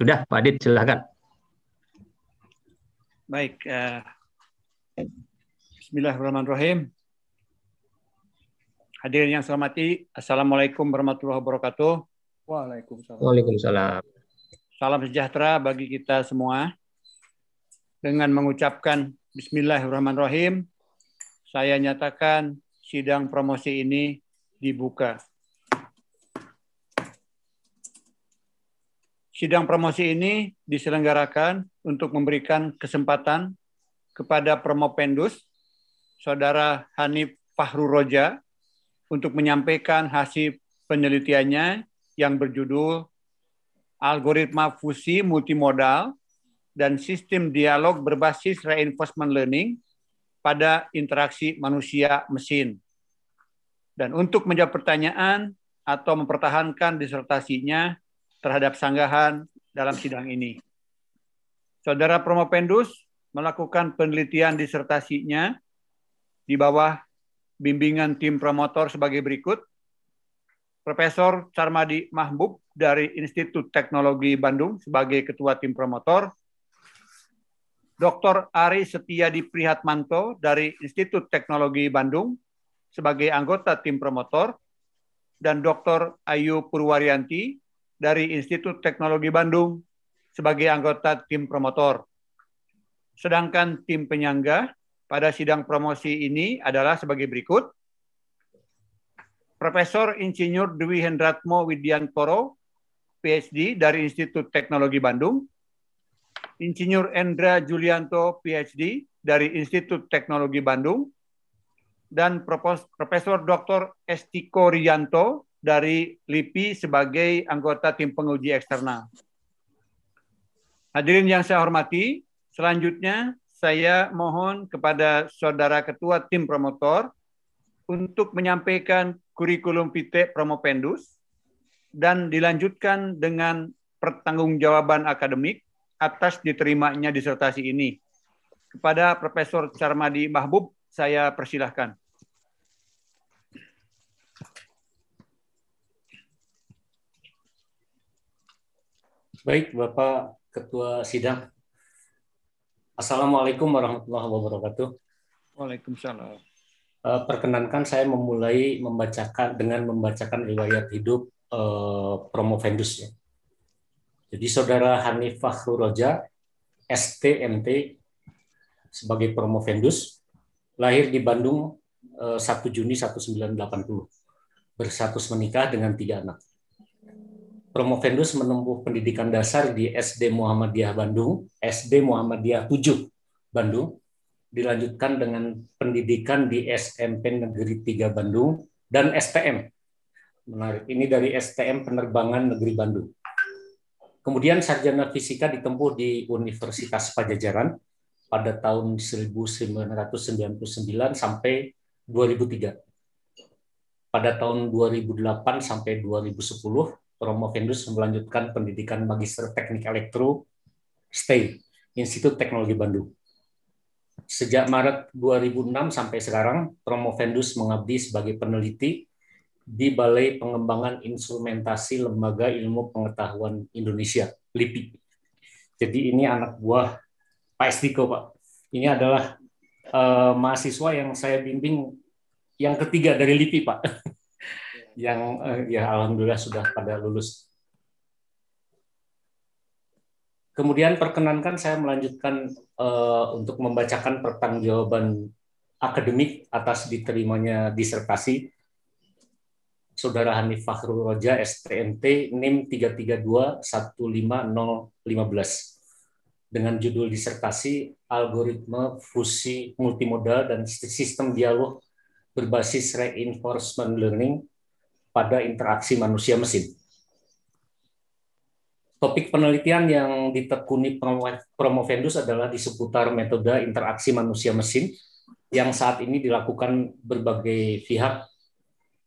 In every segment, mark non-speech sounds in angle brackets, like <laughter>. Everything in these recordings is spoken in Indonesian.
Sudah, Pak Adit, silahkan. Baik. Uh, Bismillahirrahmanirrahim. Hadirin yang selamat, hormati, Assalamualaikum warahmatullahi wabarakatuh. Waalaikumsalam. Waalaikumsalam. Salam sejahtera bagi kita semua. Dengan mengucapkan Bismillahirrahmanirrahim, saya nyatakan sidang promosi ini dibuka. Sidang promosi ini diselenggarakan untuk memberikan kesempatan kepada Promopendus, Saudara Hanif Fahru Roja, untuk menyampaikan hasil penelitiannya yang berjudul Algoritma Fusi Multimodal dan Sistem Dialog Berbasis Reinforcement Learning pada Interaksi Manusia-Mesin. Dan untuk menjawab pertanyaan atau mempertahankan disertasinya, terhadap sanggahan dalam sidang ini. Saudara Promopendus melakukan penelitian disertasinya di bawah bimbingan tim promotor sebagai berikut. Profesor Sarmadi Mahbub dari Institut Teknologi Bandung sebagai ketua tim promotor, Dr. Ari Setiadi Prihatmanto dari Institut Teknologi Bandung sebagai anggota tim promotor, dan Dr. Ayu Purwarianti dari Institut Teknologi Bandung sebagai anggota tim promotor. Sedangkan tim penyangga pada sidang promosi ini adalah sebagai berikut. Profesor Insinyur Dwi Hendratmo Widiantoro, PhD dari Institut Teknologi Bandung, Insinyur Endra Julianto, PhD dari Institut Teknologi Bandung, dan Profesor Dr. Estiko Rianto, dari LIPI sebagai anggota tim penguji eksternal. Hadirin yang saya hormati, selanjutnya saya mohon kepada Saudara Ketua Tim Promotor untuk menyampaikan kurikulum vitae promopendus dan dilanjutkan dengan pertanggungjawaban akademik atas diterimanya disertasi ini. Kepada Profesor Carmadi Mahbub, saya persilahkan. Baik, Bapak Ketua Sidang. Assalamualaikum warahmatullahi wabarakatuh. Waalaikumsalam. Eh, perkenankan saya memulai membacakan dengan membacakan riwayat hidup eh, Promo Promovendus ya. Jadi saudara Hanifah Roja, STMT sebagai Promo Promovendus, lahir di Bandung eh, 1 Juni 1980, bersatus menikah dengan tiga anak Promovendus menempuh pendidikan dasar di SD Muhammadiyah Bandung, SD Muhammadiyah 7 Bandung, dilanjutkan dengan pendidikan di SMP Negeri 3 Bandung dan STM. Menarik, ini dari STM Penerbangan Negeri Bandung. Kemudian sarjana fisika ditempuh di Universitas Pajajaran pada tahun 1999 sampai 2003. Pada tahun 2008 sampai 2010 Romo Vendus melanjutkan pendidikan Magister Teknik Elektro STEI, Institut Teknologi Bandung. Sejak Maret 2006 sampai sekarang, Romo Vendus mengabdi sebagai peneliti di Balai Pengembangan Instrumentasi Lembaga Ilmu Pengetahuan Indonesia, LIPI. Jadi ini anak buah Pak Estiko, Pak. Ini adalah uh, mahasiswa yang saya bimbing yang ketiga dari LIPI, Pak. <laughs> yang ya alhamdulillah sudah pada lulus. Kemudian perkenankan saya melanjutkan uh, untuk membacakan pertanggungjawaban akademik atas diterimanya disertasi Saudara Hanif Fakhrul Roja STMT NIM lima belas dengan judul disertasi Algoritma Fusi Multimodal dan Sistem Dialog berbasis Reinforcement Learning pada interaksi manusia mesin. Topik penelitian yang ditekuni Promovendus adalah di seputar metode interaksi manusia mesin yang saat ini dilakukan berbagai pihak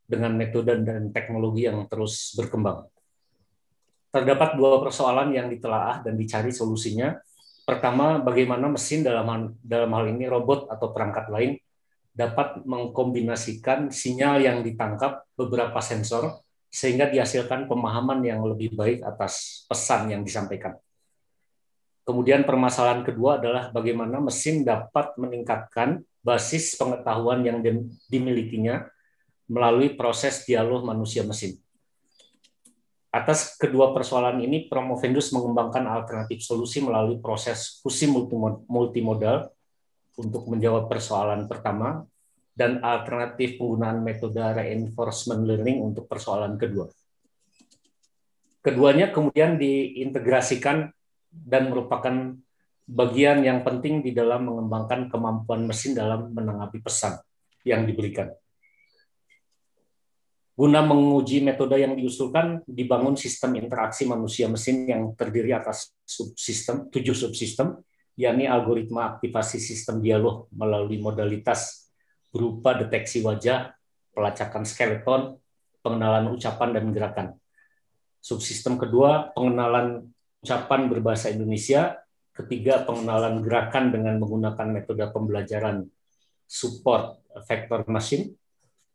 dengan metode dan teknologi yang terus berkembang. Terdapat dua persoalan yang ditelaah dan dicari solusinya. Pertama, bagaimana mesin dalam dalam hal ini robot atau perangkat lain dapat mengkombinasikan sinyal yang ditangkap beberapa sensor sehingga dihasilkan pemahaman yang lebih baik atas pesan yang disampaikan. Kemudian permasalahan kedua adalah bagaimana mesin dapat meningkatkan basis pengetahuan yang dimilikinya melalui proses dialog manusia mesin. Atas kedua persoalan ini, Promovendus mengembangkan alternatif solusi melalui proses fusi multimodal untuk menjawab persoalan pertama dan alternatif penggunaan metode reinforcement learning untuk persoalan kedua. Keduanya kemudian diintegrasikan dan merupakan bagian yang penting di dalam mengembangkan kemampuan mesin dalam menanggapi pesan yang diberikan. Guna menguji metode yang diusulkan, dibangun sistem interaksi manusia mesin yang terdiri atas subsistem, tujuh subsistem, yakni algoritma aktivasi sistem dialog melalui modalitas berupa deteksi wajah, pelacakan skeleton, pengenalan ucapan dan gerakan. Subsistem kedua, pengenalan ucapan berbahasa Indonesia. Ketiga, pengenalan gerakan dengan menggunakan metode pembelajaran support vector machine.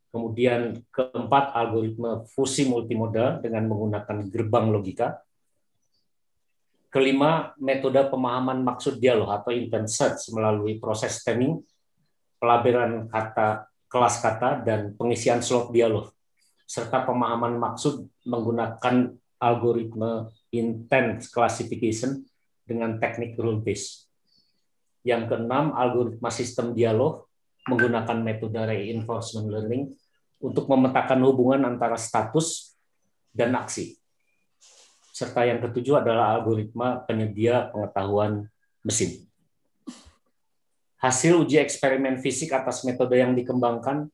Kemudian keempat, algoritma fusi multimodal dengan menggunakan gerbang logika. Kelima, metode pemahaman maksud dialog atau intent search melalui proses stemming, pelabelan kata kelas kata dan pengisian slot dialog serta pemahaman maksud menggunakan algoritma intent classification dengan teknik rule based. Yang keenam, algoritma sistem dialog menggunakan metode reinforcement learning untuk memetakan hubungan antara status dan aksi serta yang ketujuh adalah algoritma penyedia pengetahuan mesin. Hasil uji eksperimen fisik atas metode yang dikembangkan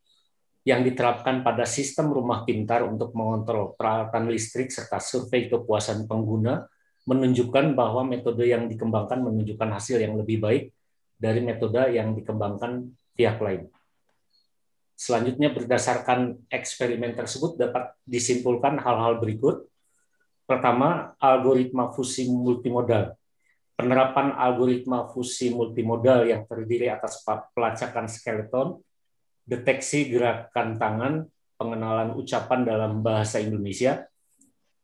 yang diterapkan pada sistem rumah pintar untuk mengontrol peralatan listrik serta survei kepuasan pengguna menunjukkan bahwa metode yang dikembangkan menunjukkan hasil yang lebih baik dari metode yang dikembangkan pihak lain. Selanjutnya berdasarkan eksperimen tersebut dapat disimpulkan hal-hal berikut. Pertama, algoritma fusi multimodal. Penerapan algoritma fusi multimodal yang terdiri atas pelacakan skeleton, deteksi gerakan tangan, pengenalan ucapan dalam bahasa Indonesia,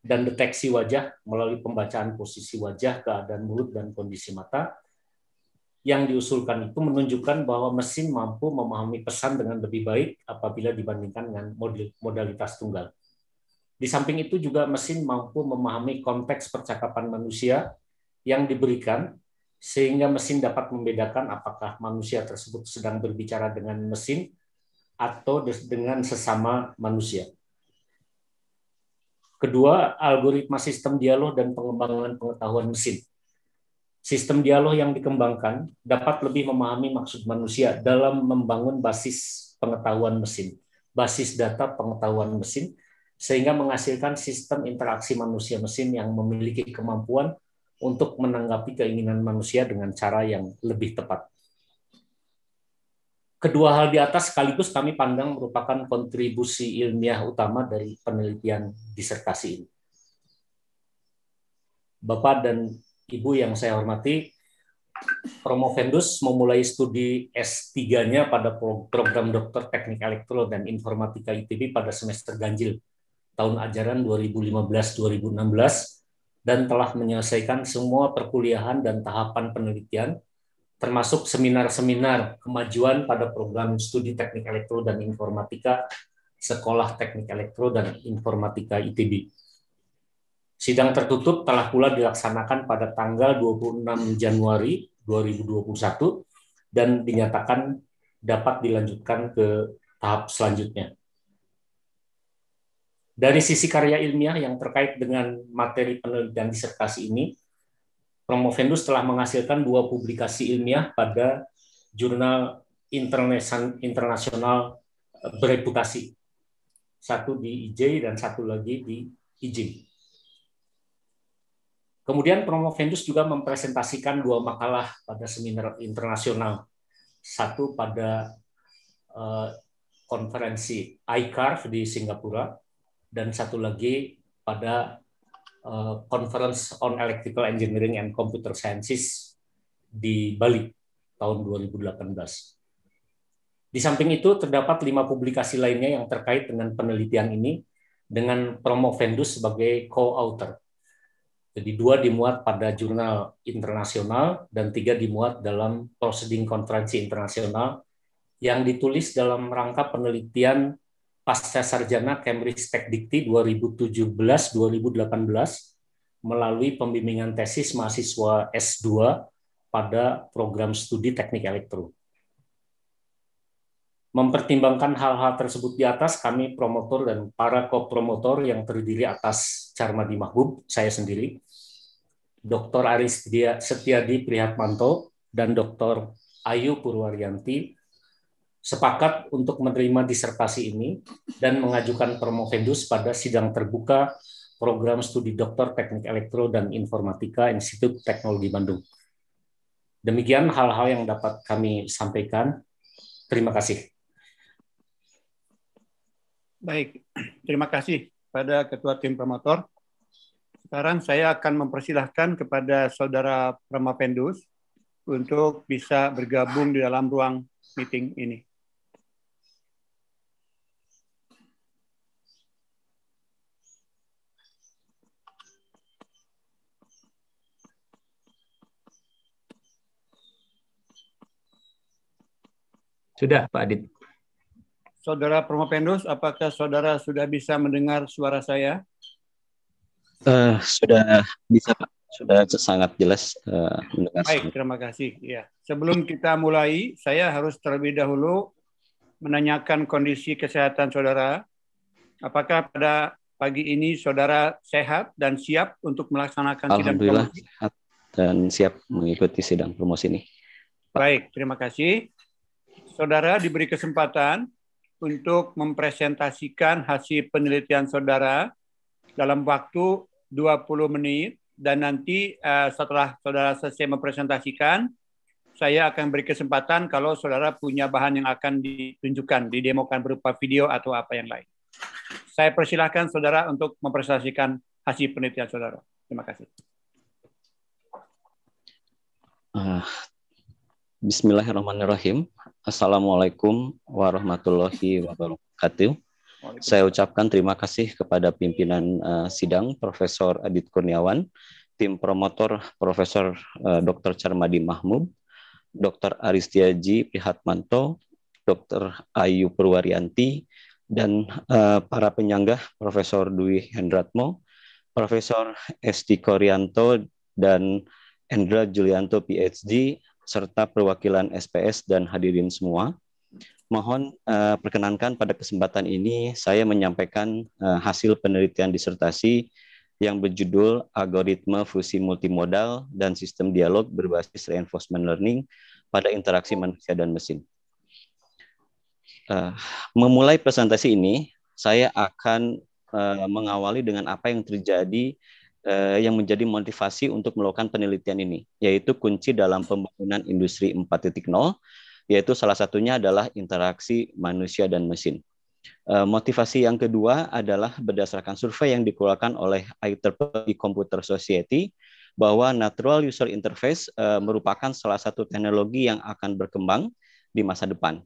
dan deteksi wajah melalui pembacaan posisi wajah, keadaan mulut, dan kondisi mata. Yang diusulkan itu menunjukkan bahwa mesin mampu memahami pesan dengan lebih baik apabila dibandingkan dengan modalitas tunggal. Di samping itu juga mesin mampu memahami konteks percakapan manusia yang diberikan sehingga mesin dapat membedakan apakah manusia tersebut sedang berbicara dengan mesin atau dengan sesama manusia. Kedua, algoritma sistem dialog dan pengembangan pengetahuan mesin. Sistem dialog yang dikembangkan dapat lebih memahami maksud manusia dalam membangun basis pengetahuan mesin, basis data pengetahuan mesin sehingga menghasilkan sistem interaksi manusia mesin yang memiliki kemampuan untuk menanggapi keinginan manusia dengan cara yang lebih tepat. Kedua hal di atas sekaligus kami pandang merupakan kontribusi ilmiah utama dari penelitian disertasi ini. Bapak dan Ibu yang saya hormati, Promovendus memulai studi S3-nya pada program Dokter Teknik Elektro dan Informatika ITB pada semester ganjil tahun ajaran 2015-2016 dan telah menyelesaikan semua perkuliahan dan tahapan penelitian, termasuk seminar-seminar kemajuan pada program studi teknik elektro dan informatika Sekolah Teknik Elektro dan Informatika ITB. Sidang tertutup telah pula dilaksanakan pada tanggal 26 Januari 2021 dan dinyatakan dapat dilanjutkan ke tahap selanjutnya. Dari sisi karya ilmiah yang terkait dengan materi penelitian disertasi ini, Promovendus telah menghasilkan dua publikasi ilmiah pada jurnal internasional eh, bereputasi. Satu di IJ dan satu lagi di IJIM. Kemudian Promovendus juga mempresentasikan dua makalah pada seminar internasional. Satu pada eh, konferensi ICARF di Singapura dan satu lagi pada uh, Conference on Electrical Engineering and Computer Sciences di Bali tahun 2018. Di samping itu terdapat lima publikasi lainnya yang terkait dengan penelitian ini dengan promo promovendus sebagai co-author. Jadi dua dimuat pada jurnal internasional dan tiga dimuat dalam proceeding konferensi internasional yang ditulis dalam rangka penelitian pasca sarjana Cambridge Tech Dikti 2017-2018 melalui pembimbingan tesis mahasiswa S2 pada program studi teknik elektro. Mempertimbangkan hal-hal tersebut di atas, kami promotor dan para kopromotor yang terdiri atas Carmadi Mahbub, saya sendiri, Dr. Aris Setiadi Prihatmanto, dan Dr. Ayu Purwaryanti sepakat untuk menerima disertasi ini dan mengajukan promovendus pada sidang terbuka program studi doktor teknik elektro dan informatika Institut Teknologi Bandung. Demikian hal-hal yang dapat kami sampaikan. Terima kasih. Baik, terima kasih pada Ketua Tim Promotor. Sekarang saya akan mempersilahkan kepada Saudara Pramapendus untuk bisa bergabung di dalam ruang meeting ini. Sudah, Pak Adit. Saudara Promopendus, apakah saudara sudah bisa mendengar suara saya? Uh, sudah bisa, Pak. Sudah sangat jelas uh, mendengar. Baik, terima kasih. Ya. Sebelum kita mulai, saya harus terlebih dahulu menanyakan kondisi kesehatan saudara. Apakah pada pagi ini saudara sehat dan siap untuk melaksanakan sidang promosi? Alhamdulillah sehat dan siap mengikuti sidang promosi ini. Baik, terima kasih saudara diberi kesempatan untuk mempresentasikan hasil penelitian saudara dalam waktu 20 menit dan nanti uh, setelah saudara selesai mempresentasikan saya akan beri kesempatan kalau saudara punya bahan yang akan ditunjukkan, didemokan berupa video atau apa yang lain. Saya persilahkan saudara untuk mempresentasikan hasil penelitian saudara. Terima kasih. Uh, Bismillahirrahmanirrahim. Assalamualaikum warahmatullahi wabarakatuh. Saya ucapkan terima kasih kepada pimpinan uh, sidang Profesor Adit Kurniawan, tim promotor Profesor uh, eh, Dr. Charmadi Mahmud, Dr. Aristiaji Prihatmanto, Dr. Ayu Purwarianti, dan uh, para penyanggah Profesor Dwi Hendratmo, Profesor Esti Koryanto, dan Endra Julianto PhD, serta perwakilan SPS dan hadirin semua. Mohon uh, perkenankan pada kesempatan ini saya menyampaikan uh, hasil penelitian disertasi yang berjudul Algoritma Fusi Multimodal dan Sistem Dialog Berbasis Reinforcement Learning pada Interaksi Manusia dan Mesin. Uh, memulai presentasi ini, saya akan uh, mengawali dengan apa yang terjadi eh, yang menjadi motivasi untuk melakukan penelitian ini, yaitu kunci dalam pembangunan industri 4.0, yaitu salah satunya adalah interaksi manusia dan mesin. Eh, motivasi yang kedua adalah berdasarkan survei yang dikeluarkan oleh IEEE Computer Society bahwa natural user interface eh, merupakan salah satu teknologi yang akan berkembang di masa depan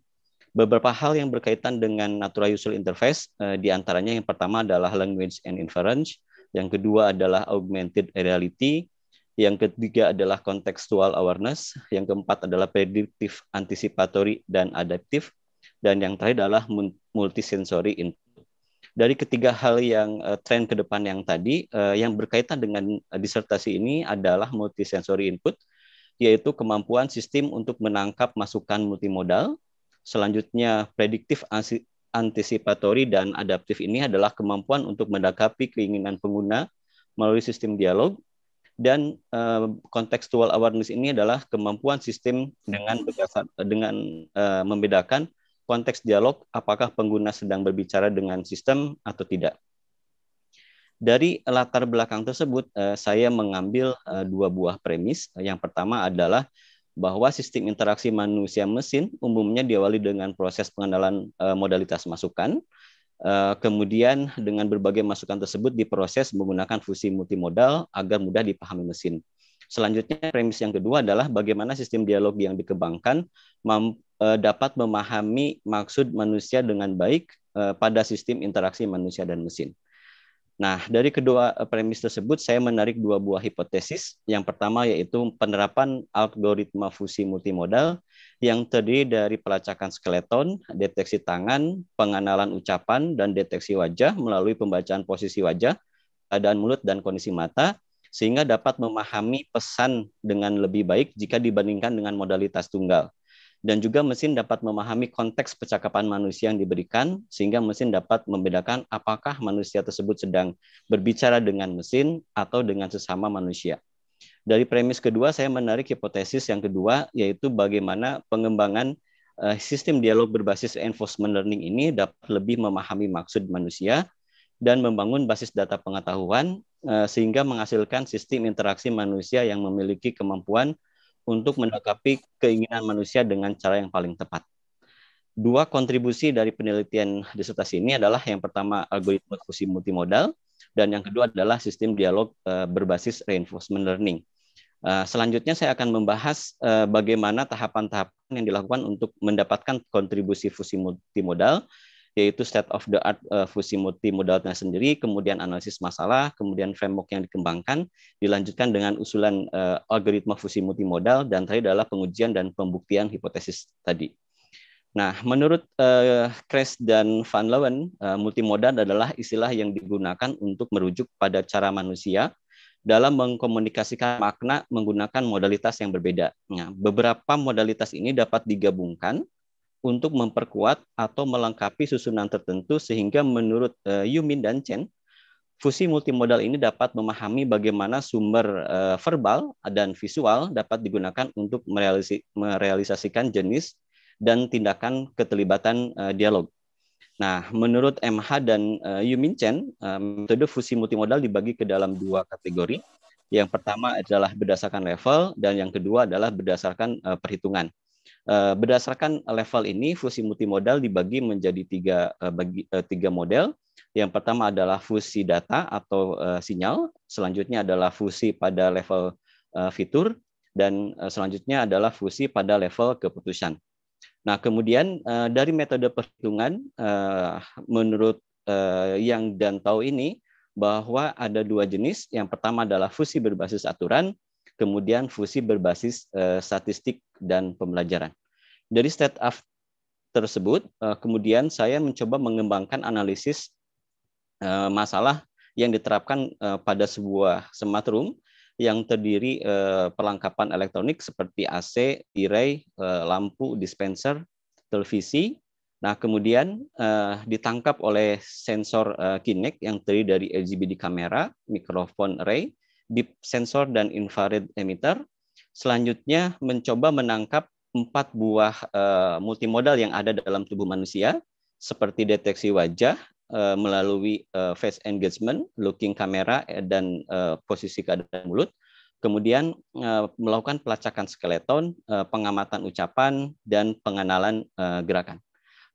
beberapa hal yang berkaitan dengan natural user interface eh, diantaranya yang pertama adalah language and inference yang kedua adalah augmented reality, yang ketiga adalah contextual awareness, yang keempat adalah predictive, anticipatory, dan adaptive, dan yang terakhir adalah multisensory input. Dari ketiga hal yang uh, eh, tren ke depan yang tadi, uh, yang berkaitan dengan eh, disertasi ini adalah multisensory input, yaitu kemampuan sistem untuk menangkap masukan multimodal, selanjutnya predictive antisipatori dan adaptif ini adalah kemampuan untuk mendakapi keinginan pengguna melalui sistem dialog dan eh, kontekstual uh, awareness ini adalah kemampuan sistem dengan berdasar, dengan uh, membedakan konteks dialog apakah pengguna sedang berbicara dengan sistem atau tidak. Dari latar belakang tersebut eh, saya mengambil dua buah premis. Yang pertama adalah bahwa sistem interaksi manusia mesin umumnya diawali dengan proses pengenalan e, eh, modalitas masukan. E, kemudian dengan berbagai masukan tersebut diproses menggunakan fusi multimodal agar mudah dipahami mesin. Selanjutnya premis yang kedua adalah bagaimana sistem dialog yang dikembangkan mem, e, eh, dapat memahami maksud manusia dengan baik e, pada sistem interaksi manusia dan mesin. Nah, dari kedua eh, premis tersebut, saya menarik dua buah hipotesis. Yang pertama yaitu penerapan algoritma fusi multimodal yang terdiri dari pelacakan skeleton, deteksi tangan, pengenalan ucapan, dan deteksi wajah melalui pembacaan posisi wajah, keadaan mulut, dan kondisi mata, sehingga dapat memahami pesan dengan lebih baik jika dibandingkan dengan modalitas tunggal dan juga mesin dapat memahami konteks percakapan manusia yang diberikan sehingga mesin dapat membedakan apakah manusia tersebut sedang berbicara dengan mesin atau dengan sesama manusia. Dari premis kedua saya menarik hipotesis yang kedua yaitu bagaimana pengembangan eh, sistem dialog berbasis reinforcement learning ini dapat lebih memahami maksud manusia dan membangun basis data pengetahuan eh, sehingga menghasilkan sistem interaksi manusia yang memiliki kemampuan untuk menanggapi keinginan manusia dengan cara yang paling tepat. Dua kontribusi dari penelitian disertasi ini adalah yang pertama algoritma fusi multimodal dan yang kedua adalah sistem dialog uh, berbasis reinforcement learning. Uh, selanjutnya saya akan membahas uh, bagaimana tahapan-tahapan yang dilakukan untuk mendapatkan kontribusi fusi multimodal yaitu state of the art uh, eh, fusi multimodalnya sendiri, kemudian analisis masalah, kemudian framework yang dikembangkan, dilanjutkan dengan usulan uh, algoritma fusi multimodal, dan terakhir adalah pengujian dan pembuktian hipotesis tadi. Nah, menurut uh, dan Van Leeuwen, uh, multimodal adalah istilah yang digunakan untuk merujuk pada cara manusia dalam mengkomunikasikan makna menggunakan modalitas yang berbeda. Nah, beberapa modalitas ini dapat digabungkan untuk memperkuat atau melengkapi susunan tertentu sehingga menurut uh, eh, Yumin dan Chen, fusi multimodal ini dapat memahami bagaimana sumber uh, verbal dan visual dapat digunakan untuk merealisi merealisasikan jenis dan tindakan keterlibatan uh, dialog. Nah, menurut MH dan uh, Yumin Chen, uh, metode fusi multimodal dibagi ke dalam dua kategori. Yang pertama adalah berdasarkan level dan yang kedua adalah berdasarkan uh, perhitungan. Eh, berdasarkan level ini, fusi multimodal dibagi menjadi tiga, eh, bagi, eh, tiga model. Yang pertama adalah fusi data atau sinyal, selanjutnya adalah fusi pada level fitur, dan selanjutnya adalah fusi pada level keputusan. Nah, kemudian dari metode perhitungan, menurut yang dan tahu ini, bahwa ada dua jenis. Yang pertama adalah fusi berbasis aturan, kemudian fusi berbasis eh, statistik dan pembelajaran. Dari state of tersebut, eh, kemudian saya mencoba mengembangkan analisis eh, masalah yang diterapkan pada sebuah smart room yang terdiri pelengkapan perlengkapan elektronik seperti AC, tirai, lampu, dispenser, televisi. Nah, kemudian uh, ditangkap oleh sensor uh, Kinect yang terdiri dari LCD kamera, mikrofon array, deep sensor dan infrared emitter. Selanjutnya mencoba menangkap empat buah uh, multimodal yang ada dalam tubuh manusia seperti deteksi wajah uh, melalui uh, face engagement, looking kamera dan uh, posisi keadaan mulut. Kemudian uh, melakukan pelacakan skeleton, uh, pengamatan ucapan dan pengenalan uh, gerakan.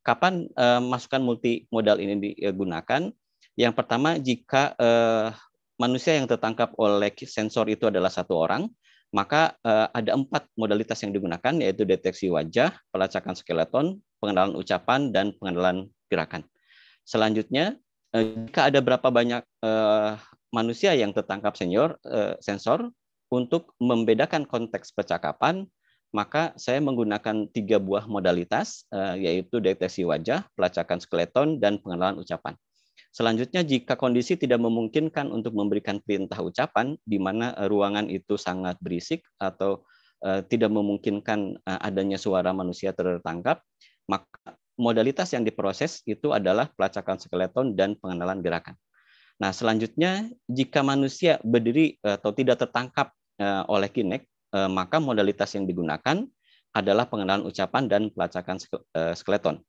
Kapan uh, masukan multimodal ini digunakan? Yang pertama, jika uh, manusia yang tertangkap oleh sensor itu adalah satu orang, maka eh, ada empat modalitas yang digunakan, yaitu deteksi wajah, pelacakan skeleton, pengenalan ucapan, dan pengenalan gerakan. Selanjutnya, eh, jika ada berapa banyak eh, manusia yang tertangkap senior, sensor, untuk membedakan konteks percakapan, maka saya menggunakan tiga buah modalitas, yaitu deteksi wajah, pelacakan skeleton, dan pengenalan ucapan. Selanjutnya, jika kondisi tidak memungkinkan untuk memberikan perintah ucapan, di mana eh, ruangan itu sangat berisik atau eh, tidak memungkinkan eh, adanya suara manusia tertangkap, maka modalitas yang diproses itu adalah pelacakan skeleton dan pengenalan gerakan. Nah, selanjutnya, jika manusia berdiri atau tidak tertangkap oleh kinek, maka modalitas yang digunakan adalah pengenalan ucapan dan pelacakan skeleton.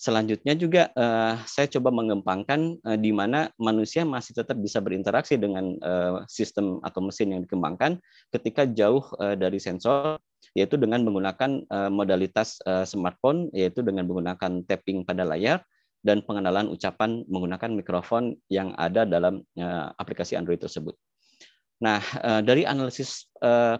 Selanjutnya juga uh, saya coba mengembangkan uh, di mana manusia masih tetap bisa berinteraksi dengan uh, sistem atau mesin yang dikembangkan ketika jauh uh, dari sensor yaitu dengan menggunakan uh, modalitas uh, smartphone yaitu dengan menggunakan tapping pada layar dan pengenalan ucapan menggunakan mikrofon yang ada dalam uh, aplikasi Android tersebut. Nah, dari analisis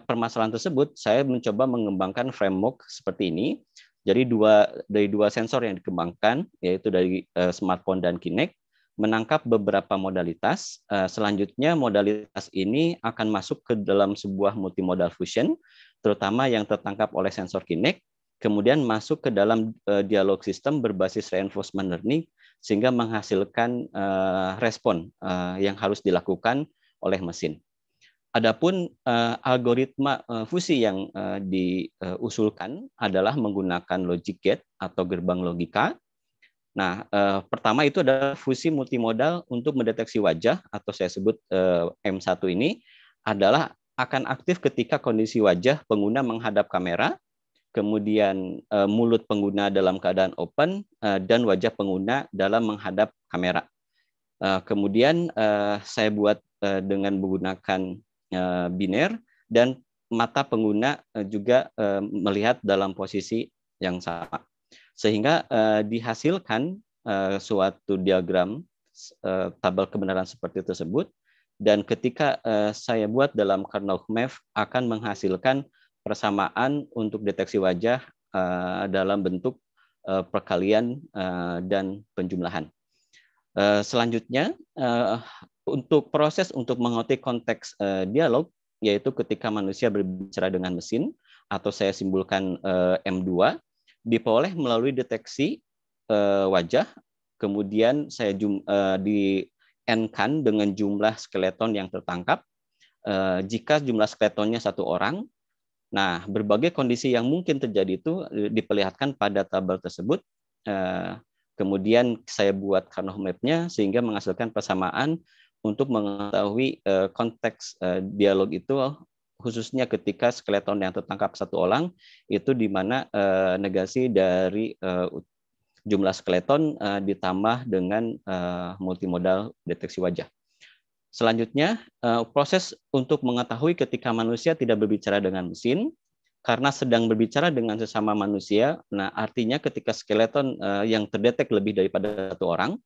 permasalahan tersebut saya mencoba mengembangkan framework seperti ini jadi dua dari dua sensor yang dikembangkan yaitu dari uh, smartphone dan Kinect menangkap beberapa modalitas. Uh, selanjutnya modalitas ini akan masuk ke dalam sebuah multimodal fusion terutama yang tertangkap oleh sensor Kinect kemudian masuk ke dalam uh, dialog sistem berbasis reinforcement learning sehingga menghasilkan uh, respon uh, yang harus dilakukan oleh mesin. Adapun uh, algoritma uh, fusi yang uh, eh, diusulkan adalah menggunakan logic gate atau gerbang logika. Nah, uh, pertama itu adalah fusi multimodal untuk mendeteksi wajah atau saya sebut uh, M1 ini adalah akan aktif ketika kondisi wajah pengguna menghadap kamera, kemudian uh, mulut pengguna dalam keadaan open uh, dan wajah pengguna dalam menghadap kamera. Uh, kemudian uh, saya buat dengan menggunakan Eh, biner dan mata pengguna eh, juga eh, melihat dalam posisi yang sama. Sehingga dihasilkan suatu diagram tabel kebenaran seperti tersebut dan ketika saya buat dalam kernel map akan menghasilkan persamaan untuk deteksi wajah dalam bentuk perkalian dan penjumlahan. Selanjutnya untuk proses untuk mengotik konteks uh, dialog yaitu ketika manusia berbicara dengan mesin atau saya simpulkan uh, eh, M2 diperoleh melalui deteksi uh, wajah kemudian saya jum, uh, di n-kan dengan jumlah skeleton yang tertangkap uh, jika jumlah skeletonnya satu orang Nah, berbagai kondisi yang mungkin terjadi itu diperlihatkan pada tabel tersebut. Kemudian saya buat Karnov mapnya sehingga menghasilkan persamaan untuk mengetahui uh, konteks uh, dialog itu khususnya ketika skeleton yang tertangkap satu orang itu di mana uh, negasi dari uh, jumlah skeleton uh, ditambah dengan uh, multimodal deteksi wajah. Selanjutnya, uh, proses untuk mengetahui ketika manusia tidak berbicara dengan mesin karena sedang berbicara dengan sesama manusia. Nah, artinya ketika skeleton uh, yang terdetek lebih daripada satu orang,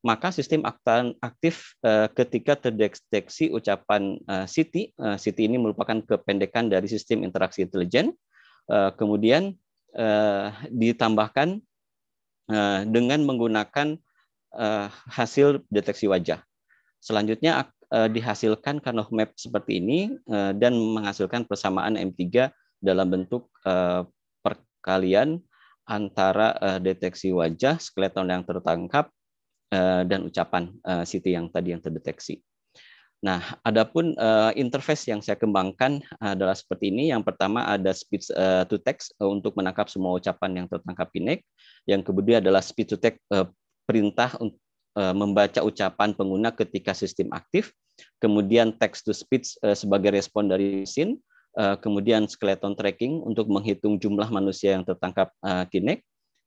maka sistem akan aktif eh, ketika terdeteksi ucapan eh, Siti. city. Eh, ini merupakan kependekan dari sistem interaksi intelijen. kemudian ditambahkan dengan menggunakan hasil deteksi wajah. Selanjutnya dihasilkan Karnov map seperti ini dan menghasilkan persamaan M3 dalam bentuk perkalian antara deteksi wajah skeleton yang tertangkap Eh, dan ucapan eh, Siti yang tadi yang terdeteksi. Nah, adapun uh, interface yang saya kembangkan adalah seperti ini. Yang pertama ada speech uh, to text untuk menangkap semua ucapan yang tertangkap pinek. Yang kedua adalah speech to text uh, perintah uh, membaca ucapan pengguna ketika sistem aktif. Kemudian text to speech sebagai respon dari mesin. kemudian skeleton tracking untuk menghitung jumlah manusia yang tertangkap uh, kinek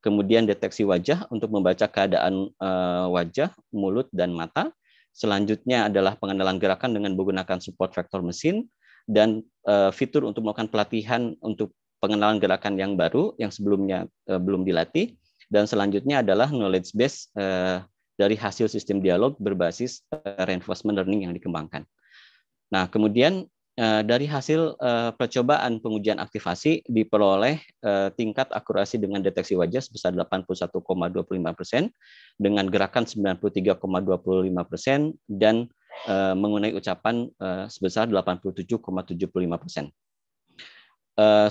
kemudian deteksi wajah untuk membaca keadaan uh, wajah, mulut, dan mata. Selanjutnya adalah pengenalan gerakan dengan menggunakan support vector mesin dan uh, fitur untuk melakukan pelatihan untuk pengenalan gerakan yang baru yang sebelumnya uh, belum dilatih. Dan selanjutnya adalah knowledge base uh, dari hasil sistem dialog berbasis reinforcement learning yang dikembangkan. Nah, kemudian Eh, dari hasil eh, percobaan pengujian aktivasi diperoleh eh, tingkat akurasi dengan deteksi wajah sebesar 81,25 persen, dengan gerakan 93,25 persen, dan mengenai ucapan sebesar 87,75 persen.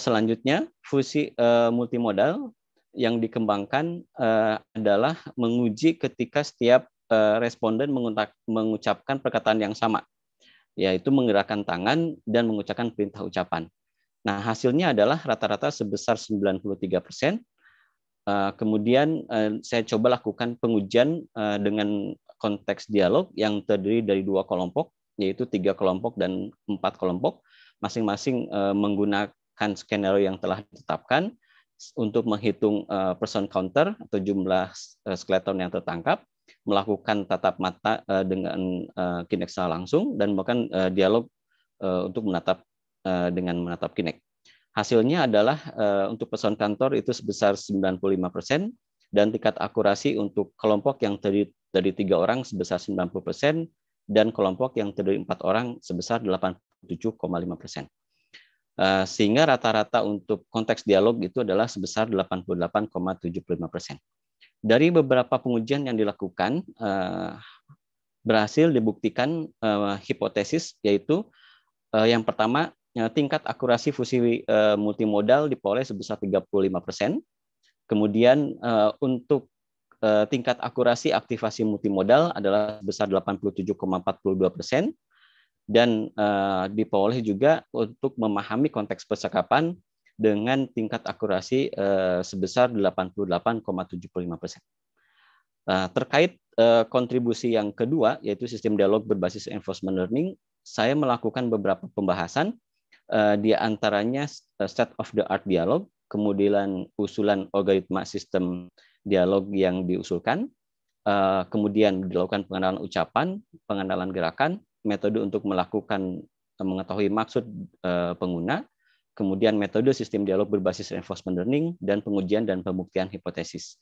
Selanjutnya, fusi multimodal yang dikembangkan adalah menguji ketika setiap responden mengucapkan perkataan yang sama yaitu menggerakkan tangan dan mengucapkan perintah ucapan. Nah, hasilnya adalah rata-rata sebesar 93 persen. Eh, kemudian eh, saya coba lakukan pengujian eh, dengan konteks dialog yang terdiri dari dua kelompok, yaitu tiga kelompok dan empat kelompok, masing-masing menggunakan skenario yang telah ditetapkan untuk menghitung person counter atau jumlah skeleton yang tertangkap, melakukan tatap mata uh, dengan uh, eh, kinek secara langsung dan bahkan uh, dialog uh, untuk menatap uh, dengan menatap kinek. Hasilnya adalah uh, untuk pesan kantor itu sebesar 95% dan tingkat akurasi untuk kelompok yang terdiri dari tiga orang sebesar 90% dan kelompok yang terdiri empat orang sebesar 87,5%. Uh, sehingga rata-rata untuk konteks dialog itu adalah sebesar 88,75 persen. Dari beberapa pengujian yang dilakukan, eh, berhasil dibuktikan eh, hipotesis yaitu eh, yang pertama eh, tingkat akurasi fusi eh, multimodal diperoleh sebesar 35%. Kemudian eh, untuk eh, tingkat akurasi aktivasi multimodal adalah sebesar 87,42% dan eh, diperoleh juga untuk memahami konteks percakapan dengan tingkat akurasi eh, tujuh sebesar 88,75 persen. Nah, terkait eh, kontribusi yang kedua, yaitu sistem dialog berbasis enforcement learning, saya melakukan beberapa pembahasan, eh, di antaranya set of the art dialog, kemudian usulan algoritma sistem dialog yang diusulkan, kemudian dilakukan pengenalan ucapan, pengenalan gerakan, metode untuk melakukan mengetahui maksud pengguna, kemudian metode sistem dialog berbasis reinforcement learning dan pengujian dan pembuktian hipotesis.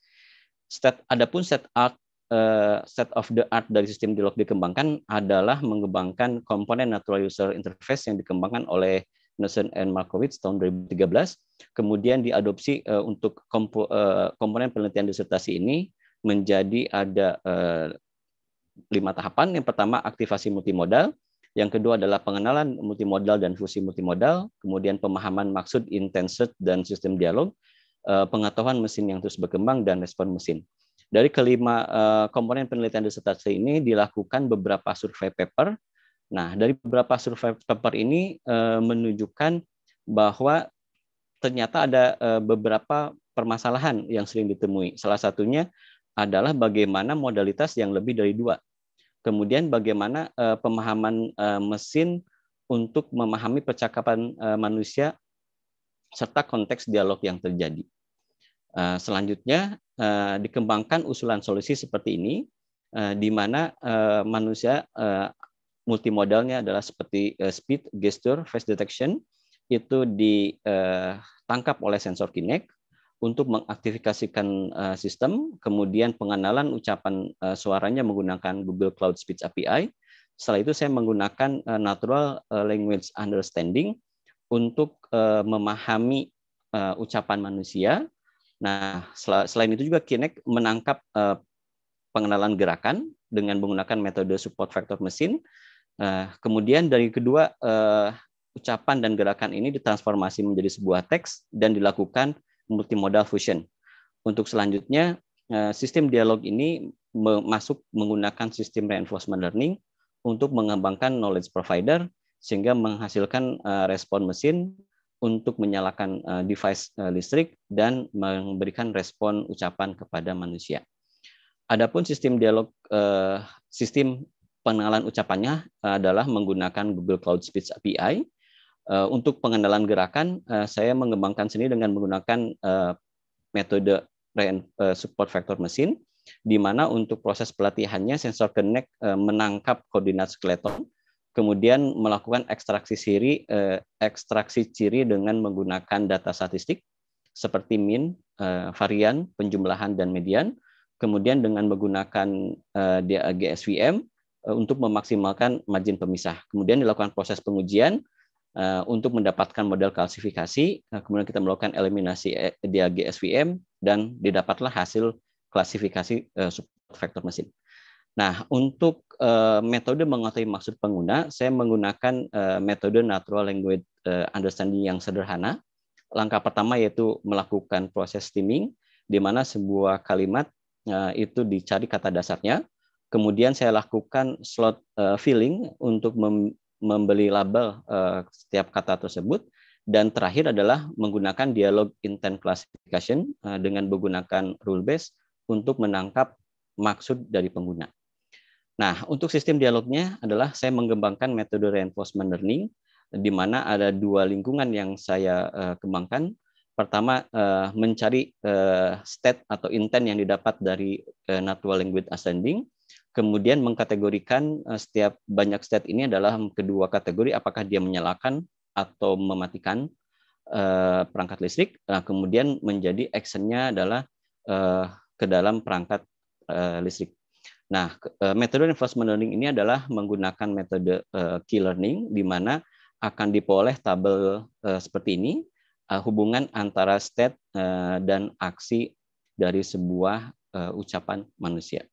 Step, adapun set art uh, set of the art dari sistem dialog dikembangkan adalah mengembangkan komponen natural user interface yang dikembangkan oleh Nelson and Markowitz tahun 2013, kemudian diadopsi uh, untuk kompo, uh, komponen penelitian disertasi ini menjadi ada uh, lima tahapan. Yang pertama aktivasi multimodal, yang kedua adalah pengenalan multimodal dan fusi multimodal, kemudian pemahaman maksud intensif dan sistem dialog, eh, pengetahuan mesin yang terus berkembang dan respon mesin. Dari kelima eh, komponen penelitian disertasi ini dilakukan beberapa survei paper. Nah, dari beberapa survei paper ini eh, menunjukkan bahwa ternyata ada beberapa permasalahan yang sering ditemui. Salah satunya adalah bagaimana modalitas yang lebih dari dua Kemudian bagaimana uh, pemahaman uh, mesin untuk memahami percakapan uh, manusia serta konteks dialog yang terjadi. Uh, selanjutnya uh, dikembangkan usulan solusi seperti ini, uh, di mana uh, manusia uh, multimodalnya adalah seperti uh, speed, gesture, face detection itu ditangkap oleh sensor kinek, untuk mengaktifikasikan uh, eh, sistem, kemudian pengenalan ucapan uh, suaranya menggunakan Google Cloud Speech API. Setelah itu saya menggunakan uh, Natural Language Understanding untuk uh, memahami uh, ucapan manusia. Nah, sel selain itu juga Kinect menangkap uh, pengenalan gerakan dengan menggunakan metode support vector mesin. Uh, kemudian dari kedua uh, ucapan dan gerakan ini ditransformasi menjadi sebuah teks dan dilakukan multimodal fusion. Untuk selanjutnya, eh, sistem dialog ini masuk menggunakan sistem reinforcement learning untuk mengembangkan knowledge provider sehingga menghasilkan eh, respon mesin untuk menyalakan eh, device listrik dan memberikan respon ucapan kepada manusia. Adapun sistem dialog sistem pengenalan ucapannya adalah menggunakan Google Cloud Speech API Eh, untuk pengendalian gerakan, eh, saya mengembangkan seni dengan menggunakan eh, metode support vector mesin, di mana untuk proses pelatihannya sensor connect menangkap koordinat skeleton, kemudian melakukan ekstraksi ciri, ekstraksi ciri dengan menggunakan data statistik seperti min, varian, penjumlahan, dan median, kemudian dengan menggunakan DAG SVM untuk memaksimalkan margin pemisah. Kemudian dilakukan proses pengujian, Eh, untuk mendapatkan model klasifikasi, nah, kemudian kita melakukan eliminasi eh, DAG SVM dan didapatlah hasil klasifikasi eh, support vector mesin. Nah, untuk metode mengetahui maksud pengguna, saya menggunakan metode natural language understanding yang sederhana. Langkah pertama yaitu melakukan proses stemming, di mana sebuah kalimat itu dicari kata dasarnya, kemudian saya lakukan slot filling untuk membeli label uh, setiap kata tersebut dan terakhir adalah menggunakan dialog intent classification uh, dengan menggunakan rule base untuk menangkap maksud dari pengguna. Nah, untuk sistem dialognya adalah saya mengembangkan metode reinforcement learning di mana ada dua lingkungan yang saya uh, kembangkan. Pertama, uh, mencari uh, state atau intent yang didapat dari uh, natural language ascending kemudian mengkategorikan eh, setiap banyak stat ini adalah kedua kategori apakah dia menyalakan atau mematikan eh, perangkat listrik nah, kemudian menjadi actionnya adalah eh, ke dalam perangkat listrik nah metode reinforcement learning ini adalah menggunakan metode key learning di mana akan diperoleh tabel seperti ini hubungan antara state dan aksi dari sebuah ucapan manusia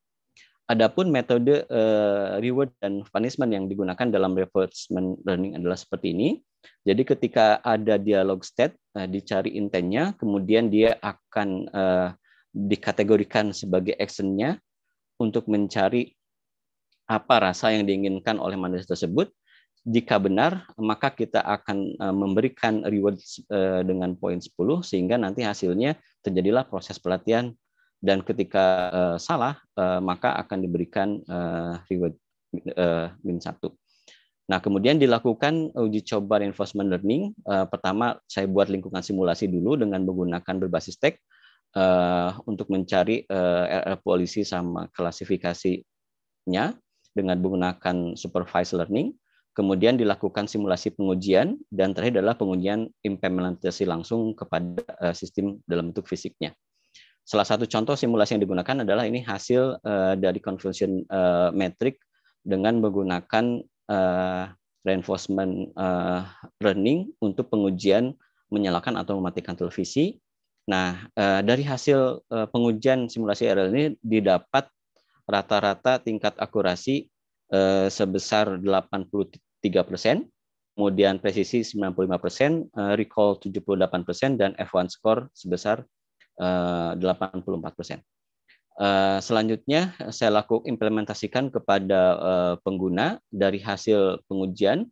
Adapun metode uh, reward dan punishment yang digunakan dalam reinforcement learning adalah seperti ini. Jadi ketika ada dialog state, uh, dicari intentnya, kemudian dia akan uh, dikategorikan sebagai actionnya untuk mencari apa rasa yang diinginkan oleh manusia tersebut. Jika benar, maka kita akan uh, memberikan reward uh, dengan poin 10 sehingga nanti hasilnya terjadilah proses pelatihan dan ketika uh, salah uh, maka akan diberikan uh, reward uh, min satu. Nah kemudian dilakukan uji coba reinforcement learning. Uh, pertama saya buat lingkungan simulasi dulu dengan menggunakan berbasis tag uh, untuk mencari uh, polisi sama klasifikasinya dengan menggunakan supervised learning. Kemudian dilakukan simulasi pengujian dan terakhir adalah pengujian implementasi langsung kepada uh, sistem dalam bentuk fisiknya. Salah satu contoh simulasi yang digunakan adalah ini hasil uh, dari convolution uh, eh, metric dengan menggunakan uh, reinforcement uh, learning untuk pengujian menyalakan atau mematikan televisi. Nah, uh, dari hasil uh, pengujian simulasi RL ini didapat rata-rata tingkat akurasi uh, sebesar 83 persen, kemudian presisi 95 persen, recall 78 persen, dan F1 score sebesar 84 eh, persen. Eh, selanjutnya saya lakukan implementasikan kepada eh, pengguna dari hasil pengujian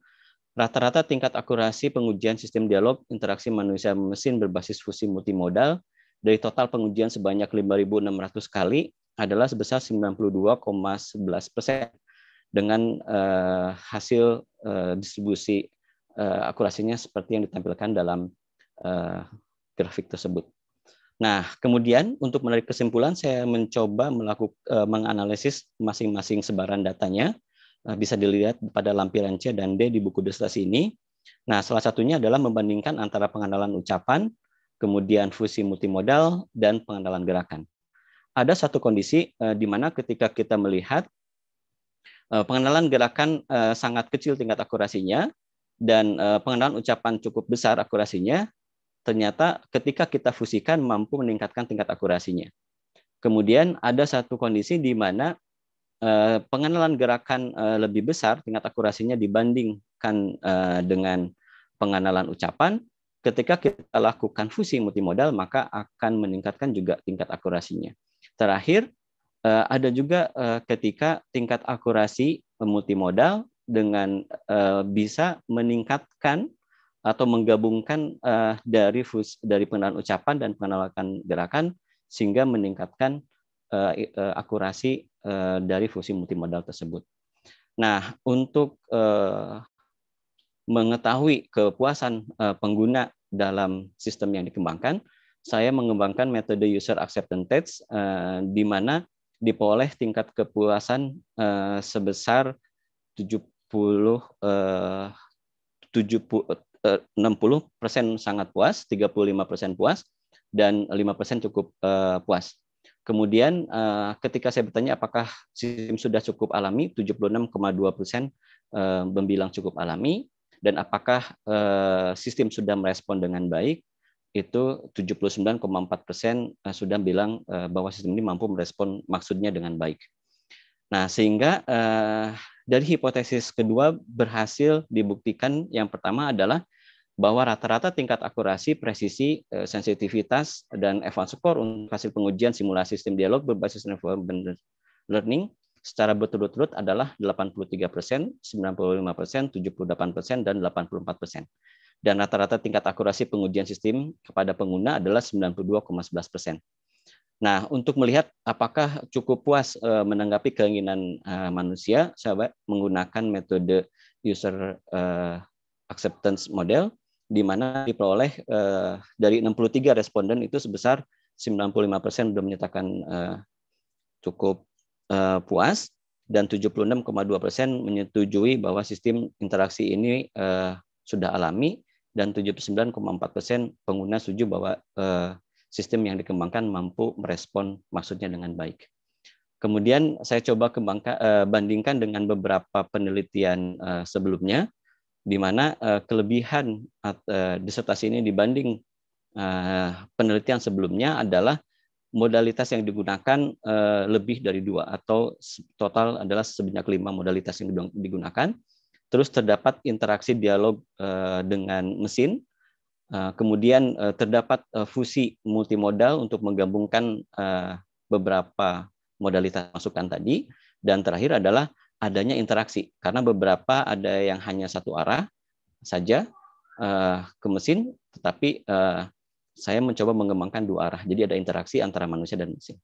Rata-rata tingkat akurasi pengujian sistem dialog interaksi manusia mesin berbasis fusi multimodal dari total pengujian sebanyak 5.600 kali adalah sebesar 92,11 persen dengan uh, hasil uh, distribusi uh, akurasinya seperti yang ditampilkan dalam uh, grafik tersebut. Nah, kemudian untuk menarik kesimpulan, saya mencoba melakukan eh, menganalisis masing-masing sebaran datanya. Eh, bisa dilihat pada lampiran C dan D di buku deslasi ini. Nah, salah satunya adalah membandingkan antara pengandalan ucapan, kemudian fusi multimodal, dan pengandalan gerakan. Ada satu kondisi eh, di mana ketika kita melihat pengenalan gerakan sangat kecil tingkat akurasinya dan pengenalan ucapan cukup besar akurasinya ternyata ketika kita fusikan mampu meningkatkan tingkat akurasinya. Kemudian ada satu kondisi di mana eh, pengenalan gerakan eh, lebih besar tingkat akurasinya dibandingkan eh, dengan pengenalan ucapan. Ketika kita lakukan fusi multimodal, maka akan meningkatkan juga tingkat akurasinya. Terakhir, ada juga ketika tingkat akurasi multimodal dengan bisa meningkatkan atau menggabungkan uh, dari fus, dari pengenalan ucapan dan pengenalan gerakan sehingga meningkatkan uh, uh, akurasi uh, dari fungsi multimodal tersebut. Nah, untuk uh, mengetahui kepuasan uh, pengguna dalam sistem yang dikembangkan, saya mengembangkan metode user acceptance test uh, di mana diperoleh tingkat kepuasan uh, sebesar 70 uh, 70 60% eh, persen sangat puas, 35% persen puas, dan 5% persen cukup uh, puas. Kemudian uh, ketika saya bertanya apakah sistem sudah cukup alami, 76,2% uh, membilang cukup alami, dan apakah uh, sistem sudah merespon dengan baik, itu 79,4% persen sudah bilang uh, bahwa sistem ini mampu merespon maksudnya dengan baik. Nah, sehingga uh, dari hipotesis kedua berhasil dibuktikan yang pertama adalah bahwa rata-rata tingkat akurasi, presisi, eh, sensitivitas, dan advance score untuk hasil pengujian simulasi sistem dialog berbasis reinforcement learning secara berturut-turut adalah 83 persen, 95 persen, 78 persen, dan 84 persen. Dan rata-rata tingkat akurasi pengujian sistem kepada pengguna adalah 92,11 persen. Nah, untuk melihat apakah cukup puas eh, menanggapi keinginan eh, manusia, sahabat, menggunakan metode user acceptance model, di mana diperoleh uh, dari 63 responden itu sebesar 95% persen sudah menyatakan uh, cukup uh, puas dan 76,2% persen menyetujui bahwa sistem interaksi ini uh, sudah alami dan 79,4% persen pengguna setuju bahwa uh, sistem yang dikembangkan mampu merespon maksudnya dengan baik. Kemudian saya coba kembangkan, bandingkan dengan beberapa penelitian sebelumnya di mana uh, kelebihan uh, disertasi ini dibanding uh, penelitian sebelumnya adalah modalitas yang digunakan uh, lebih dari dua atau total adalah sebanyak lima modalitas yang digunakan. Terus terdapat interaksi dialog uh, dengan mesin, uh, kemudian uh, terdapat uh, fusi multimodal untuk menggabungkan uh, beberapa modalitas masukan tadi, dan terakhir adalah adanya interaksi karena beberapa ada yang hanya satu arah saja uh, ke mesin, tetapi uh, saya mencoba mengembangkan dua arah. Jadi ada interaksi antara manusia dan mesin.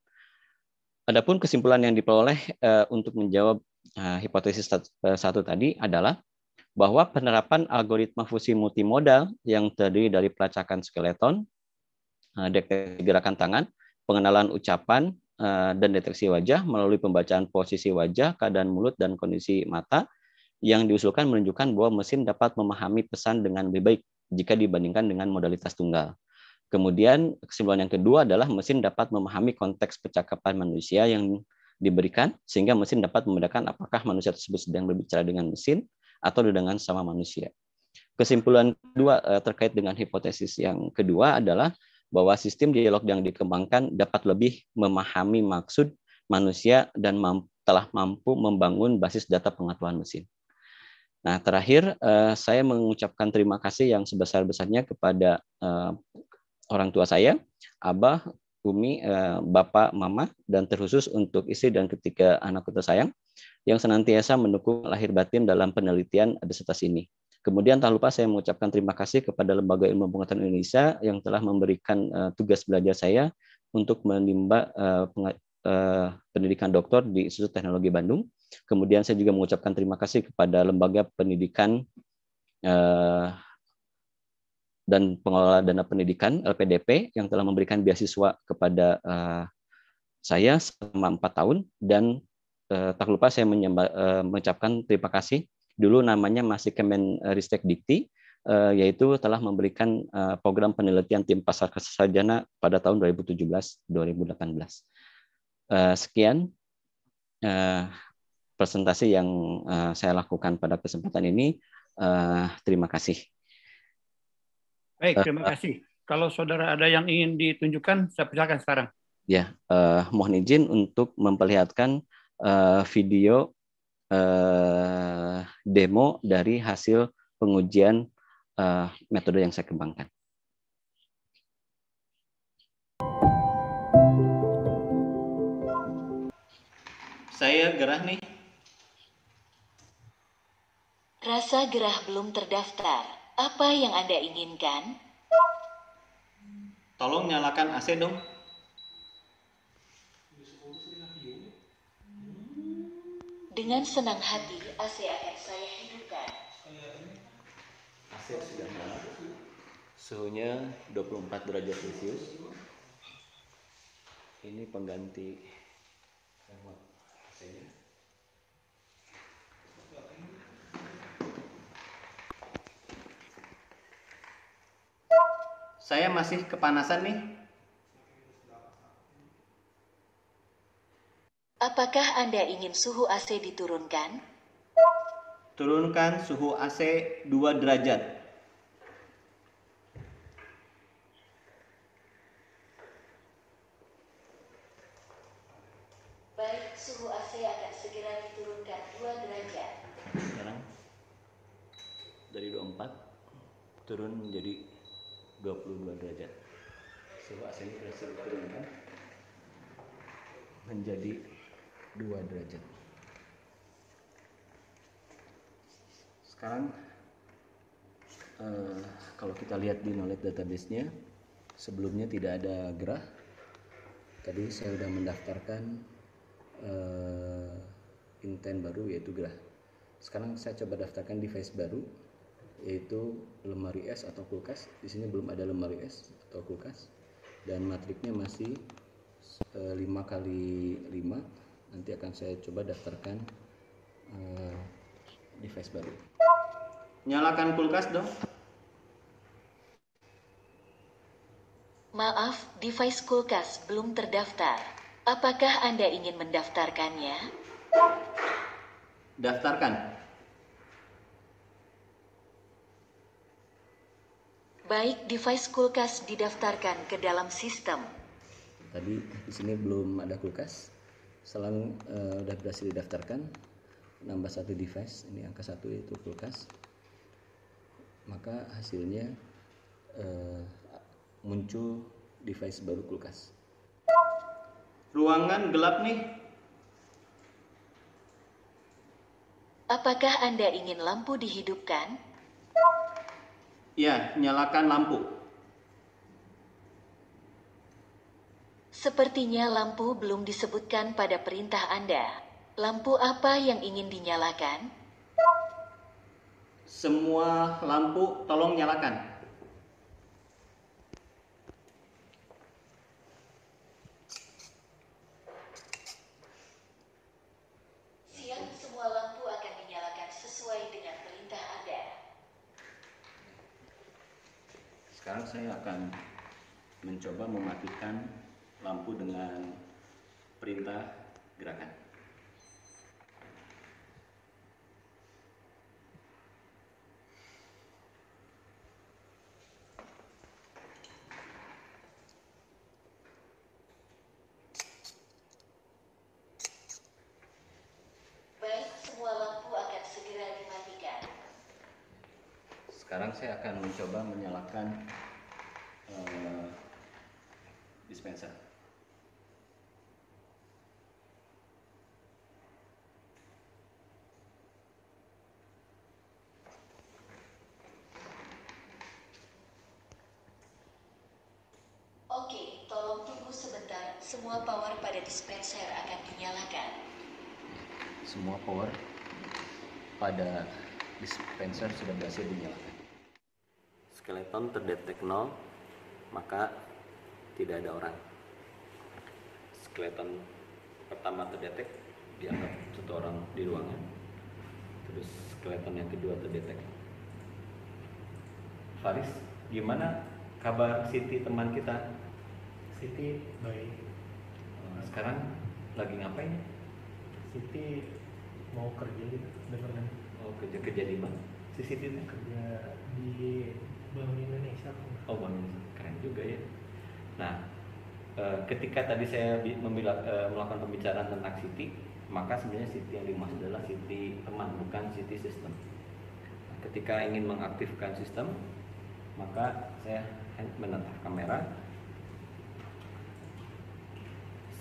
Adapun kesimpulan yang diperoleh uh, untuk menjawab uh, hipotesis satu, tadi adalah bahwa penerapan algoritma fusi multimodal yang terdiri dari pelacakan skeleton, deteksi gerakan tangan, pengenalan ucapan, Eh, dan deteksi wajah melalui pembacaan posisi wajah, keadaan mulut, dan kondisi mata yang diusulkan menunjukkan bahwa mesin dapat memahami pesan dengan lebih baik jika dibandingkan dengan modalitas tunggal. Kemudian kesimpulan yang kedua adalah mesin dapat memahami konteks percakapan manusia yang diberikan sehingga mesin dapat membedakan apakah manusia tersebut sedang berbicara dengan mesin atau dengan sama manusia. Kesimpulan kedua eh, terkait dengan hipotesis yang kedua adalah bahwa sistem dialog yang dikembangkan dapat lebih memahami maksud manusia dan telah mampu membangun basis data pengetahuan mesin. Nah, terakhir eh, saya mengucapkan terima kasih yang sebesar-besarnya kepada eh, orang tua saya, Abah, Umi, eh, Bapak, Mama, dan terkhusus untuk istri dan ketiga anakku tersayang yang senantiasa mendukung lahir batin dalam penelitian disertasi ini. Kemudian tak lupa saya mengucapkan terima kasih kepada Lembaga Ilmu Pengetahuan Indonesia yang telah memberikan uh, tugas belajar saya untuk menimba uh, uh, pendidikan doktor di Institut Teknologi Bandung. Kemudian saya juga mengucapkan terima kasih kepada Lembaga Pendidikan uh, dan Pengelola Dana Pendidikan LPDP yang telah memberikan beasiswa kepada uh, saya selama empat tahun dan uh, tak lupa saya menyemba, uh, mengucapkan terima kasih dulu namanya masih eh, Ristek Dikti, eh, yaitu telah memberikan eh, program penelitian tim pasar kesejahtera pada tahun 2017-2018. Sekian presentasi yang saya lakukan pada kesempatan ini. Terima kasih. Baik, terima kasih. Kalau saudara ada yang ingin ditunjukkan, saya persilakan sekarang. Ya, mohon izin untuk memperlihatkan video eh, demo dari hasil pengujian eh, metode yang saya kembangkan. Saya gerah nih. Rasa gerah belum terdaftar. Apa yang Anda inginkan? Tolong nyalakan AC dong. Dengan senang hati AC akan saya hidupkan. AC sudah nyala. Suhunya 24 derajat Celcius. Ini pengganti Saya masih kepanasan nih. Apakah Anda ingin suhu AC diturunkan? Turunkan suhu AC 2 derajat. Baik, suhu AC akan segera diturunkan 2 derajat. Sekarang dari 24 turun menjadi 22 derajat. Suhu AC nya sudah diturunkan menjadi 2 derajat sekarang eh, kalau kita lihat di knowledge database-nya sebelumnya tidak ada gerah tadi saya sudah mendaftarkan eh, intent baru yaitu gerah sekarang saya coba daftarkan device baru yaitu lemari es atau kulkas di sini belum ada lemari es atau kulkas dan matriknya masih eh, lima 5 kali 5 nanti akan saya coba daftarkan uh, device baru nyalakan kulkas dong maaf device kulkas belum terdaftar apakah anda ingin mendaftarkannya daftarkan Baik, device kulkas didaftarkan ke dalam sistem. Tadi di sini belum ada kulkas selang uh, udah berhasil didaftarkan nambah satu device ini angka satu itu kulkas maka hasilnya uh, muncul device baru kulkas ruangan gelap nih apakah anda ingin lampu dihidupkan ya nyalakan lampu Sepertinya lampu belum disebutkan pada perintah Anda. Lampu apa yang ingin dinyalakan? Semua lampu tolong nyalakan. sekarang saya akan mencoba menyalakan uh, dispenser Oke, tolong tunggu sebentar. Semua power pada dispenser akan dinyalakan. Semua power pada dispenser sudah berhasil dinyalakan skeleton terdetek nol maka tidak ada orang skeleton pertama terdetek dianggap satu orang di ruangan terus skeleton yang kedua terdetek Faris gimana kabar Siti teman kita Siti baik eh, sekarang lagi ngapain Siti mau kerja gitu mana? oh kerja kerja di mana si Siti kerja di Bank Indonesia oh Bank keren juga ya nah eh, ketika tadi saya membila, eh, melakukan pembicaraan tentang city maka sebenarnya city yang dimaksud adalah city teman bukan city system nah, ketika ingin mengaktifkan sistem maka saya menetap kamera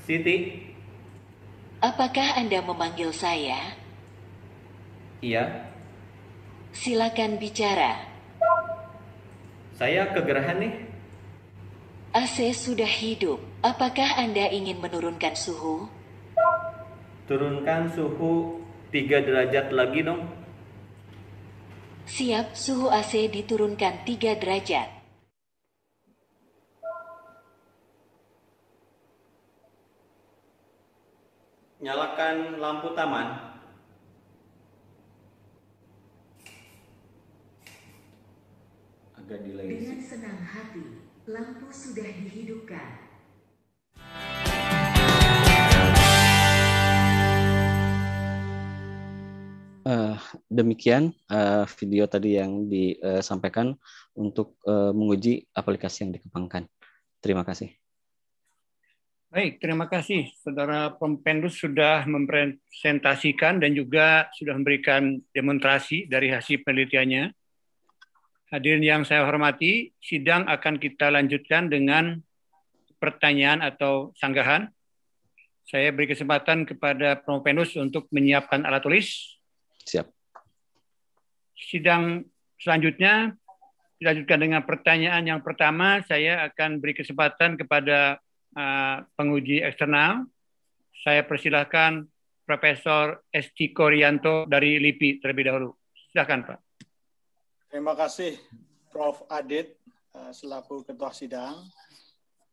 Siti Apakah Anda memanggil saya? Iya Silakan bicara saya kegerahan nih. AC sudah hidup. Apakah Anda ingin menurunkan suhu? Turunkan suhu 3 derajat lagi dong. Siap, suhu AC diturunkan 3 derajat. Nyalakan lampu taman. dan dilayani. Dengan senang hati, lampu sudah dihidupkan. Uh, demikian uh, video tadi yang disampaikan eh, untuk uh, menguji aplikasi yang dikembangkan. Terima kasih. Baik, terima kasih Saudara Pempendus sudah mempresentasikan dan juga sudah memberikan demonstrasi dari hasil penelitiannya. Hadirin yang saya hormati, sidang akan kita lanjutkan dengan pertanyaan atau sanggahan. Saya beri kesempatan kepada Penus untuk menyiapkan alat tulis. Siap. Sidang selanjutnya dilanjutkan dengan pertanyaan yang pertama. Saya akan beri kesempatan kepada uh, penguji eksternal. Saya persilahkan Profesor Esti Korianto dari LIPI terlebih dahulu. Silakan Pak. Terima kasih Prof. Adit eh, selaku Ketua Sidang.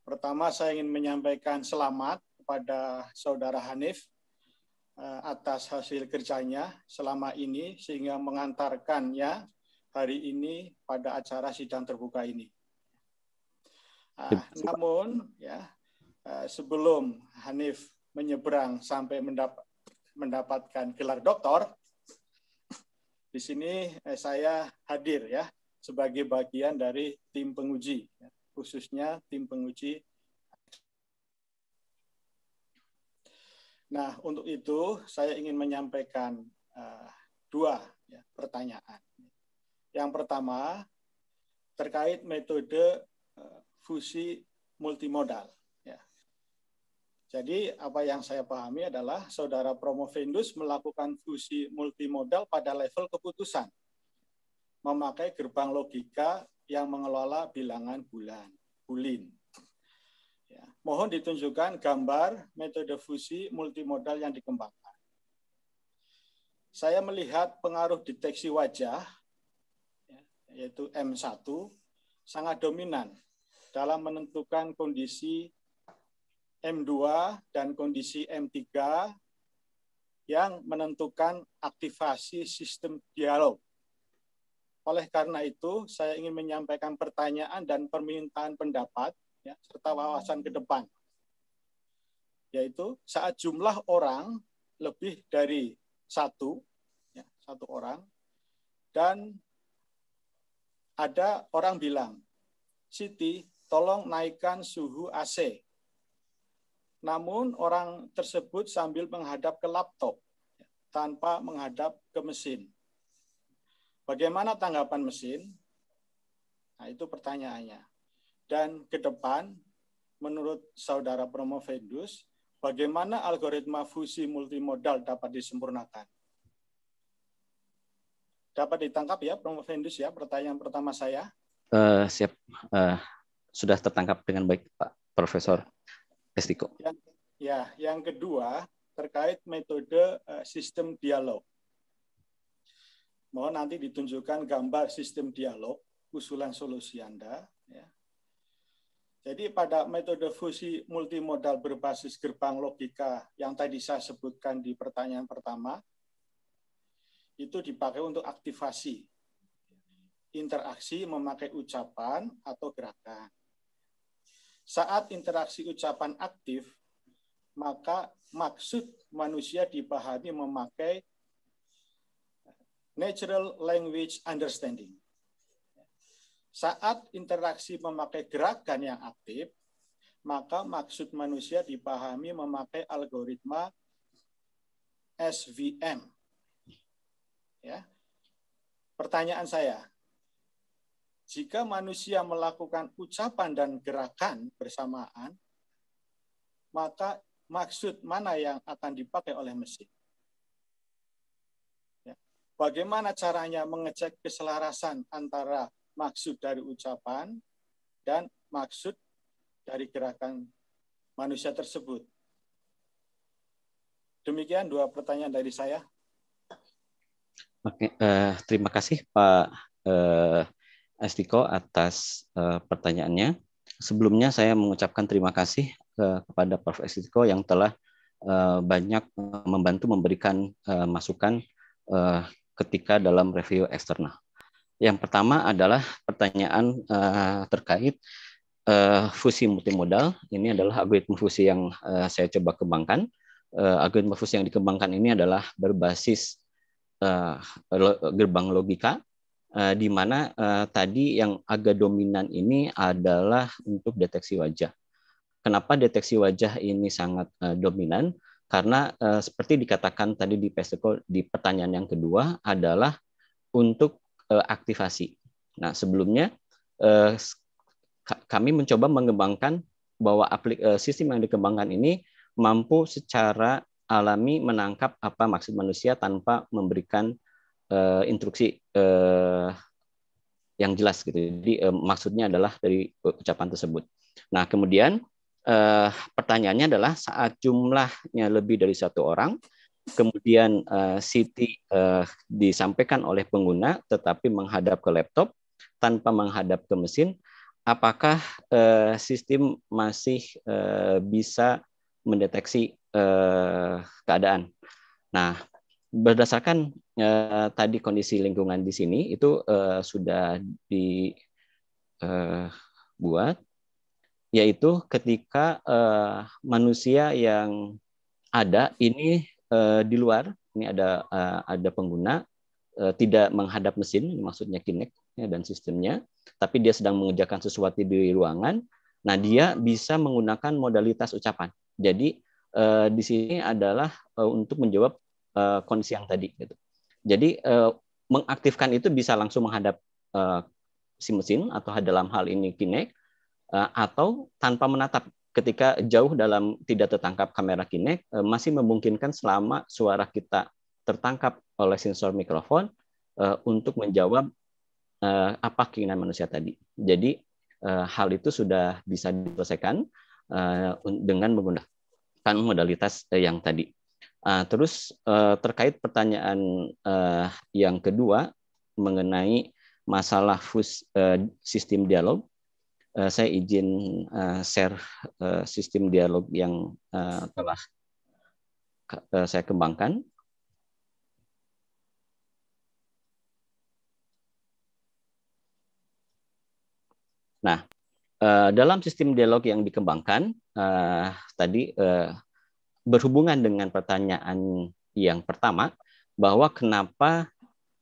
Pertama saya ingin menyampaikan selamat kepada Saudara Hanif eh, atas hasil kerjanya selama ini sehingga mengantarkannya hari ini pada acara sidang terbuka ini. Ah, namun ya eh, sebelum Hanif menyeberang sampai mendapatkan gelar doktor, di sini eh, saya hadir ya sebagai bagian dari tim penguji, ya. khususnya tim penguji. Nah, untuk itu saya ingin menyampaikan eh, dua ya, pertanyaan. Yang pertama terkait metode uh, fusi multimodal. Jadi apa yang saya pahami adalah saudara Promovendus melakukan fusi multimodal pada level keputusan, memakai gerbang logika yang mengelola bilangan bulan, bulin. Ya. Mohon ditunjukkan gambar metode fusi multimodal yang dikembangkan. Saya melihat pengaruh deteksi wajah, ya, yaitu M1, sangat dominan dalam menentukan kondisi M2 dan kondisi M3 yang menentukan aktivasi sistem dialog. Oleh karena itu, saya ingin menyampaikan pertanyaan dan permintaan pendapat ya, serta wawasan ke depan. Yaitu saat jumlah orang lebih dari satu, ya, satu orang, dan ada orang bilang, Siti, tolong naikkan suhu AC. Namun orang tersebut sambil menghadap ke laptop tanpa menghadap ke mesin. Bagaimana tanggapan mesin? Nah, itu pertanyaannya. Dan ke depan menurut saudara Promo Vendus, bagaimana algoritma fusi multimodal dapat disempurnakan? Dapat ditangkap ya, Promo Vendus ya, pertanyaan pertama saya. Uh, siap, uh, sudah tertangkap dengan baik Pak Profesor. Estiko. Yang, ya, yang kedua terkait metode uh, sistem dialog. Mohon nanti ditunjukkan gambar sistem dialog, usulan solusi Anda. Ya. Jadi pada metode fusi multimodal berbasis gerbang logika yang tadi saya sebutkan di pertanyaan pertama, itu dipakai untuk aktivasi interaksi memakai ucapan atau gerakan. Saat interaksi ucapan aktif, maka maksud manusia dipahami memakai natural language understanding. Saat interaksi memakai gerakan yang aktif, maka maksud manusia dipahami memakai algoritma SVM. Ya. Pertanyaan saya, jika manusia melakukan ucapan dan gerakan bersamaan, maka maksud mana yang akan dipakai oleh mesin? Ya. Bagaimana caranya mengecek keselarasan antara maksud dari ucapan dan maksud dari gerakan manusia tersebut? Demikian dua pertanyaan dari saya. Oke, eh, terima kasih Pak eh, Estiko atas uh, pertanyaannya. Sebelumnya saya mengucapkan terima kasih uh, kepada Prof. Estiko yang telah uh, banyak membantu memberikan uh, masukan uh, ketika dalam review eksternal. Yang pertama adalah pertanyaan uh, terkait uh, fusi multimodal. Ini adalah algoritma fusi yang uh, saya coba kembangkan. Uh, algoritma fusi yang dikembangkan ini adalah berbasis uh, gerbang logika uh, di mana uh, tadi yang agak dominan ini adalah untuk deteksi wajah. Kenapa deteksi wajah ini sangat uh, dominan? Karena uh, seperti dikatakan tadi di pestiko di pertanyaan yang kedua adalah untuk uh, aktivasi. Nah sebelumnya uh, kami mencoba mengembangkan bahwa aplik uh, sistem yang dikembangkan ini mampu secara alami menangkap apa maksud manusia tanpa memberikan uh, instruksi uh, yang jelas gitu. Jadi uh, maksudnya adalah dari ucapan tersebut. Nah kemudian uh, pertanyaannya adalah saat jumlahnya lebih dari satu orang, kemudian uh, Siti uh, disampaikan oleh pengguna tetapi menghadap ke laptop tanpa menghadap ke mesin, apakah uh, sistem masih uh, bisa mendeteksi uh, keadaan? Nah berdasarkan eh, tadi kondisi lingkungan di sini itu eh, sudah dibuat eh, yaitu ketika eh, manusia yang ada ini eh, di luar ini ada eh, ada pengguna eh, tidak menghadap mesin maksudnya kinek ya, dan sistemnya tapi dia sedang mengerjakan sesuatu di ruangan nah dia bisa menggunakan modalitas ucapan jadi eh, di sini adalah eh, untuk menjawab uh, kondisi yang tadi gitu. Jadi uh, mengaktifkan itu bisa langsung menghadap uh, si mesin atau dalam hal ini kinek, uh, atau tanpa menatap ketika jauh dalam tidak tertangkap kamera kinek, uh, masih memungkinkan selama suara kita tertangkap oleh sensor mikrofon uh, untuk menjawab uh, apa keinginan manusia tadi. Jadi uh, hal itu sudah bisa diselesaikan uh, dengan menggunakan modalitas yang tadi. Nah, terus uh, terkait pertanyaan uh, yang kedua mengenai masalah fus, uh, sistem dialog, uh, saya izin uh, share uh, sistem dialog yang uh, telah uh, saya kembangkan. Nah, uh, dalam sistem dialog yang dikembangkan uh, tadi Uh, berhubungan dengan pertanyaan yang pertama bahwa kenapa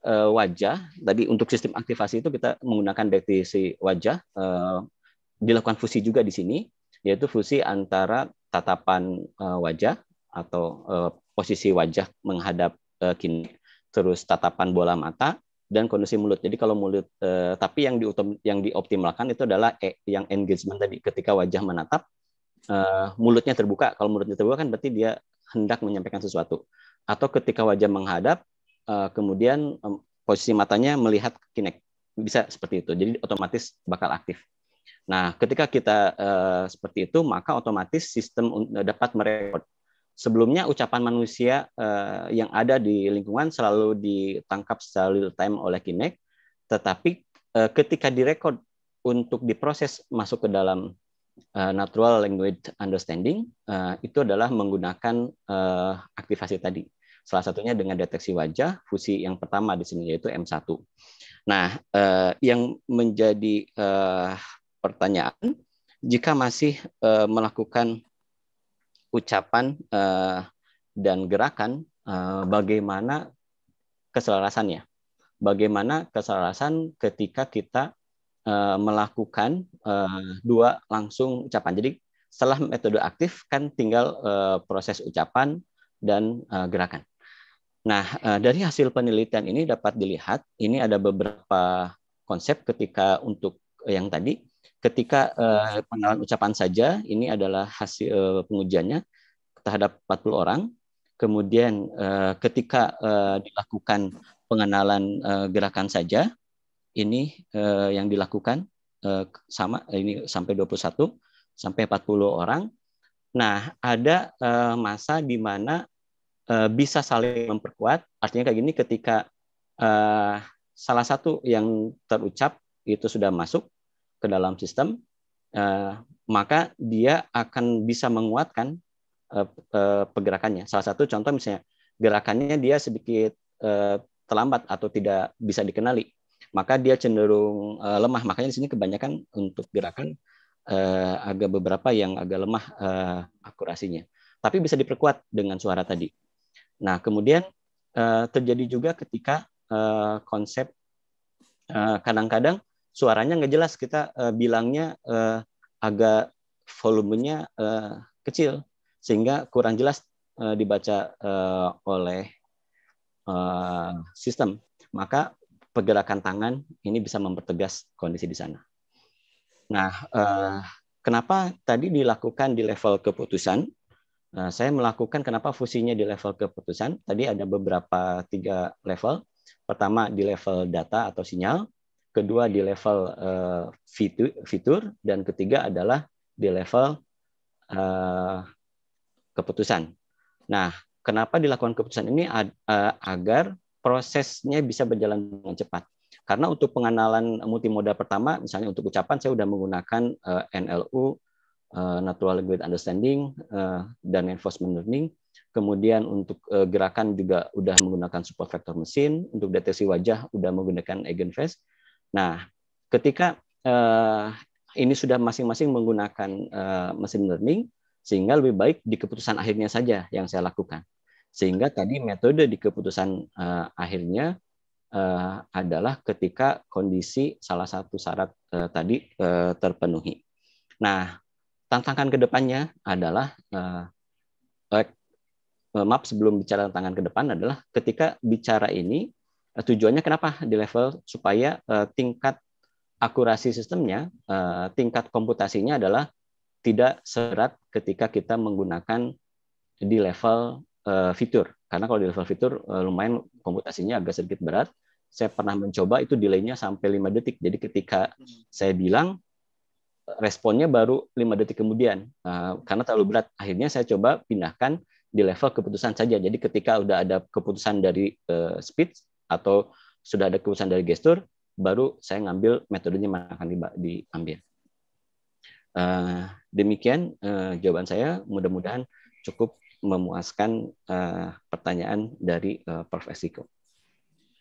uh, wajah tadi untuk sistem aktivasi itu kita menggunakan deteksi wajah uh, dilakukan fusi juga di sini yaitu fusi antara tatapan uh, wajah atau uh, posisi wajah menghadap uh, kini terus tatapan bola mata dan kondisi mulut. Jadi kalau mulut eh, tapi yang di yang dioptimalkan itu adalah e, yang engagement tadi ketika wajah menatap uh, mulutnya terbuka. Kalau mulutnya terbuka kan berarti dia hendak menyampaikan sesuatu. Atau ketika wajah menghadap, uh, kemudian um, posisi matanya melihat kinek. Bisa seperti itu. Jadi otomatis bakal aktif. Nah, ketika kita uh, seperti itu, maka otomatis sistem dapat merekod. Sebelumnya ucapan manusia uh, yang ada di lingkungan selalu ditangkap secara real time oleh kinek, tetapi uh, ketika direkod untuk diproses masuk ke dalam Eh, natural language understanding uh, itu adalah menggunakan uh, aktivasi tadi. Salah satunya dengan deteksi wajah, fusi yang pertama di sini yaitu M1. Nah, uh, yang menjadi uh, pertanyaan jika masih uh, melakukan ucapan uh, dan gerakan uh, bagaimana keselarasannya? Bagaimana keselarasan ketika kita Eh, melakukan uh, dua langsung ucapan. Jadi setelah metode aktif kan tinggal uh, proses ucapan dan uh, gerakan. Nah, uh, dari hasil penelitian ini dapat dilihat ini ada beberapa konsep ketika untuk yang tadi ketika uh, pengenalan ucapan saja ini adalah hasil uh, pengujiannya terhadap 40 orang. Kemudian ketika dilakukan pengenalan gerakan saja ini eh, yang dilakukan eh, sama ini sampai 21 sampai 40 orang. Nah, ada eh, masa di mana eh, bisa saling memperkuat. Artinya kayak gini ketika eh, salah satu yang terucap itu sudah masuk ke dalam sistem, eh, maka dia akan bisa menguatkan eh, eh, pergerakannya. Salah satu contoh misalnya gerakannya dia sedikit eh, terlambat atau tidak bisa dikenali maka dia cenderung uh, lemah. Makanya di sini kebanyakan untuk gerakan uh, agak beberapa yang agak lemah uh, akurasinya. Tapi bisa diperkuat dengan suara tadi. Nah, kemudian uh, terjadi juga ketika uh, konsep kadang-kadang uh, suaranya nggak jelas kita uh, bilangnya uh, agak volumenya uh, kecil sehingga kurang jelas uh, dibaca uh, oleh uh, sistem. Maka pergerakan tangan ini bisa mempertegas kondisi di sana. Nah, eh, kenapa tadi dilakukan di level keputusan? Eh, saya melakukan kenapa fusinya di level keputusan. Tadi ada beberapa tiga level. Pertama di level data atau sinyal, kedua di level eh, fitur, dan ketiga adalah di level keputusan. Nah, kenapa dilakukan keputusan ini agar prosesnya bisa berjalan dengan cepat. Karena untuk pengenalan multimoda pertama, misalnya untuk ucapan, saya sudah menggunakan uh, eh, NLU, uh, eh, Natural Language Understanding, uh, dan Reinforcement Learning. Kemudian untuk uh, gerakan juga sudah menggunakan support vector mesin, untuk deteksi wajah sudah menggunakan Eigenface. Nah, ketika uh, ini sudah masing-masing menggunakan uh, mesin learning, sehingga lebih baik di keputusan akhirnya saja yang saya lakukan. Sehingga tadi metode di keputusan uh, akhirnya uh, adalah ketika kondisi salah satu syarat uh, tadi uh, terpenuhi. Nah, tantangan ke depannya adalah uh, uh, maaf sebelum bicara tantangan ke depan adalah ketika bicara ini uh, tujuannya kenapa di level supaya uh, tingkat akurasi sistemnya, uh, tingkat komputasinya adalah tidak serat ketika kita menggunakan di level Eh, fitur. Karena kalau di level fitur eh, lumayan komputasinya agak sedikit berat. Saya pernah mencoba itu delaynya sampai 5 detik. Jadi ketika hmm. saya bilang responnya baru 5 detik kemudian eh, karena terlalu berat. Akhirnya saya coba pindahkan di level keputusan saja. Jadi ketika udah ada keputusan dari speed atau sudah ada keputusan dari gestur, baru saya ngambil metodenya mana akan diambil. Demikian jawaban saya. Mudah-mudahan cukup memuaskan uh, pertanyaan dari uh, Prof. Esiko.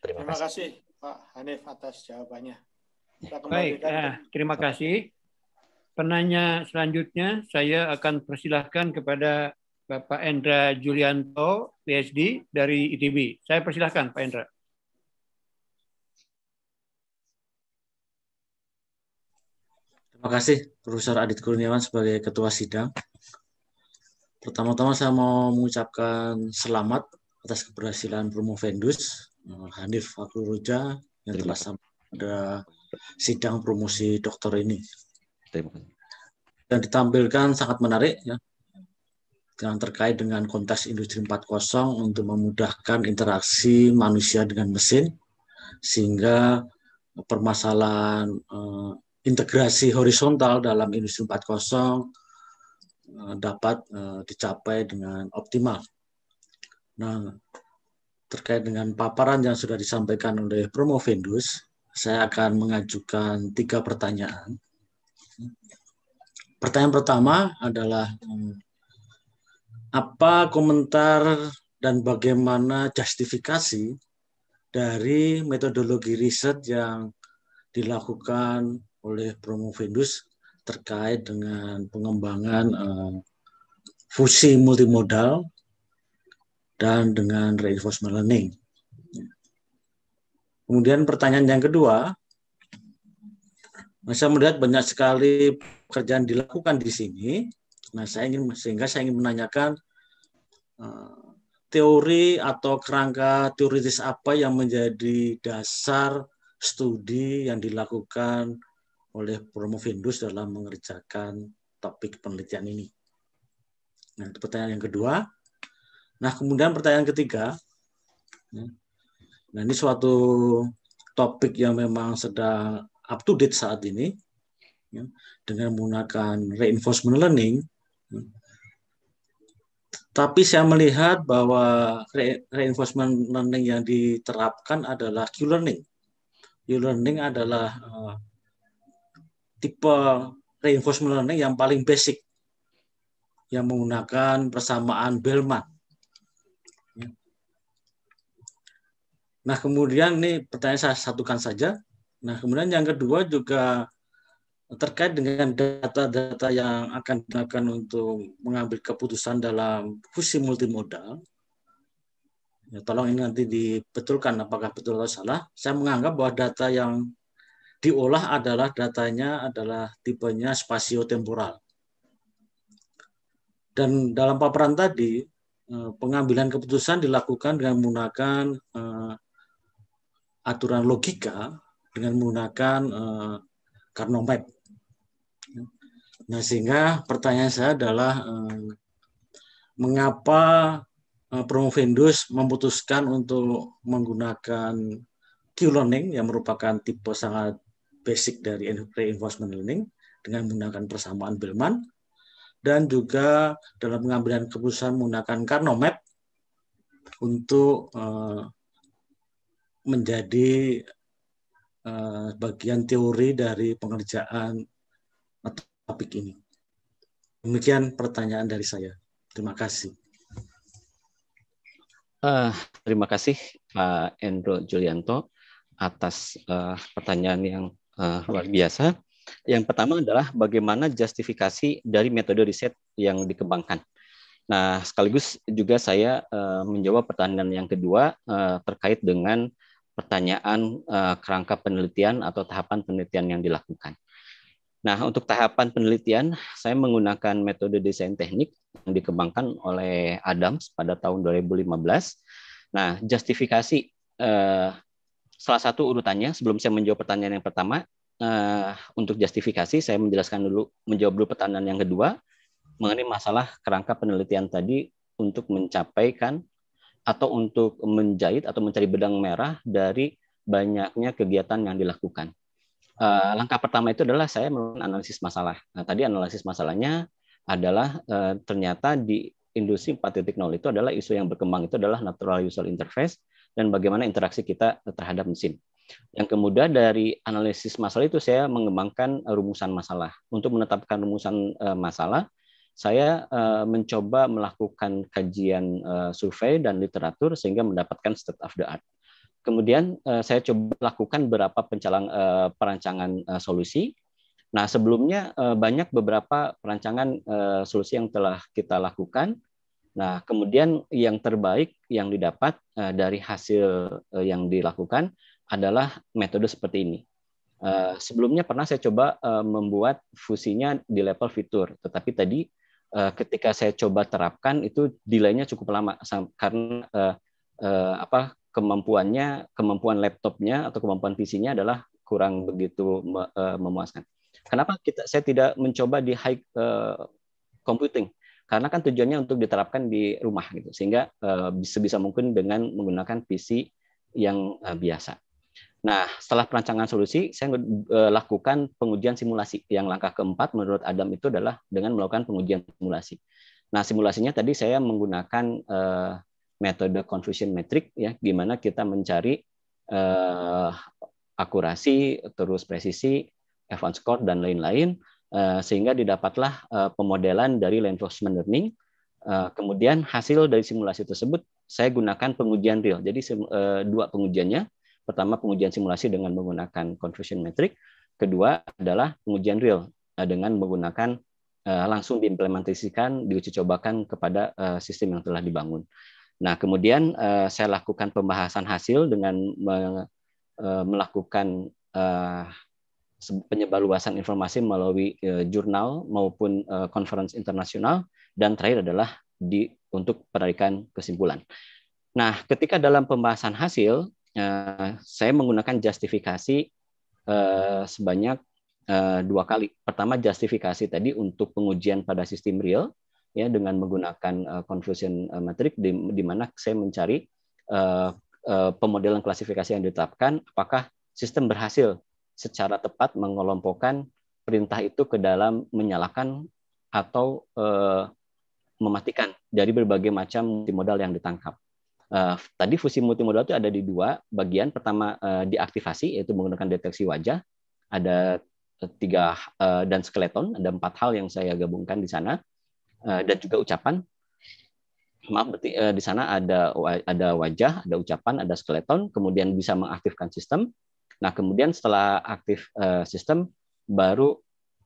Terima, terima kasih. kasih Pak Hanif atas jawabannya. Baik, nah, terima kasih. Penanya selanjutnya saya akan persilahkan kepada Bapak Endra Julianto, PhD dari ITB. Saya persilahkan Pak Endra. Terima kasih Profesor Adit Kurniawan sebagai Ketua Sidang. Pertama-tama saya mau mengucapkan selamat atas keberhasilan Promo Promovendus Hanif Roja, yang telah sampai pada sidang promosi doktor ini. Dan ditampilkan sangat menarik ya dengan terkait dengan konteks industri 4.0 untuk memudahkan interaksi manusia dengan mesin sehingga permasalahan eh, integrasi horizontal dalam industri kosong Eh, dapat eh, dicapai dengan optimal. Nah, terkait dengan paparan yang sudah disampaikan oleh Vendus, saya akan mengajukan tiga pertanyaan. Pertanyaan pertama adalah hmm, apa komentar dan bagaimana justifikasi dari metodologi riset yang dilakukan oleh Vendus terkait dengan pengembangan uh, fusi multimodal dan dengan reinforcement learning. Kemudian pertanyaan yang kedua, nah, saya melihat banyak sekali pekerjaan dilakukan di sini. Nah, saya ingin sehingga saya ingin menanyakan uh, teori atau kerangka teoritis apa yang menjadi dasar studi yang dilakukan oleh PromoVindus dalam mengerjakan topik penelitian ini. Nah, itu pertanyaan yang kedua. Nah, kemudian pertanyaan ketiga. Ya. Nah, ini suatu topik yang memang sedang up to date saat ini. Ya, dengan menggunakan reinforcement learning, ya. tapi saya melihat bahwa re reinforcement learning yang diterapkan adalah Q-learning. Q-learning adalah uh, tipe reinforcement learning yang paling basic yang menggunakan persamaan Bellman. Ya. Nah, kemudian ini pertanyaan saya satukan saja. Nah, kemudian yang kedua juga terkait dengan data-data yang akan digunakan untuk mengambil keputusan dalam fusi multimodal. Ya, tolong ini nanti dibetulkan apakah betul atau salah. Saya menganggap bahwa data yang diolah adalah datanya adalah tipenya spasiotemporal. Dan dalam paparan tadi, eh, pengambilan keputusan dilakukan dengan menggunakan eh, aturan logika dengan menggunakan Carnot eh, map. Nah, sehingga pertanyaan saya adalah mengapa Promo memutuskan untuk menggunakan Q-learning yang merupakan tipe sangat basic dari reinforcement learning dengan menggunakan persamaan Bellman dan juga dalam pengambilan keputusan menggunakan map untuk eh, menjadi eh, bagian teori dari pengerjaan topik ini. Demikian pertanyaan dari saya. Terima kasih. Uh, terima kasih Pak Endro Julianto atas uh, pertanyaan yang uh, luar biasa. Yang pertama adalah bagaimana justifikasi dari metode riset yang dikembangkan. Nah, sekaligus juga saya uh, menjawab pertanyaan yang kedua uh, terkait dengan pertanyaan uh, kerangka penelitian atau tahapan penelitian yang dilakukan. Nah, untuk tahapan penelitian, saya menggunakan metode desain teknik yang dikembangkan oleh Adams pada tahun 2015. Nah, justifikasi eh, salah satu urutannya sebelum saya menjawab pertanyaan yang pertama uh, untuk justifikasi saya menjelaskan dulu menjawab dulu pertanyaan yang kedua mengenai masalah kerangka penelitian tadi untuk mencapai kan atau untuk menjahit atau mencari bedang merah dari banyaknya kegiatan yang dilakukan. Uh, langkah pertama itu adalah saya melakukan analisis masalah. Nah, tadi analisis masalahnya adalah uh, ternyata di industri 4.0 itu adalah isu yang berkembang itu adalah natural user interface dan bagaimana interaksi kita terhadap mesin. Yang kemudian dari analisis masalah itu saya mengembangkan eh, rumusan masalah. Untuk menetapkan rumusan eh, masalah, saya eh, mencoba melakukan kajian survei dan literatur sehingga mendapatkan state of the art. Kemudian saya coba lakukan beberapa pencalang perancangan solusi. Nah sebelumnya banyak beberapa perancangan solusi yang telah kita lakukan Nah, kemudian yang terbaik yang didapat uh, dari hasil uh, yang dilakukan adalah metode seperti ini. Uh, sebelumnya pernah saya coba uh, membuat fusinya di level fitur, tetapi tadi uh, ketika saya coba terapkan itu delay-nya cukup lama karena uh, uh, apa kemampuannya, kemampuan laptopnya atau kemampuan PC-nya adalah kurang begitu me, uh, memuaskan. Kenapa kita saya tidak mencoba di high uh, computing? karena kan tujuannya untuk diterapkan di rumah gitu sehingga sebisa eh, mungkin dengan menggunakan PC yang eh, biasa. Nah, setelah perancangan solusi, saya eh, lakukan pengujian simulasi. Yang langkah keempat menurut Adam itu adalah dengan melakukan pengujian simulasi. Nah, simulasinya tadi saya menggunakan uh, metode confusion metric ya, gimana kita mencari uh, akurasi, terus presisi, F1 score dan lain-lain Eh, sehingga didapatlah eh, pemodelan dari reinforcement learning. Eh, kemudian hasil dari simulasi tersebut saya gunakan pengujian real. Jadi dua pengujiannya. Pertama pengujian simulasi dengan menggunakan confusion metric. Kedua adalah pengujian real dengan menggunakan langsung diimplementasikan, diuji cobakan kepada sistem yang telah dibangun. Nah, kemudian saya lakukan pembahasan hasil dengan melakukan penyebarluasan informasi melalui eh, jurnal maupun e, konferensi internasional dan terakhir adalah di untuk penarikan kesimpulan. Nah, ketika dalam pembahasan hasil eh, saya menggunakan justifikasi sebanyak dua kali. Pertama justifikasi tadi untuk pengujian pada sistem real ya dengan menggunakan confusion matrix di, di mana saya mencari pemodelan klasifikasi yang ditetapkan apakah sistem berhasil secara tepat mengelompokkan perintah itu ke dalam menyalakan atau uh, mematikan dari berbagai macam multimodal yang ditangkap. Uh, tadi fusi multimodal itu ada di dua bagian. Pertama uh, eh, diaktivasi yaitu menggunakan deteksi wajah. Ada tiga uh, dan skeleton. Ada empat hal yang saya gabungkan di sana uh, dan juga ucapan. Maaf, berarti uh, di sana ada ada wajah, ada ucapan, ada skeleton. Kemudian bisa mengaktifkan sistem. Nah, kemudian setelah aktif uh, sistem, baru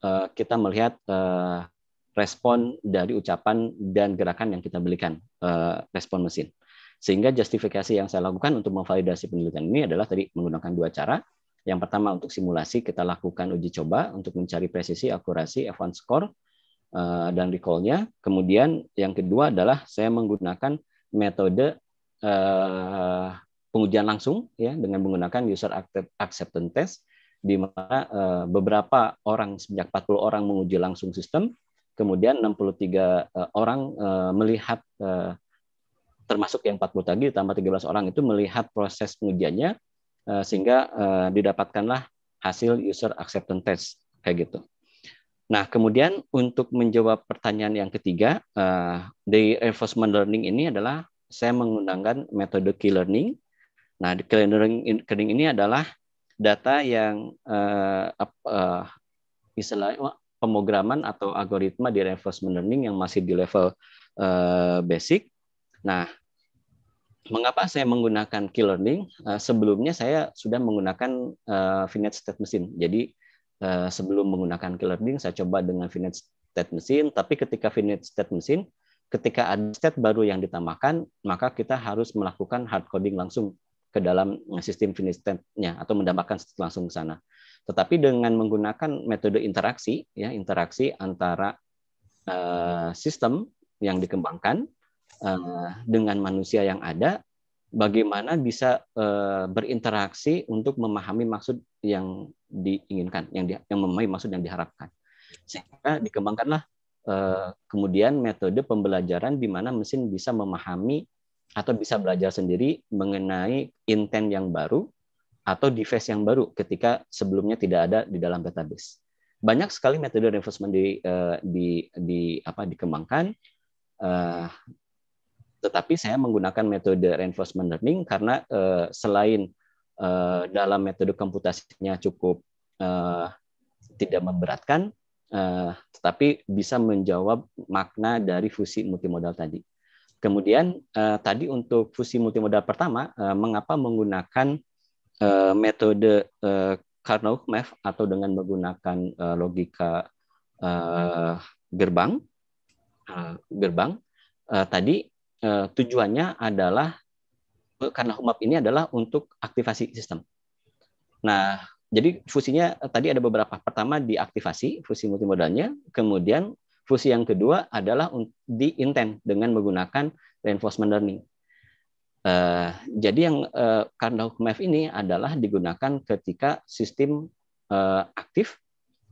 uh, kita melihat uh, respon dari ucapan dan gerakan yang kita belikan, uh, respon mesin. Sehingga justifikasi yang saya lakukan untuk memvalidasi penelitian ini adalah tadi menggunakan dua cara. Yang pertama untuk simulasi kita lakukan uji coba untuk mencari presisi, akurasi, F1 score, dan recall-nya. Kemudian yang kedua adalah saya menggunakan metode uh, pengujian langsung ya dengan menggunakan user acceptance test di mana uh, beberapa orang sejak 40 orang menguji langsung sistem, kemudian 63 uh, eh, orang uh, melihat uh, termasuk yang 40 tadi ditambah 13 orang itu melihat proses pengujiannya uh, sehingga uh, didapatkanlah hasil user acceptance test kayak gitu. Nah, kemudian untuk menjawab pertanyaan yang ketiga, uh, the reinforcement learning ini adalah saya menggunakan metode key learning Nah, di clearing ini adalah data yang eh, eh, istilah pemrograman atau algoritma di reinforcement learning yang masih di level eh, basic. Nah, mengapa saya menggunakan key learning? Eh, sebelumnya saya sudah menggunakan eh, finite state machine. Jadi eh, sebelum menggunakan key learning, saya coba dengan finite state machine. Tapi ketika finite state machine, ketika ada state baru yang ditambahkan, maka kita harus melakukan hard coding langsung ke dalam eh, sistem finistepnya atau mendapatkan langsung ke sana. Tetapi dengan menggunakan metode interaksi, ya interaksi antara uh, sistem yang dikembangkan uh, dengan manusia yang ada, bagaimana bisa uh, berinteraksi untuk memahami maksud yang diinginkan, yang, di, yang memahami maksud yang diharapkan. Sehingga dikembangkanlah kemudian metode pembelajaran di mana mesin bisa memahami atau bisa belajar sendiri mengenai intent yang baru atau device yang baru ketika sebelumnya tidak ada di dalam database. Banyak sekali metode reinforcement di, eh, di, di apa dikembangkan, eh, tetapi saya menggunakan metode reinforcement learning karena eh, selain dalam metode komputasinya cukup tidak memberatkan, tetapi bisa menjawab makna dari fusi multimodal tadi. Kemudian uh, tadi untuk fusi multimodal pertama, uh, mengapa menggunakan uh, metode uh, Carnot Math atau dengan menggunakan uh, logika uh, gerbang? Uh, gerbang uh, tadi uh, tujuannya adalah karena humap ini adalah untuk aktivasi sistem. Nah, jadi fusinya tadi ada beberapa. Pertama diaktivasi fusi multimodalnya, kemudian Fusi yang kedua adalah di intent dengan menggunakan reinforcement learning. Uh, jadi yang uh, eh, karena hukum ini adalah digunakan ketika sistem uh, aktif.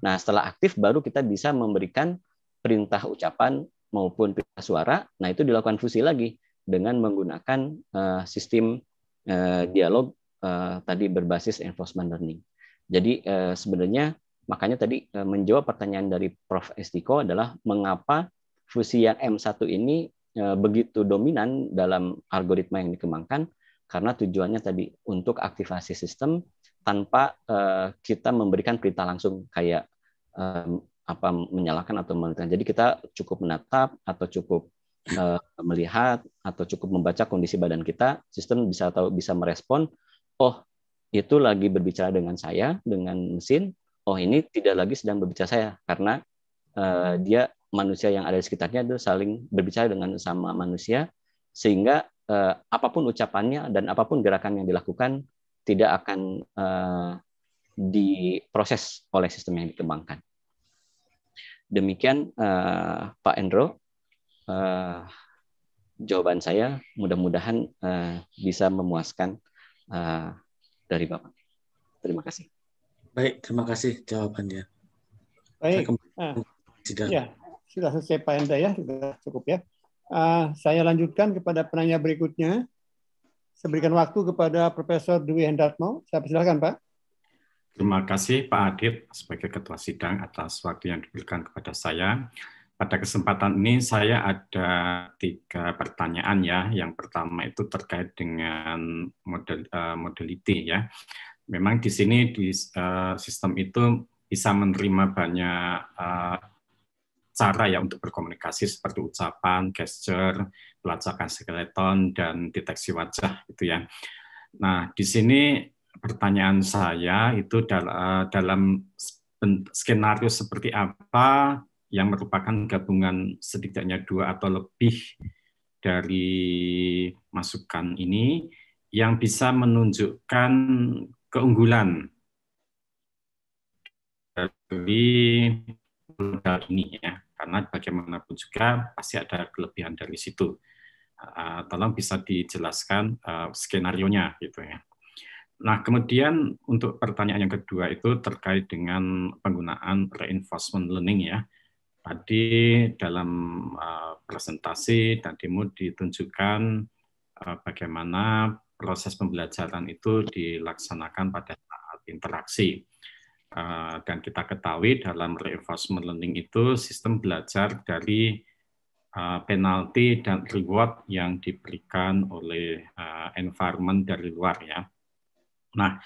Nah, setelah aktif baru kita bisa memberikan perintah ucapan maupun perintah suara. Nah, itu dilakukan fusi lagi dengan menggunakan uh, sistem uh, dialog uh, tadi berbasis reinforcement learning. Jadi uh, sebenarnya Makanya tadi e, menjawab pertanyaan dari Prof. Estiko adalah mengapa fusi yang M1 ini e, begitu dominan dalam algoritma yang dikembangkan karena tujuannya tadi untuk aktivasi sistem tanpa e, kita memberikan perintah langsung kayak apa menyalakan atau menyalakan. Jadi kita cukup menatap atau cukup melihat atau cukup membaca kondisi badan kita, sistem bisa tahu bisa merespon, oh itu lagi berbicara dengan saya dengan mesin, oh ini tidak lagi sedang berbicara saya karena uh, dia manusia yang ada di sekitarnya itu saling berbicara dengan sama manusia sehingga uh, apapun ucapannya dan apapun gerakan yang dilakukan tidak akan uh, diproses oleh sistem yang dikembangkan. Demikian uh, Pak Endro, uh, jawaban saya mudah-mudahan uh, bisa memuaskan uh, dari Bapak. Terima kasih. Baik, terima kasih jawabannya. Baik. Sudah. ya, sudah selesai Pak Enda ya, sudah cukup ya. Uh, saya lanjutkan kepada penanya berikutnya. Saya berikan waktu kepada Profesor Dwi Hendartno. Saya persilahkan Pak. Terima kasih Pak Adit sebagai Ketua Sidang atas waktu yang diberikan kepada saya. Pada kesempatan ini saya ada tiga pertanyaan ya. Yang pertama itu terkait dengan model, uh, modality ya memang di sini di uh, sistem itu bisa menerima banyak uh, cara ya untuk berkomunikasi seperti ucapan, gesture, pelacakan skeleton dan deteksi wajah itu ya. Nah, di sini pertanyaan saya itu dal eh, dalam skenario seperti apa yang merupakan gabungan setidaknya dua atau lebih dari masukan ini yang bisa menunjukkan keunggulan dari modal ini ya karena bagaimanapun juga pasti ada kelebihan dari situ. Uh, tolong bisa dijelaskan uh, skenario-nya gitu ya. Nah, kemudian untuk pertanyaan yang kedua itu terkait dengan penggunaan reinforcement learning ya. Tadi dalam uh, presentasi dan demo ditunjukkan uh, bagaimana proses pembelajaran itu dilaksanakan pada saat interaksi. Eh, dan kita ketahui dalam reinforcement learning itu sistem belajar dari eh, penalti dan reward yang diberikan oleh eh, environment dari luar ya. Nah,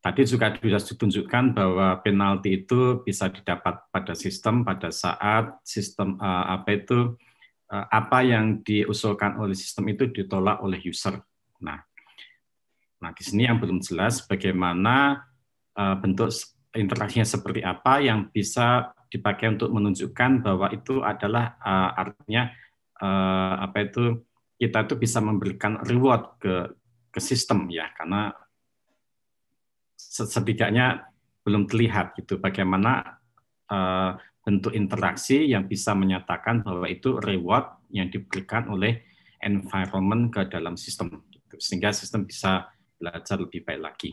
tadi juga sudah ditunjukkan bahwa penalti itu bisa didapat pada sistem pada saat sistem apa itu apa yang diusulkan oleh sistem itu ditolak oleh user. Nah, Nah, di sini yang belum jelas bagaimana uh, bentuk interaksinya seperti apa yang bisa dipakai untuk menunjukkan bahwa itu adalah uh, artinya uh, apa itu kita itu bisa memberikan reward ke ke sistem ya karena setidaknya belum terlihat gitu bagaimana uh, bentuk interaksi yang bisa menyatakan bahwa itu reward yang diberikan oleh environment ke dalam sistem gitu. sehingga sistem bisa belajar lebih baik lagi.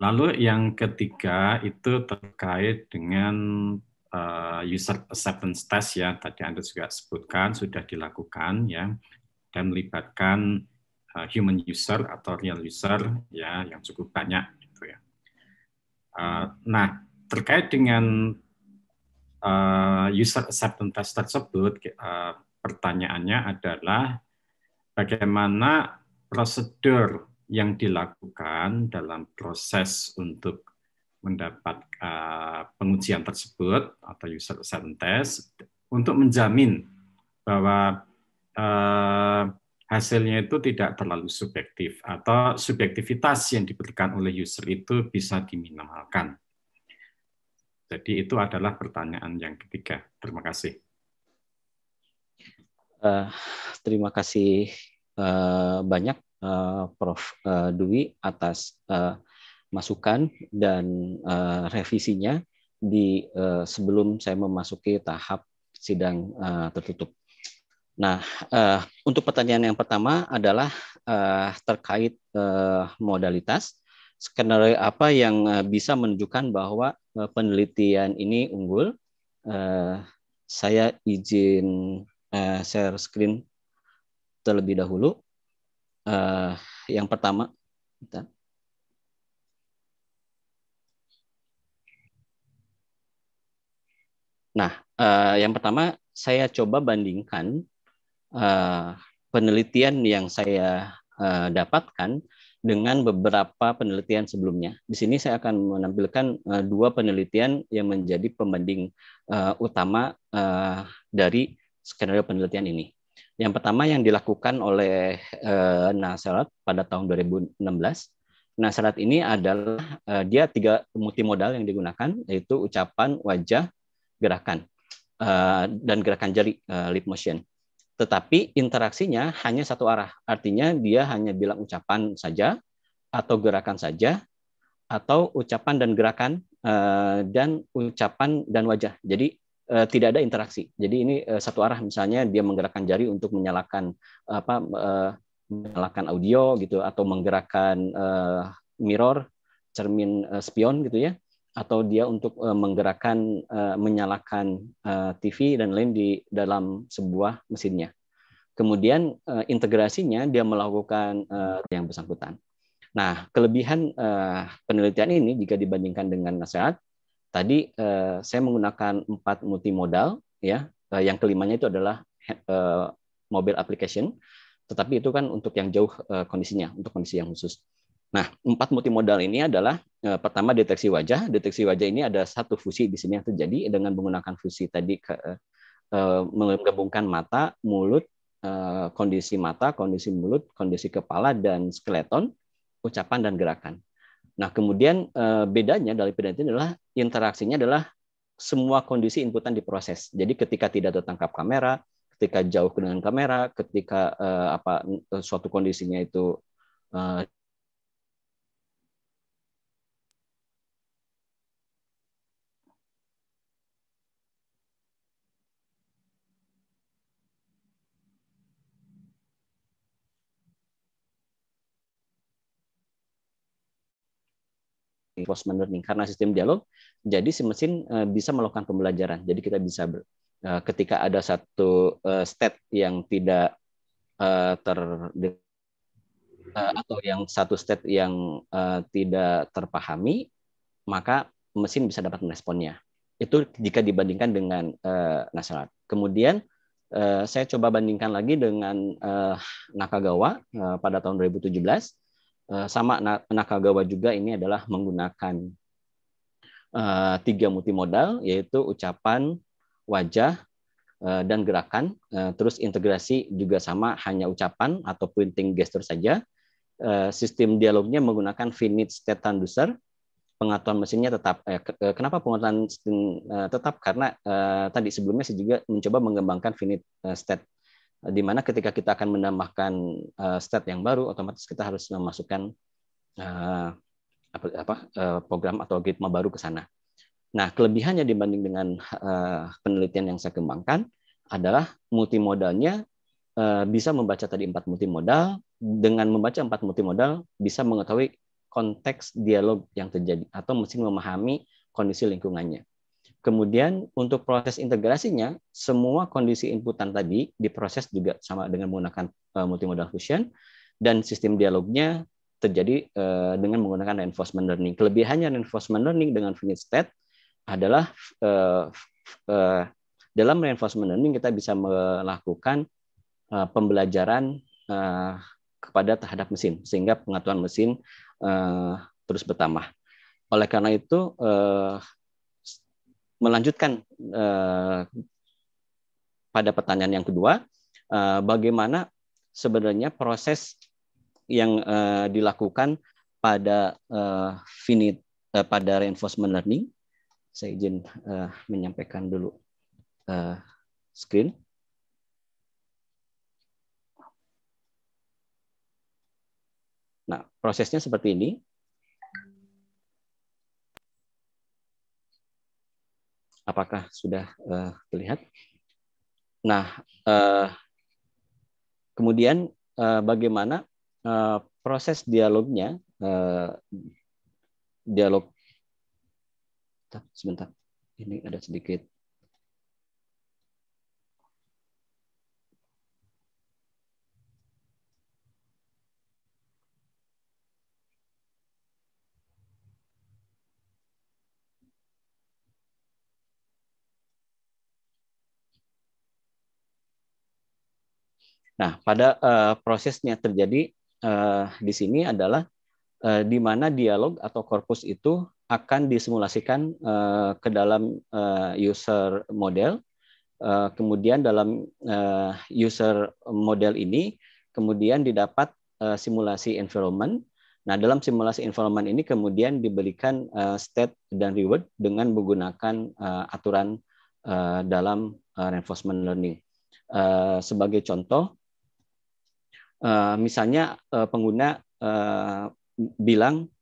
Lalu yang ketiga itu terkait dengan uh, user acceptance test ya tadi Anda juga sebutkan sudah dilakukan ya dan melibatkan uh, human user atau real user ya yang cukup banyak gitu ya. Uh, nah terkait dengan uh, user acceptance test tersebut uh, pertanyaannya adalah bagaimana prosedur yang dilakukan dalam proses untuk mendapat uh, pengujian tersebut atau user acceptance test untuk menjamin bahwa uh, hasilnya itu tidak terlalu subjektif atau subjektivitas yang diberikan oleh user itu bisa diminimalkan. Jadi itu adalah pertanyaan yang ketiga. Terima kasih. Uh, terima kasih Eh, banyak eh, Prof eh, Dwi atas masukan dan revisinya di sebelum saya memasuki tahap sidang tertutup. Nah, untuk pertanyaan yang pertama adalah terkait modalitas skenario apa yang bisa menunjukkan bahwa penelitian ini unggul. Saya izin share screen terlebih dahulu. Uh, yang pertama, kita. Nah, uh, yang pertama saya coba bandingkan uh, penelitian yang saya uh, dapatkan dengan beberapa penelitian sebelumnya. Di sini saya akan menampilkan uh, dua penelitian yang menjadi pembanding uh, utama uh, dari skenario penelitian ini. Yang pertama yang dilakukan oleh eh, Nasarat pada tahun 2016. Nasarat ini adalah eh, dia tiga multimodal yang digunakan yaitu ucapan, wajah, gerakan eh, dan gerakan jari eh, lip motion. Tetapi interaksinya hanya satu arah. Artinya dia hanya bilang ucapan saja atau gerakan saja atau ucapan dan gerakan eh, dan ucapan dan wajah. Jadi uh, tidak ada interaksi. Jadi ini uh, satu arah misalnya dia menggerakkan jari untuk menyalakan apa uh, menyalakan audio gitu atau menggerakkan uh, mirror cermin uh, spion gitu ya atau dia untuk uh, menggerakkan uh, menyalakan uh, TV dan lain di dalam sebuah mesinnya. Kemudian uh, integrasinya dia melakukan uh, yang bersangkutan. Nah, kelebihan uh, penelitian ini jika dibandingkan dengan nasihat Tadi eh, saya menggunakan empat multimodal, ya. Eh, yang kelimanya itu adalah eh, mobile application, tetapi itu kan untuk yang jauh kondisinya, untuk kondisi yang khusus. Nah, empat multimodal ini adalah pertama deteksi wajah. Deteksi wajah ini ada satu fusi di sini yang terjadi dengan menggunakan fusi tadi ke menggabungkan mata, mulut, kondisi mata, kondisi mulut, kondisi kepala dan skeleton, ucapan dan gerakan. Nah, kemudian eh, bedanya dari penelitian adalah interaksinya adalah semua kondisi inputan diproses. Jadi ketika tidak tertangkap kamera, ketika jauh dengan kamera, ketika eh, apa eh, suatu kondisinya itu reinforcement learning karena sistem dialog jadi si mesin eh, bisa melakukan pembelajaran jadi kita bisa eh, ketika ada satu eh, state yang tidak ter atau yang satu state yang tidak terpahami maka mesin bisa dapat meresponnya itu jika dibandingkan dengan nasional kemudian saya coba bandingkan lagi dengan Nakagawa pada tahun 2017 Eh, sama Nakagawa juga ini adalah menggunakan uh, tiga multimodal yaitu ucapan, wajah, eh, dan gerakan. terus integrasi juga sama hanya ucapan atau pointing gesture saja. sistem dialognya menggunakan finite state transducer. Pengaturan mesinnya tetap. kenapa pengaturan tetap? Karena tadi sebelumnya saya juga mencoba mengembangkan finite state di mana ketika kita akan menambahkan uh, eh, stat yang baru, otomatis kita harus memasukkan uh, apa, apa, uh, program atau algoritma baru ke sana. Nah, kelebihannya dibanding dengan uh, penelitian yang saya kembangkan adalah multimodalnya uh, bisa membaca tadi empat multimodal. Dengan membaca empat multimodal, bisa mengetahui konteks dialog yang terjadi atau mesti memahami kondisi lingkungannya. Kemudian untuk proses integrasinya, semua kondisi inputan tadi diproses juga sama dengan menggunakan uh, multimodal fusion dan sistem dialognya terjadi uh, dengan menggunakan reinforcement learning. Kelebihannya reinforcement learning dengan finite state adalah uh, uh, dalam reinforcement learning kita bisa melakukan uh, pembelajaran uh, kepada terhadap mesin sehingga pengetahuan mesin uh, terus bertambah. Oleh karena itu melanjutkan eh, pada pertanyaan yang kedua, eh, bagaimana sebenarnya proses yang eh, dilakukan pada eh, finite eh, pada reinforcement learning? Saya izin eh, menyampaikan dulu eh, screen. Nah, prosesnya seperti ini. Apakah sudah uh, terlihat? Nah, uh, kemudian uh, bagaimana uh, proses dialognya? Uh, dialog. Sebentar, ini ada sedikit Nah, pada uh, prosesnya terjadi uh, di sini adalah uh, di mana dialog atau korpus itu akan disimulasikan uh, ke dalam uh, user model. Uh, kemudian dalam uh, user model ini kemudian didapat uh, simulasi environment. Nah, dalam simulasi environment ini kemudian diberikan uh, state dan reward dengan menggunakan uh, aturan uh, dalam uh, reinforcement learning. Uh, sebagai contoh, Eh, misalnya uh, pengguna uh, bilang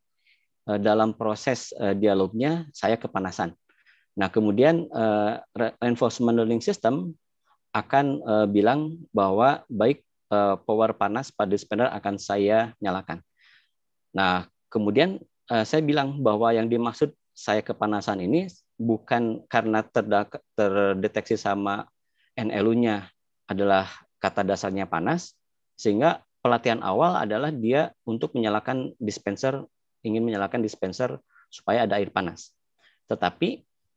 uh, dalam proses uh, dialognya saya kepanasan. Nah kemudian uh, reinforcement learning system akan uh, bilang bahwa baik uh, power panas pada spinner akan saya nyalakan. Nah kemudian uh, saya bilang bahwa yang dimaksud saya kepanasan ini bukan karena terdeteksi sama NLU-nya adalah kata dasarnya panas, sehingga pelatihan awal adalah dia untuk menyalakan dispenser, ingin menyalakan dispenser supaya ada air panas. Tetapi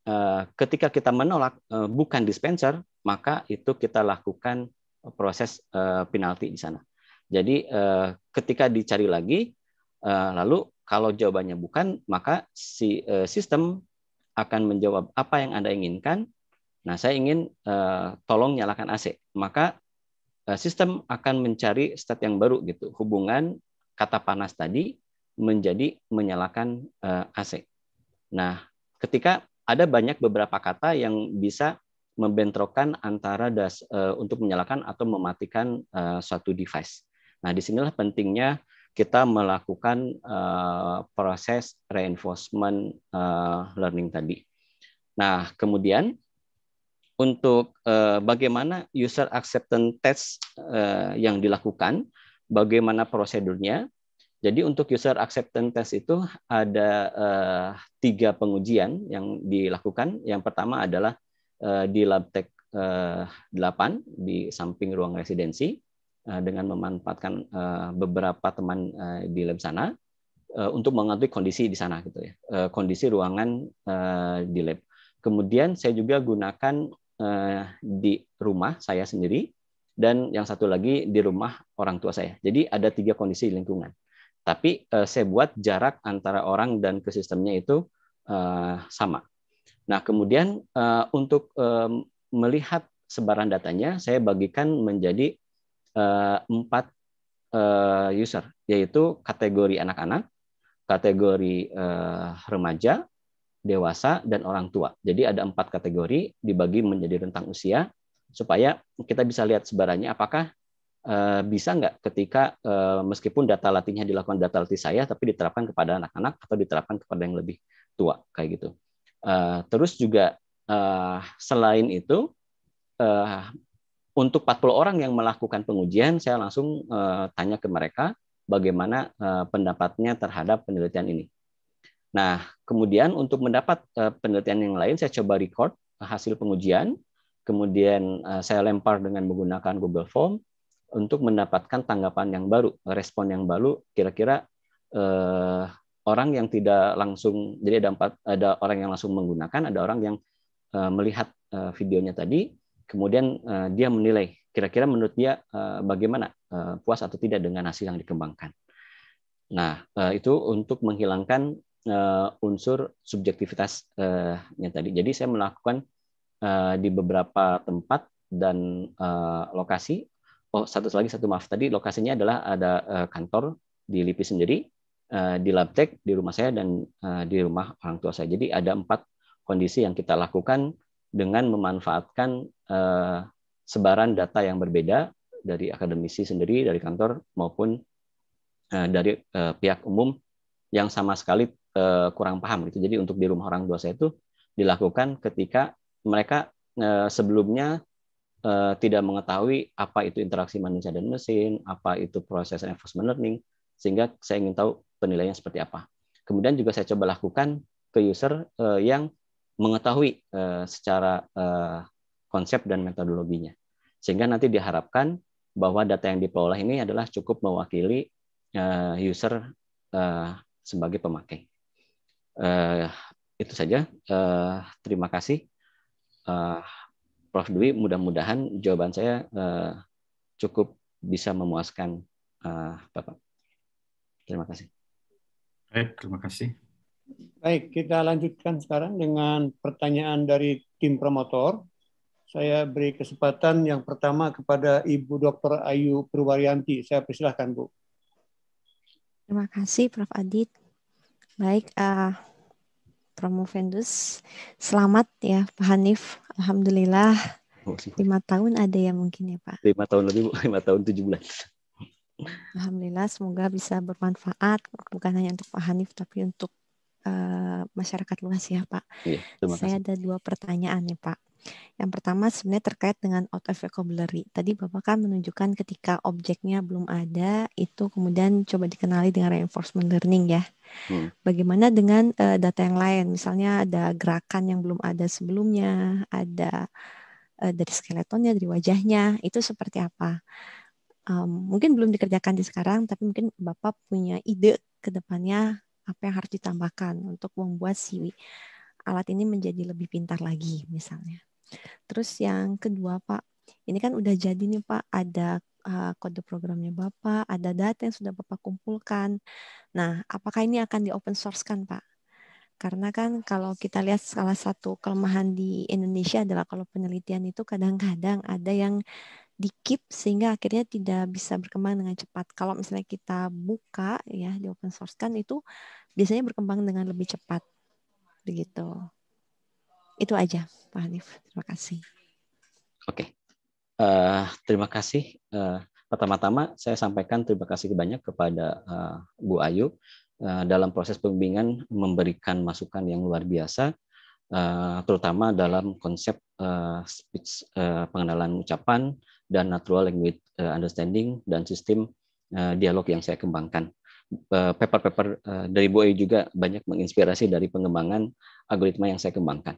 eh, ketika kita menolak eh, bukan dispenser, maka itu kita lakukan proses eh, penalti di sana. Jadi ketika dicari lagi, lalu kalau jawabannya bukan, maka si sistem akan menjawab apa yang Anda inginkan. Nah, saya ingin tolong nyalakan AC. Maka Eh, sistem akan mencari stat yang baru gitu. Hubungan kata panas tadi menjadi menyalakan eh, AC. Nah, ketika ada banyak beberapa kata yang bisa membentrokan antara das eh, untuk menyalakan atau mematikan suatu device. Nah, disinilah pentingnya kita melakukan proses reinforcement learning tadi. Nah, kemudian untuk uh, bagaimana user acceptance test uh, yang dilakukan, bagaimana prosedurnya. Jadi untuk user acceptance test itu ada uh, tiga pengujian yang dilakukan. Yang pertama adalah uh, di Labtek uh, 8 di samping ruang residensi uh, dengan memanfaatkan uh, beberapa teman uh, di lab sana uh, untuk mengetahui kondisi di sana gitu ya. Uh, kondisi ruangan uh, di lab. Kemudian saya juga gunakan Eh, di rumah saya sendiri dan yang satu lagi di rumah orang tua saya. Jadi ada tiga kondisi lingkungan. Tapi eh, saya buat jarak antara orang dan ke sistemnya itu eh, sama. Nah kemudian untuk melihat sebaran datanya saya bagikan menjadi empat user yaitu kategori anak-anak, kategori remaja, dewasa, dan orang tua. Jadi ada empat kategori dibagi menjadi rentang usia supaya kita bisa lihat sebarannya apakah eh, bisa nggak ketika eh, meskipun data latihnya dilakukan data latih saya tapi diterapkan kepada anak-anak atau diterapkan kepada yang lebih tua kayak gitu. Eh, terus juga selain itu untuk 40 orang yang melakukan pengujian saya langsung tanya ke mereka bagaimana pendapatnya terhadap penelitian ini Nah, kemudian untuk mendapat eh, penelitian yang lain, saya coba record hasil pengujian, kemudian eh, saya lempar dengan menggunakan Google Form untuk mendapatkan tanggapan yang baru, respon yang baru, kira-kira eh, orang yang tidak langsung, jadi ada empat, ada orang yang langsung menggunakan, ada orang yang eh, melihat eh, videonya tadi, kemudian eh, dia menilai kira-kira menurut dia eh, bagaimana eh, puas atau tidak dengan hasil yang dikembangkan. Nah, eh, itu untuk menghilangkan uh, unsur subjektivitas uh, yang tadi. Jadi saya melakukan uh, di beberapa tempat dan uh, lokasi. Oh, satu lagi satu maaf tadi lokasinya adalah ada uh, kantor di LIPI sendiri, uh, di Labtek, di rumah saya dan uh, di rumah orang tua saya. Jadi ada empat kondisi yang kita lakukan dengan memanfaatkan uh, sebaran data yang berbeda dari akademisi sendiri, dari kantor maupun dari pihak umum yang sama sekali uh, kurang paham gitu. Jadi untuk di rumah orang tua saya itu dilakukan ketika mereka uh, sebelumnya uh, tidak mengetahui apa itu interaksi manusia dan mesin, apa itu proses reinforcement learning, sehingga saya ingin tahu penilaiannya seperti apa. Kemudian juga saya coba lakukan ke user uh, yang mengetahui uh, secara uh, konsep dan metodologinya. Sehingga nanti diharapkan bahwa data yang diperoleh ini adalah cukup mewakili user sebagai pemakai. Uh, itu saja. Uh, terima kasih, uh, Prof. Dwi. Mudah-mudahan jawaban saya uh, cukup bisa memuaskan uh, Bapak. Terima kasih. Baik, terima kasih. Baik, kita lanjutkan sekarang dengan pertanyaan dari tim promotor. Saya beri kesempatan yang pertama kepada Ibu Dr. Ayu Purwaryanti. Saya persilahkan, Bu. Terima kasih, Prof. Adit. Baik, uh, ah, Promovendus, selamat ya Pak Hanif. Alhamdulillah, lima tahun ada ya mungkin ya Pak? Lima tahun lebih, lima tahun tujuh bulan. Alhamdulillah, semoga bisa bermanfaat bukan hanya untuk Pak Hanif tapi untuk uh, masyarakat luas ya Pak. Iya, Saya ada dua pertanyaan ya Pak. Yang pertama sebenarnya terkait dengan out of vocabulary. Tadi Bapak kan menunjukkan ketika objeknya belum ada, itu kemudian coba dikenali dengan reinforcement learning ya. Hmm. Bagaimana dengan uh, data yang lain? Misalnya ada gerakan yang belum ada sebelumnya, ada uh, dari skeletonnya, dari wajahnya, itu seperti apa? Um, mungkin belum dikerjakan di sekarang, tapi mungkin Bapak punya ide ke depannya apa yang harus ditambahkan untuk membuat si alat ini menjadi lebih pintar lagi misalnya. Terus yang kedua Pak, ini kan udah jadi nih Pak, ada uh, kode programnya Bapak, ada data yang sudah Bapak kumpulkan. Nah, apakah ini akan di open source-kan, Pak? Karena kan kalau kita lihat salah satu kelemahan di Indonesia adalah kalau penelitian itu kadang-kadang ada yang dikip sehingga akhirnya tidak bisa berkembang dengan cepat. Kalau misalnya kita buka ya di open source kan itu biasanya berkembang dengan lebih cepat. Begitu. Itu aja, Pak Hanif. Terima kasih. Oke. Okay. Uh, eh, terima kasih. Uh, Pertama-tama saya sampaikan terima kasih banyak kepada uh, Bu Ayu uh, dalam proses pembimbingan memberikan masukan yang luar biasa uh, terutama dalam konsep uh, speech uh, pengenalan ucapan dan natural language understanding dan sistem uh, dialog yang saya kembangkan. Paper-paper dari Bu Ayu juga banyak menginspirasi dari pengembangan algoritma yang saya kembangkan.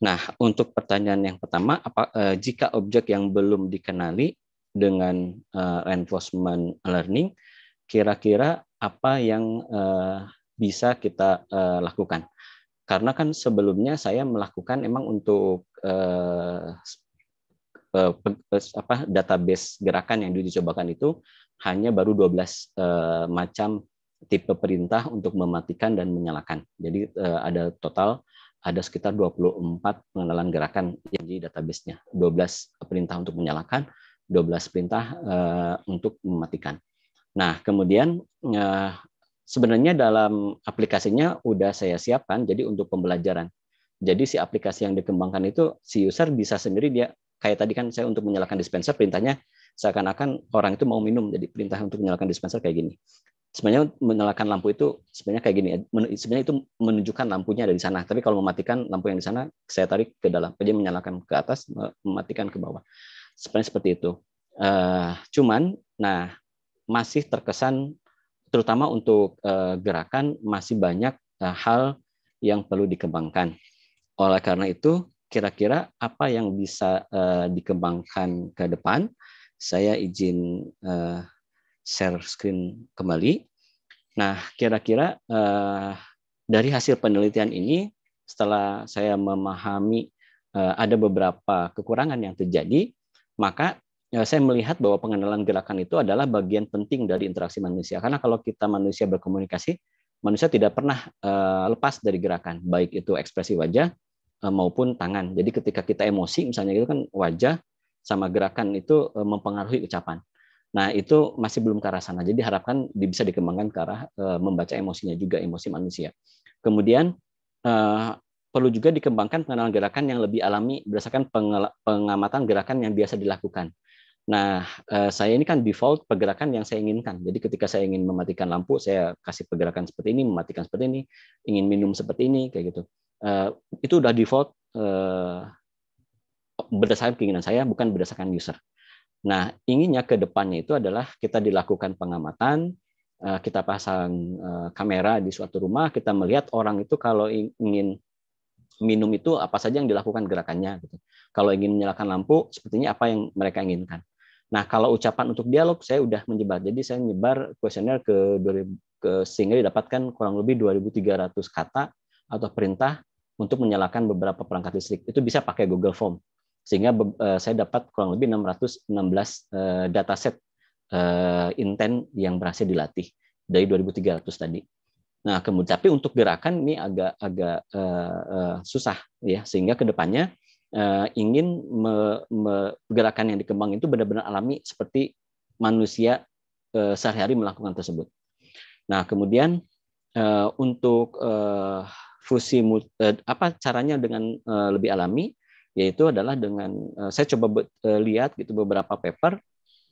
Nah, untuk pertanyaan yang pertama, apa, eh, jika objek yang belum dikenali dengan eh, reinforcement learning, kira-kira apa yang eh, bisa kita eh, lakukan? Karena kan sebelumnya saya melakukan emang untuk eh, eh, apa, database gerakan yang dicobakan itu hanya baru 12 eh, macam tipe perintah untuk mematikan dan menyalakan. Jadi eh, ada total ada sekitar 24 pengenalan gerakan yang di database-nya. 12 perintah untuk menyalakan, 12 perintah eh, untuk mematikan. Nah, kemudian eh, sebenarnya dalam aplikasinya udah saya siapkan jadi untuk pembelajaran. Jadi si aplikasi yang dikembangkan itu si user bisa sendiri dia kayak tadi kan saya untuk menyalakan dispenser perintahnya seakan-akan orang itu mau minum jadi perintah untuk menyalakan dispenser kayak gini sebenarnya menyalakan lampu itu sebenarnya kayak gini ya, sebenarnya itu menunjukkan lampunya ada di sana tapi kalau mematikan lampu yang di sana saya tarik ke dalam jadi menyalakan ke atas mematikan ke bawah sebenarnya seperti itu uh, cuman nah masih terkesan terutama untuk uh, gerakan masih banyak uh, hal yang perlu dikembangkan oleh karena itu kira-kira apa yang bisa uh, dikembangkan ke depan saya izin uh, share screen kembali. Nah, kira-kira eh, dari hasil penelitian ini, setelah saya memahami eh, ada beberapa kekurangan yang terjadi, maka eh, saya melihat bahwa pengenalan gerakan itu adalah bagian penting dari interaksi manusia. Karena kalau kita manusia berkomunikasi, manusia tidak pernah eh, lepas dari gerakan, baik itu ekspresi wajah eh, maupun tangan. Jadi ketika kita emosi, misalnya itu kan wajah sama gerakan itu eh, mempengaruhi ucapan. Nah, itu masih belum ke arah sana. Jadi harapkan bisa dikembangkan ke arah eh, membaca emosinya juga emosi manusia. Kemudian eh, perlu juga dikembangkan pengenalan gerakan yang lebih alami berdasarkan pengamatan gerakan yang biasa dilakukan. Nah, eh, saya ini kan default pergerakan yang saya inginkan. Jadi ketika saya ingin mematikan lampu, saya kasih pergerakan seperti ini, mematikan seperti ini, ingin minum seperti ini kayak gitu. Itu udah default berdasarkan keinginan saya bukan berdasarkan user. Nah, inginnya ke depannya itu adalah kita dilakukan pengamatan, eh, kita pasang eh, kamera di suatu rumah, kita melihat orang itu kalau ingin minum itu apa saja yang dilakukan gerakannya. Gitu. Kalau ingin menyalakan lampu, sepertinya apa yang mereka inginkan. Nah, kalau ucapan untuk dialog, saya sudah menyebar. Jadi saya menyebar kuesioner ke, ke sehingga didapatkan kurang lebih 2.300 kata atau perintah untuk menyalakan beberapa perangkat listrik. Itu bisa pakai Google Form sehingga eh, saya dapat kurang lebih 616 eh, dataset eh, intent yang berhasil dilatih dari 2.300 tadi. Nah, kemudian tapi untuk gerakan ini agak agak uh, uh, susah ya sehingga kedepannya uh, ingin me, me, gerakan yang dikembang itu benar-benar alami seperti manusia uh, sehari-hari melakukan tersebut. Nah, kemudian uh, untuk uh, fusi uh, apa caranya dengan uh, lebih alami yaitu adalah dengan eh, saya coba eh, lihat gitu beberapa paper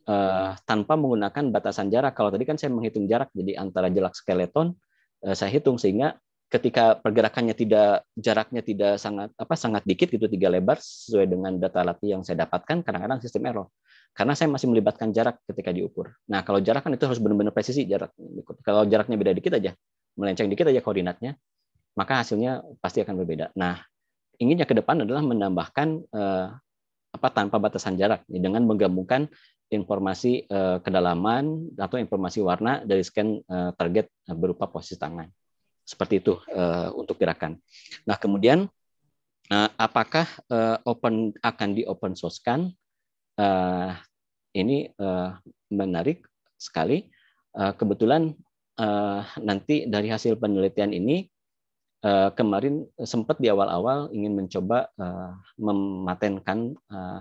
uh, tanpa menggunakan batasan jarak. Kalau tadi kan saya menghitung jarak, jadi antara jelak skeleton uh, saya hitung sehingga ketika pergerakannya tidak jaraknya tidak sangat apa sangat dikit gitu tiga lebar sesuai dengan data latih yang saya dapatkan kadang-kadang sistem error karena saya masih melibatkan jarak ketika diukur. Nah kalau jarak kan itu harus benar-benar presisi jarak. Kalau jaraknya beda dikit aja melenceng dikit aja koordinatnya maka hasilnya pasti akan berbeda. Nah inginnya ke depan adalah menambahkan uh, apa tanpa batasan jarak dengan menggabungkan informasi uh, kedalaman atau informasi warna dari scan uh, target berupa posisi tangan. Seperti itu uh, untuk gerakan. Nah, kemudian uh, apakah uh, open akan di open source kan? Uh, ini uh, menarik sekali. Uh, kebetulan uh, nanti dari hasil penelitian ini Eh, kemarin sempat di awal-awal ingin mencoba uh, mematenkan uh,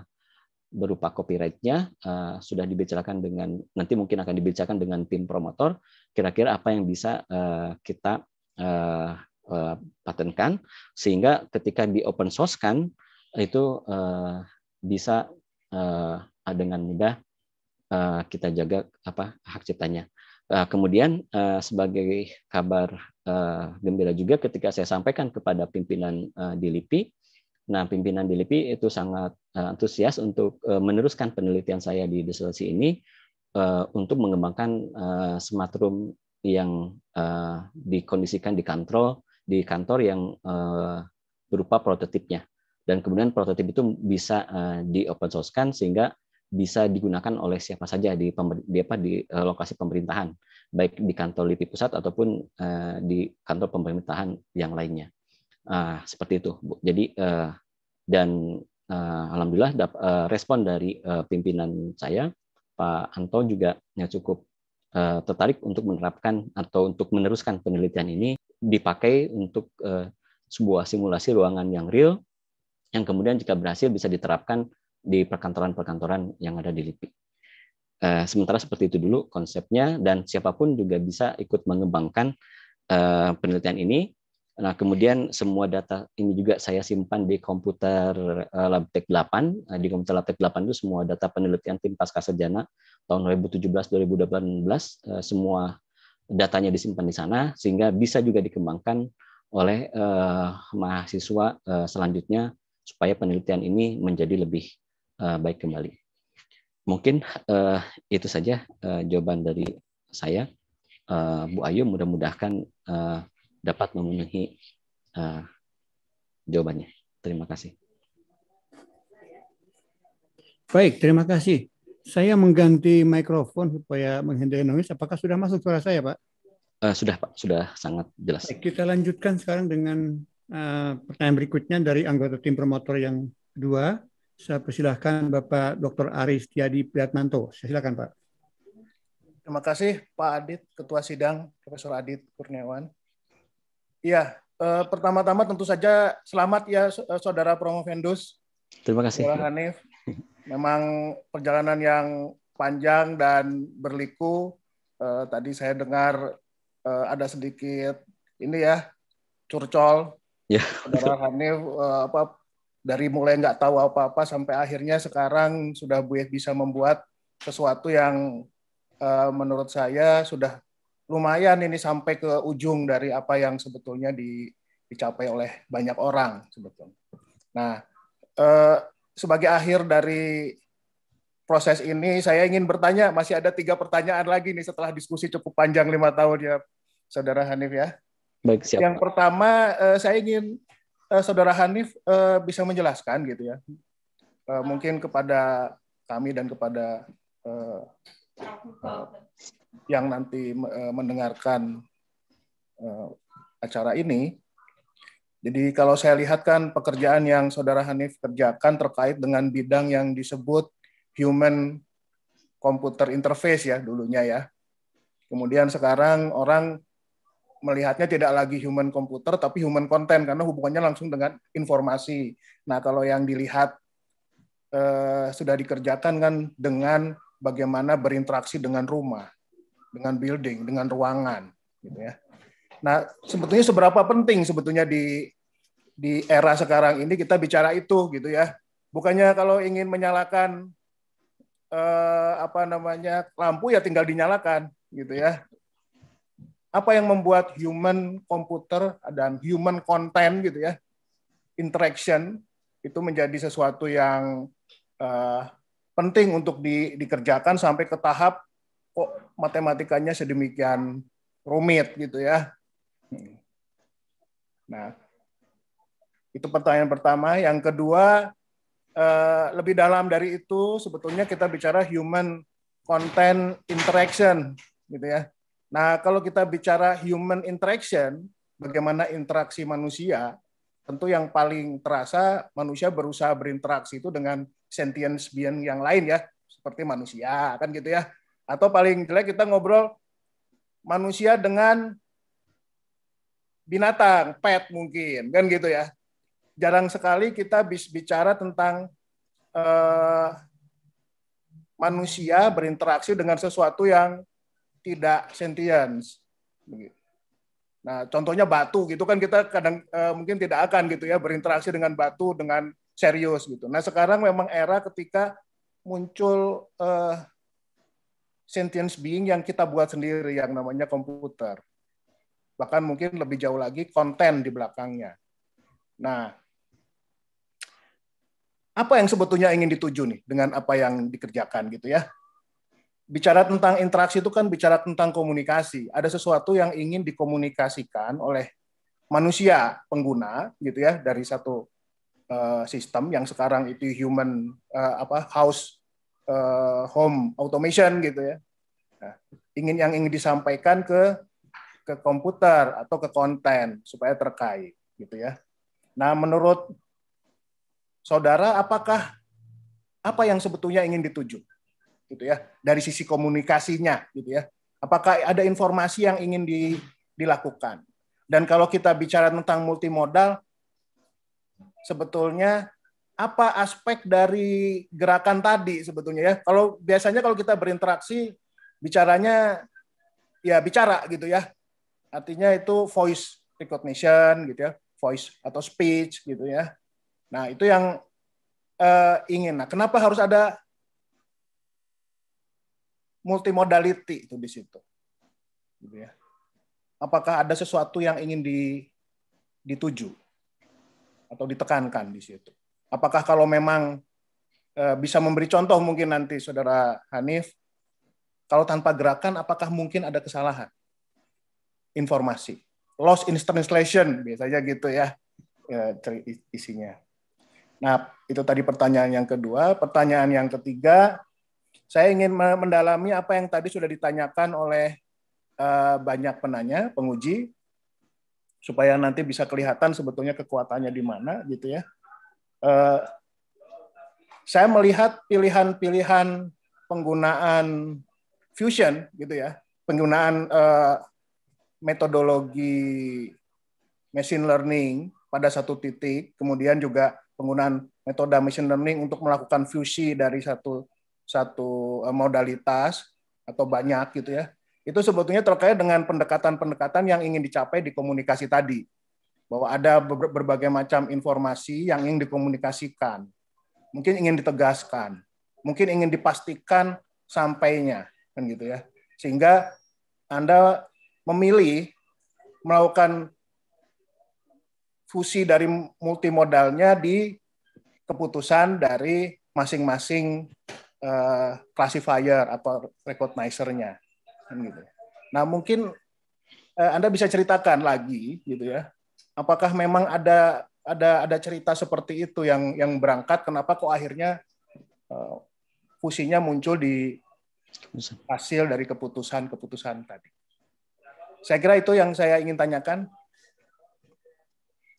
berupa copyright-nya uh, sudah dibicarakan dengan nanti mungkin akan dibicarakan dengan tim promotor kira-kira apa yang bisa uh, kita uh, uh, patenkan sehingga ketika di open source kan itu uh, bisa uh, dengan mudah uh, kita jaga apa hak ciptanya Nah, kemudian uh, sebagai kabar uh, gembira juga ketika saya sampaikan kepada pimpinan uh, di LIPI, nah pimpinan di LIPI itu sangat uh, antusias untuk uh, meneruskan penelitian saya di disolusi ini uh, untuk mengembangkan uh, smart yang uh, dikondisikan di kantor di kantor yang uh, berupa prototipnya dan kemudian prototip itu bisa uh, di open source kan sehingga bisa digunakan oleh siapa saja di, di apa di eh, lokasi pemerintahan, baik di kantor LIPI pusat ataupun eh, di kantor pemerintahan yang lainnya. Ah, seperti itu, Bu. Jadi eh, dan alhamdulillah respon dari pimpinan saya, Pak Anto juga ya cukup tertarik untuk menerapkan atau untuk meneruskan penelitian ini dipakai untuk sebuah simulasi ruangan yang real yang kemudian jika berhasil bisa diterapkan di perkantoran-perkantoran yang ada di LIPI. Eh, sementara seperti itu dulu konsepnya dan siapapun juga bisa ikut mengembangkan eh, penelitian ini. Nah, kemudian semua data ini juga saya simpan di komputer uh, Labtek 8. di komputer Labtek 8 itu semua data penelitian tim pasca sejana tahun 2017-2018 belas eh, semua datanya disimpan di sana sehingga bisa juga dikembangkan oleh mahasiswa selanjutnya supaya penelitian ini menjadi lebih uh, baik kembali. Mungkin uh, itu saja uh, jawaban dari saya. Uh, Bu Ayu mudah-mudahan uh, dapat memenuhi uh, jawabannya. Terima kasih. Baik, terima kasih. Saya mengganti mikrofon supaya menghindari noise. Apakah sudah masuk suara saya, Pak? Uh, sudah, Pak. Sudah sangat jelas. Baik, kita lanjutkan sekarang dengan uh, pertanyaan berikutnya dari anggota tim promotor yang kedua. Saya persilahkan Bapak Dr. Aris Tiadi Priatmanto. Silakan Pak. Terima kasih Pak Adit, Ketua Sidang Profesor Adit Kurniawan. Iya, eh, pertama-tama tentu saja selamat ya eh, Saudara Promo Vendus. Terima kasih. Saudara Hanif. Memang perjalanan yang panjang dan berliku. Eh, tadi saya dengar eh, ada sedikit ini ya curcol. Ya. Saudara Hanif eh, apa dari mulai nggak tahu apa-apa sampai akhirnya sekarang sudah Bu bisa membuat sesuatu yang uh, menurut saya sudah lumayan ini sampai ke ujung dari apa yang sebetulnya di, dicapai oleh banyak orang sebetulnya. Nah, uh, sebagai akhir dari proses ini saya ingin bertanya masih ada tiga pertanyaan lagi nih setelah diskusi cukup panjang lima tahun ya saudara Hanif ya. Baik siap. Yang pertama uh, saya ingin uh, saudara Hanif uh, bisa menjelaskan gitu ya, uh, mungkin kepada kami dan kepada uh, uh, yang nanti uh, mendengarkan uh, acara ini. Jadi kalau saya lihat kan pekerjaan yang saudara Hanif kerjakan terkait dengan bidang yang disebut human computer interface ya dulunya ya. Kemudian sekarang orang melihatnya tidak lagi human computer tapi human content karena hubungannya langsung dengan informasi. Nah, kalau yang dilihat eh, sudah dikerjakan kan dengan bagaimana berinteraksi dengan rumah, dengan building, dengan ruangan, gitu ya. Nah, sebetulnya seberapa penting sebetulnya di di era sekarang ini kita bicara itu gitu ya. Bukannya kalau ingin menyalakan eh, apa namanya lampu ya tinggal dinyalakan gitu ya apa yang membuat human komputer dan human content gitu ya interaction itu menjadi sesuatu yang uh, penting untuk di, dikerjakan sampai ke tahap kok matematikanya sedemikian rumit gitu ya. Nah, itu pertanyaan pertama. Yang kedua, eh, lebih dalam dari itu sebetulnya kita bicara human content interaction gitu ya. Nah, kalau kita bicara human interaction, bagaimana interaksi manusia, tentu yang paling terasa manusia berusaha berinteraksi itu dengan sentience being yang lain ya, seperti manusia kan gitu ya. Atau paling jelek kita ngobrol manusia dengan binatang, pet mungkin kan gitu ya. Jarang sekali kita bicara tentang eh, manusia berinteraksi dengan sesuatu yang tidak sentience. Nah, contohnya batu gitu kan kita kadang e, mungkin tidak akan gitu ya berinteraksi dengan batu dengan serius gitu. Nah, sekarang memang era ketika muncul e, sentience being yang kita buat sendiri yang namanya komputer. Bahkan mungkin lebih jauh lagi konten di belakangnya. Nah, apa yang sebetulnya ingin dituju nih dengan apa yang dikerjakan gitu ya? bicara tentang interaksi itu kan bicara tentang komunikasi. Ada sesuatu yang ingin dikomunikasikan oleh manusia pengguna gitu ya dari satu uh, sistem yang sekarang itu human uh, apa house uh, home automation gitu ya. Nah, ingin yang ingin disampaikan ke ke komputer atau ke konten supaya terkait gitu ya. Nah, menurut saudara apakah apa yang sebetulnya ingin dituju? gitu ya dari sisi komunikasinya gitu ya apakah ada informasi yang ingin di, dilakukan dan kalau kita bicara tentang multimodal sebetulnya apa aspek dari gerakan tadi sebetulnya ya kalau biasanya kalau kita berinteraksi bicaranya ya bicara gitu ya artinya itu voice recognition gitu ya voice atau speech gitu ya nah itu yang uh, ingin nah kenapa harus ada multimodality itu di situ. Gitu ya. Apakah ada sesuatu yang ingin dituju atau ditekankan di situ? Apakah kalau memang eh, bisa memberi contoh mungkin nanti saudara Hanif, kalau tanpa gerakan apakah mungkin ada kesalahan informasi? loss in translation biasanya gitu ya, ya isinya. Nah, itu tadi pertanyaan yang kedua. Pertanyaan yang ketiga, saya ingin mendalami apa yang tadi sudah ditanyakan oleh eh, banyak penanya, penguji, supaya nanti bisa kelihatan sebetulnya kekuatannya di mana, gitu ya. Eh, saya melihat pilihan-pilihan penggunaan fusion, gitu ya, penggunaan eh, metodologi machine learning pada satu titik, kemudian juga penggunaan metode machine learning untuk melakukan fusi dari satu satu eh, modalitas atau banyak gitu ya itu sebetulnya terkait dengan pendekatan-pendekatan yang ingin dicapai di komunikasi tadi bahwa ada berbagai macam informasi yang ingin dikomunikasikan mungkin ingin ditegaskan mungkin ingin dipastikan sampainya kan gitu ya sehingga anda memilih melakukan fusi dari multimodalnya di keputusan dari masing-masing uh, classifier atau recognizer-nya. Kan gitu. Nah mungkin uh, Anda bisa ceritakan lagi gitu ya, apakah memang ada ada ada cerita seperti itu yang yang berangkat kenapa kok akhirnya uh, fusinya muncul di hasil dari keputusan-keputusan tadi. Saya kira itu yang saya ingin tanyakan.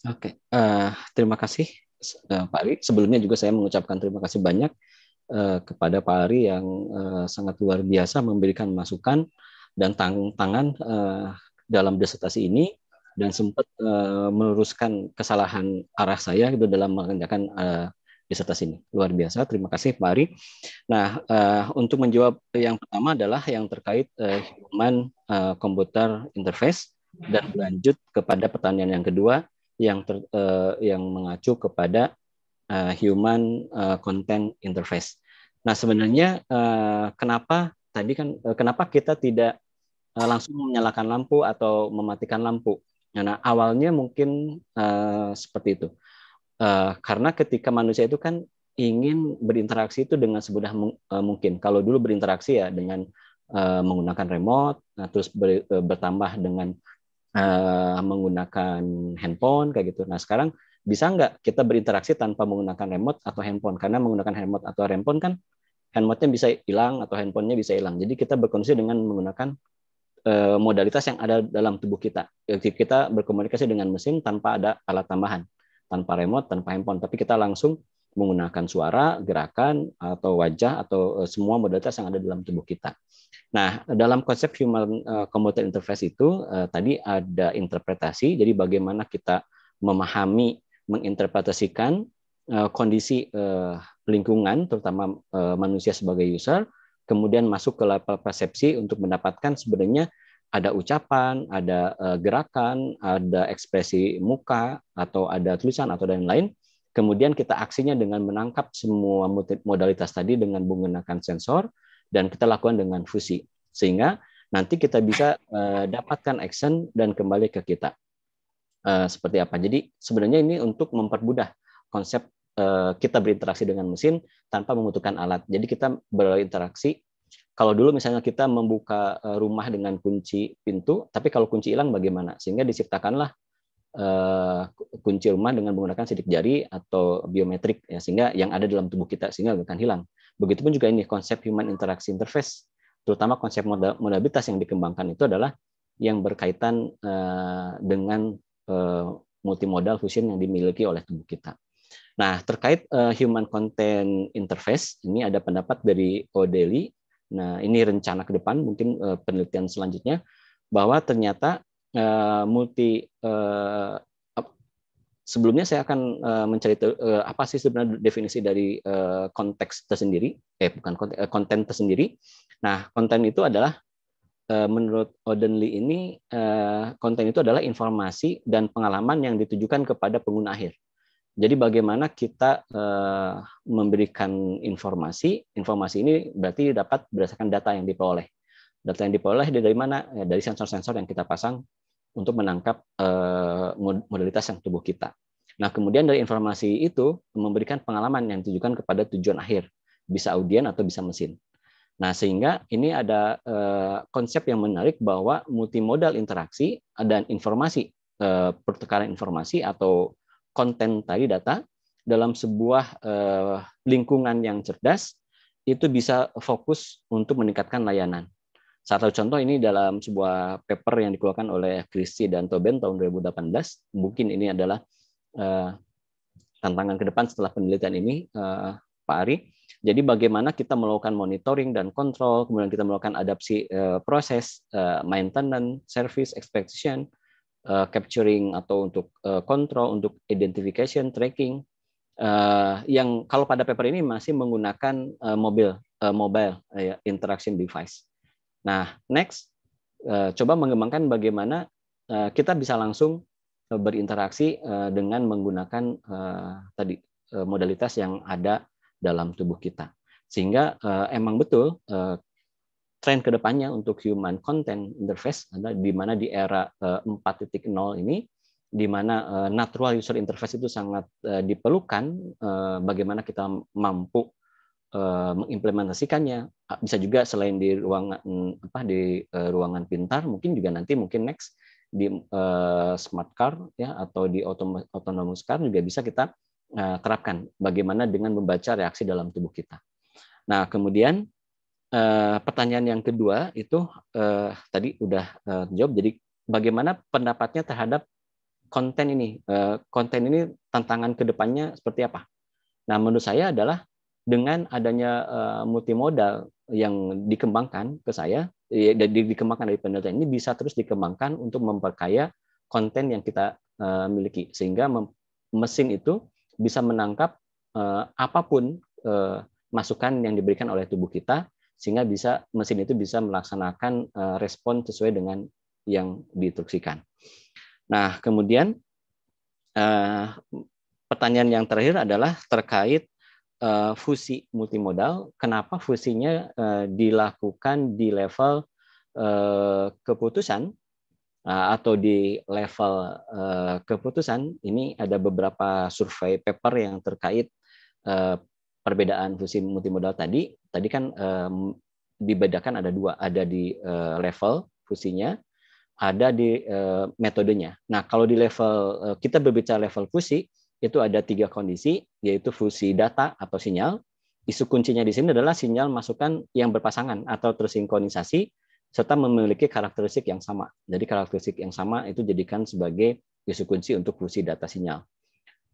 Oke, uh, terima kasih Pak Ali. Sebelumnya juga saya mengucapkan terima kasih banyak Eh, kepada Pak Ari yang eh, sangat luar biasa memberikan masukan dan tang tangan eh, dalam disertasi ini dan sempat meneruskan meluruskan kesalahan arah saya itu dalam mengerjakan eh, disertasi ini. Luar biasa, terima kasih Pak Ari. Nah, untuk menjawab yang pertama adalah yang terkait human uh, computer interface dan lanjut kepada pertanyaan yang kedua yang ter, yang mengacu kepada uh, human uh, content interface. Nah sebenarnya uh, kenapa tadi kan uh, kenapa kita tidak uh, langsung menyalakan lampu atau mematikan lampu? Nah, nah awalnya mungkin uh, seperti itu. Uh, karena ketika manusia itu kan ingin berinteraksi itu dengan semudah mungkin. Kalau dulu berinteraksi ya dengan uh, menggunakan remote, nah, terus ber, uh, bertambah dengan uh, menggunakan handphone kayak gitu. Nah sekarang bisa nggak kita berinteraksi tanpa menggunakan remote atau handphone? Karena menggunakan remote atau handphone kan handphone-nya bisa hilang atau handphonenya bisa hilang. Jadi kita berkomunikasi dengan menggunakan uh, modalitas yang ada dalam tubuh kita. Jadi kita berkomunikasi dengan mesin tanpa ada alat tambahan, tanpa remote, tanpa handphone, tapi kita langsung menggunakan suara, gerakan, atau wajah, atau eh, semua modalitas yang ada dalam tubuh kita. Nah, dalam konsep human eh, computer interface itu tadi ada interpretasi, jadi bagaimana kita memahami menginterpretasikan uh, kondisi uh, lingkungan, terutama uh, manusia sebagai user, kemudian masuk ke level persepsi untuk mendapatkan sebenarnya ada ucapan, ada uh, gerakan, ada ekspresi muka, atau ada tulisan, atau lain lain. Kemudian kita aksinya dengan menangkap semua modalitas tadi dengan menggunakan sensor, dan kita lakukan dengan fusi. Sehingga nanti kita bisa uh, dapatkan action dan kembali ke kita. Eh, seperti apa. Jadi sebenarnya ini untuk mempermudah konsep eh, kita berinteraksi dengan mesin tanpa membutuhkan alat. Jadi kita berinteraksi kalau dulu misalnya kita membuka eh, rumah dengan kunci pintu, tapi kalau kunci hilang bagaimana? Sehingga diciptakanlah kunci rumah dengan menggunakan sidik jari atau biometrik ya sehingga yang ada dalam tubuh kita sehingga akan hilang. Begitupun juga ini konsep human interaction interface, terutama konsep modalitas yang dikembangkan itu adalah yang berkaitan dengan Eh, multimodal fusion yang dimiliki oleh tubuh kita. Nah, terkait eh, human content interface, ini ada pendapat dari O'Daly. Nah, ini rencana ke depan, mungkin eh, penelitian selanjutnya, bahwa ternyata multi sebelumnya saya akan uh, mencari apa sih sebenarnya definisi dari konteks tersendiri eh bukan konten tersendiri nah konten itu adalah Eh, menurut Oden Lee ini eh, konten itu adalah informasi dan pengalaman yang ditujukan kepada pengguna akhir. Jadi bagaimana kita eh, memberikan informasi, informasi ini berarti dapat berdasarkan data yang diperoleh. Data yang diperoleh dari mana? Ya, dari sensor-sensor yang kita pasang untuk menangkap modalitas yang tubuh kita. Nah, kemudian dari informasi itu memberikan pengalaman yang ditujukan kepada tujuan akhir, bisa audien atau bisa mesin. Nah, sehingga ini ada eh, konsep yang menarik bahwa multimodal interaksi dan informasi, eh, pertukaran informasi atau konten tadi data dalam sebuah eh, lingkungan yang cerdas itu bisa fokus untuk meningkatkan layanan. Satu contoh ini dalam sebuah paper yang dikeluarkan oleh Christie dan Toben tahun 2018, mungkin ini adalah tantangan ke depan setelah penelitian ini, Pak Ari jadi bagaimana kita melakukan monitoring dan kontrol, kemudian kita melakukan adaptasi uh, eh, proses uh, maintenance, service expectation, uh, eh, capturing atau untuk uh, kontrol, untuk identification, tracking. Uh, yang kalau pada paper ini masih menggunakan uh, mobil uh, mobile uh, interaction device. Nah, next uh, coba mengembangkan bagaimana uh, kita bisa langsung berinteraksi dengan menggunakan tadi modalitas yang ada dalam tubuh kita. Sehingga uh, emang betul uh, eh, tren kedepannya untuk human content interface adalah di mana di era 4.0 eh, ini di mana natural user interface itu sangat diperlukan bagaimana kita mampu mengimplementasikannya bisa juga selain di ruangan apa di ruangan pintar mungkin juga nanti mungkin next di smart car ya atau di autonomous car juga bisa kita kerapkan. Eh, bagaimana dengan membaca reaksi dalam tubuh kita. Nah, kemudian eh, pertanyaan yang kedua itu eh, tadi udah jawab. Jadi bagaimana pendapatnya terhadap konten ini? Konten ini tantangan kedepannya seperti apa? Nah, menurut saya adalah dengan adanya multimodal yang dikembangkan ke saya, ya, dikembangkan dari penelitian ini bisa terus dikembangkan untuk memperkaya konten yang kita miliki sehingga mesin itu bisa menangkap uh, apapun uh, masukan yang diberikan oleh tubuh kita sehingga bisa mesin itu bisa melaksanakan uh, respon sesuai dengan yang diinstruksikan. Nah, kemudian uh, pertanyaan yang terakhir adalah terkait uh, fusi multimodal. Kenapa fusinya uh, dilakukan di level uh, keputusan Ah, atau di level uh, keputusan ini ada beberapa survei paper yang terkait uh, perbedaan fungsi multimodal tadi. Tadi kan um, dibedakan ada dua, ada di uh, level fungsinya ada di uh, metodenya. Nah, kalau di level uh, kita berbicara level fungsi itu ada tiga kondisi, yaitu fungsi data atau sinyal. Isu kuncinya di sini adalah sinyal masukan yang berpasangan atau tersinkronisasi serta memiliki karakteristik yang sama. Jadi karakteristik yang sama itu jadikan sebagai isu kunci untuk fusi data sinyal.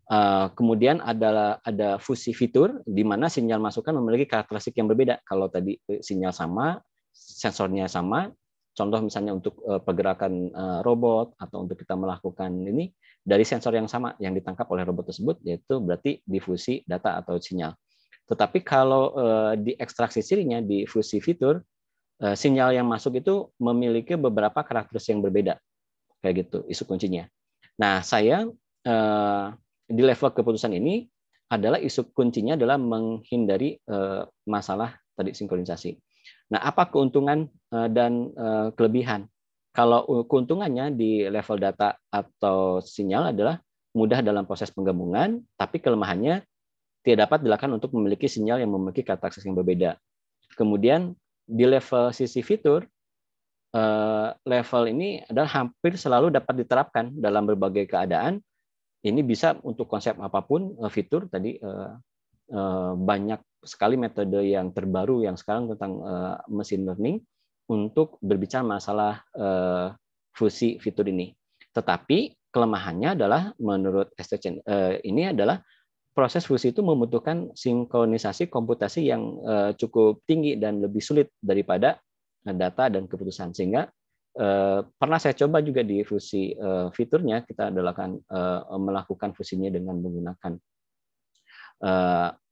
Eh, kemudian ada ada fusi fitur di mana sinyal masukan memiliki karakteristik yang berbeda. Kalau tadi eh, sinyal sama, sensornya sama, contoh misalnya untuk eh, pergerakan robot atau untuk kita melakukan ini dari sensor yang sama yang ditangkap oleh robot tersebut yaitu berarti difusi data atau sinyal. Tetapi kalau di ekstraksi sirinya di fusi fitur Eh, sinyal yang masuk itu memiliki beberapa karakteristik yang berbeda kayak gitu isu kuncinya. Nah saya eh, di level keputusan ini adalah isu kuncinya adalah menghindari eh, masalah tadi sinkronisasi. Nah apa keuntungan dan kelebihan? Kalau keuntungannya di level data atau sinyal adalah mudah dalam proses penggabungan, tapi kelemahannya tidak dapat dilakukan untuk memiliki sinyal yang memiliki karakteristik yang berbeda. Kemudian di level sisi fitur, eh, level ini adalah hampir selalu dapat diterapkan dalam berbagai keadaan. Ini bisa untuk konsep apapun eh, fitur tadi eh, banyak sekali metode yang terbaru yang sekarang tentang mesin learning untuk berbicara masalah fusi fitur ini. Tetapi kelemahannya adalah menurut STCN ini adalah proses fusi itu membutuhkan sinkronisasi komputasi yang eh, cukup tinggi dan lebih sulit daripada eh, data dan keputusan sehingga eh, pernah saya coba juga di fusi fiturnya kita adakan melakukan fusinya dengan menggunakan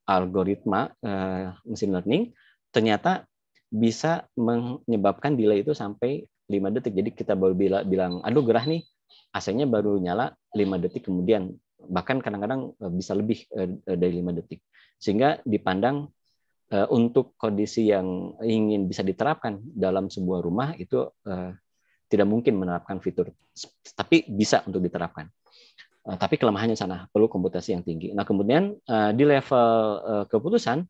algoritma mesin learning ternyata bisa menyebabkan delay itu sampai 5 detik jadi kita baru bilang aduh gerah nih AC-nya baru nyala 5 detik kemudian bahkan kadang-kadang eh, bisa lebih eh, eh, dari lima detik sehingga dipandang untuk kondisi yang ingin bisa diterapkan dalam sebuah rumah itu tidak mungkin menerapkan fitur tapi bisa untuk diterapkan tapi kelemahannya sana perlu komputasi yang tinggi nah kemudian di level keputusan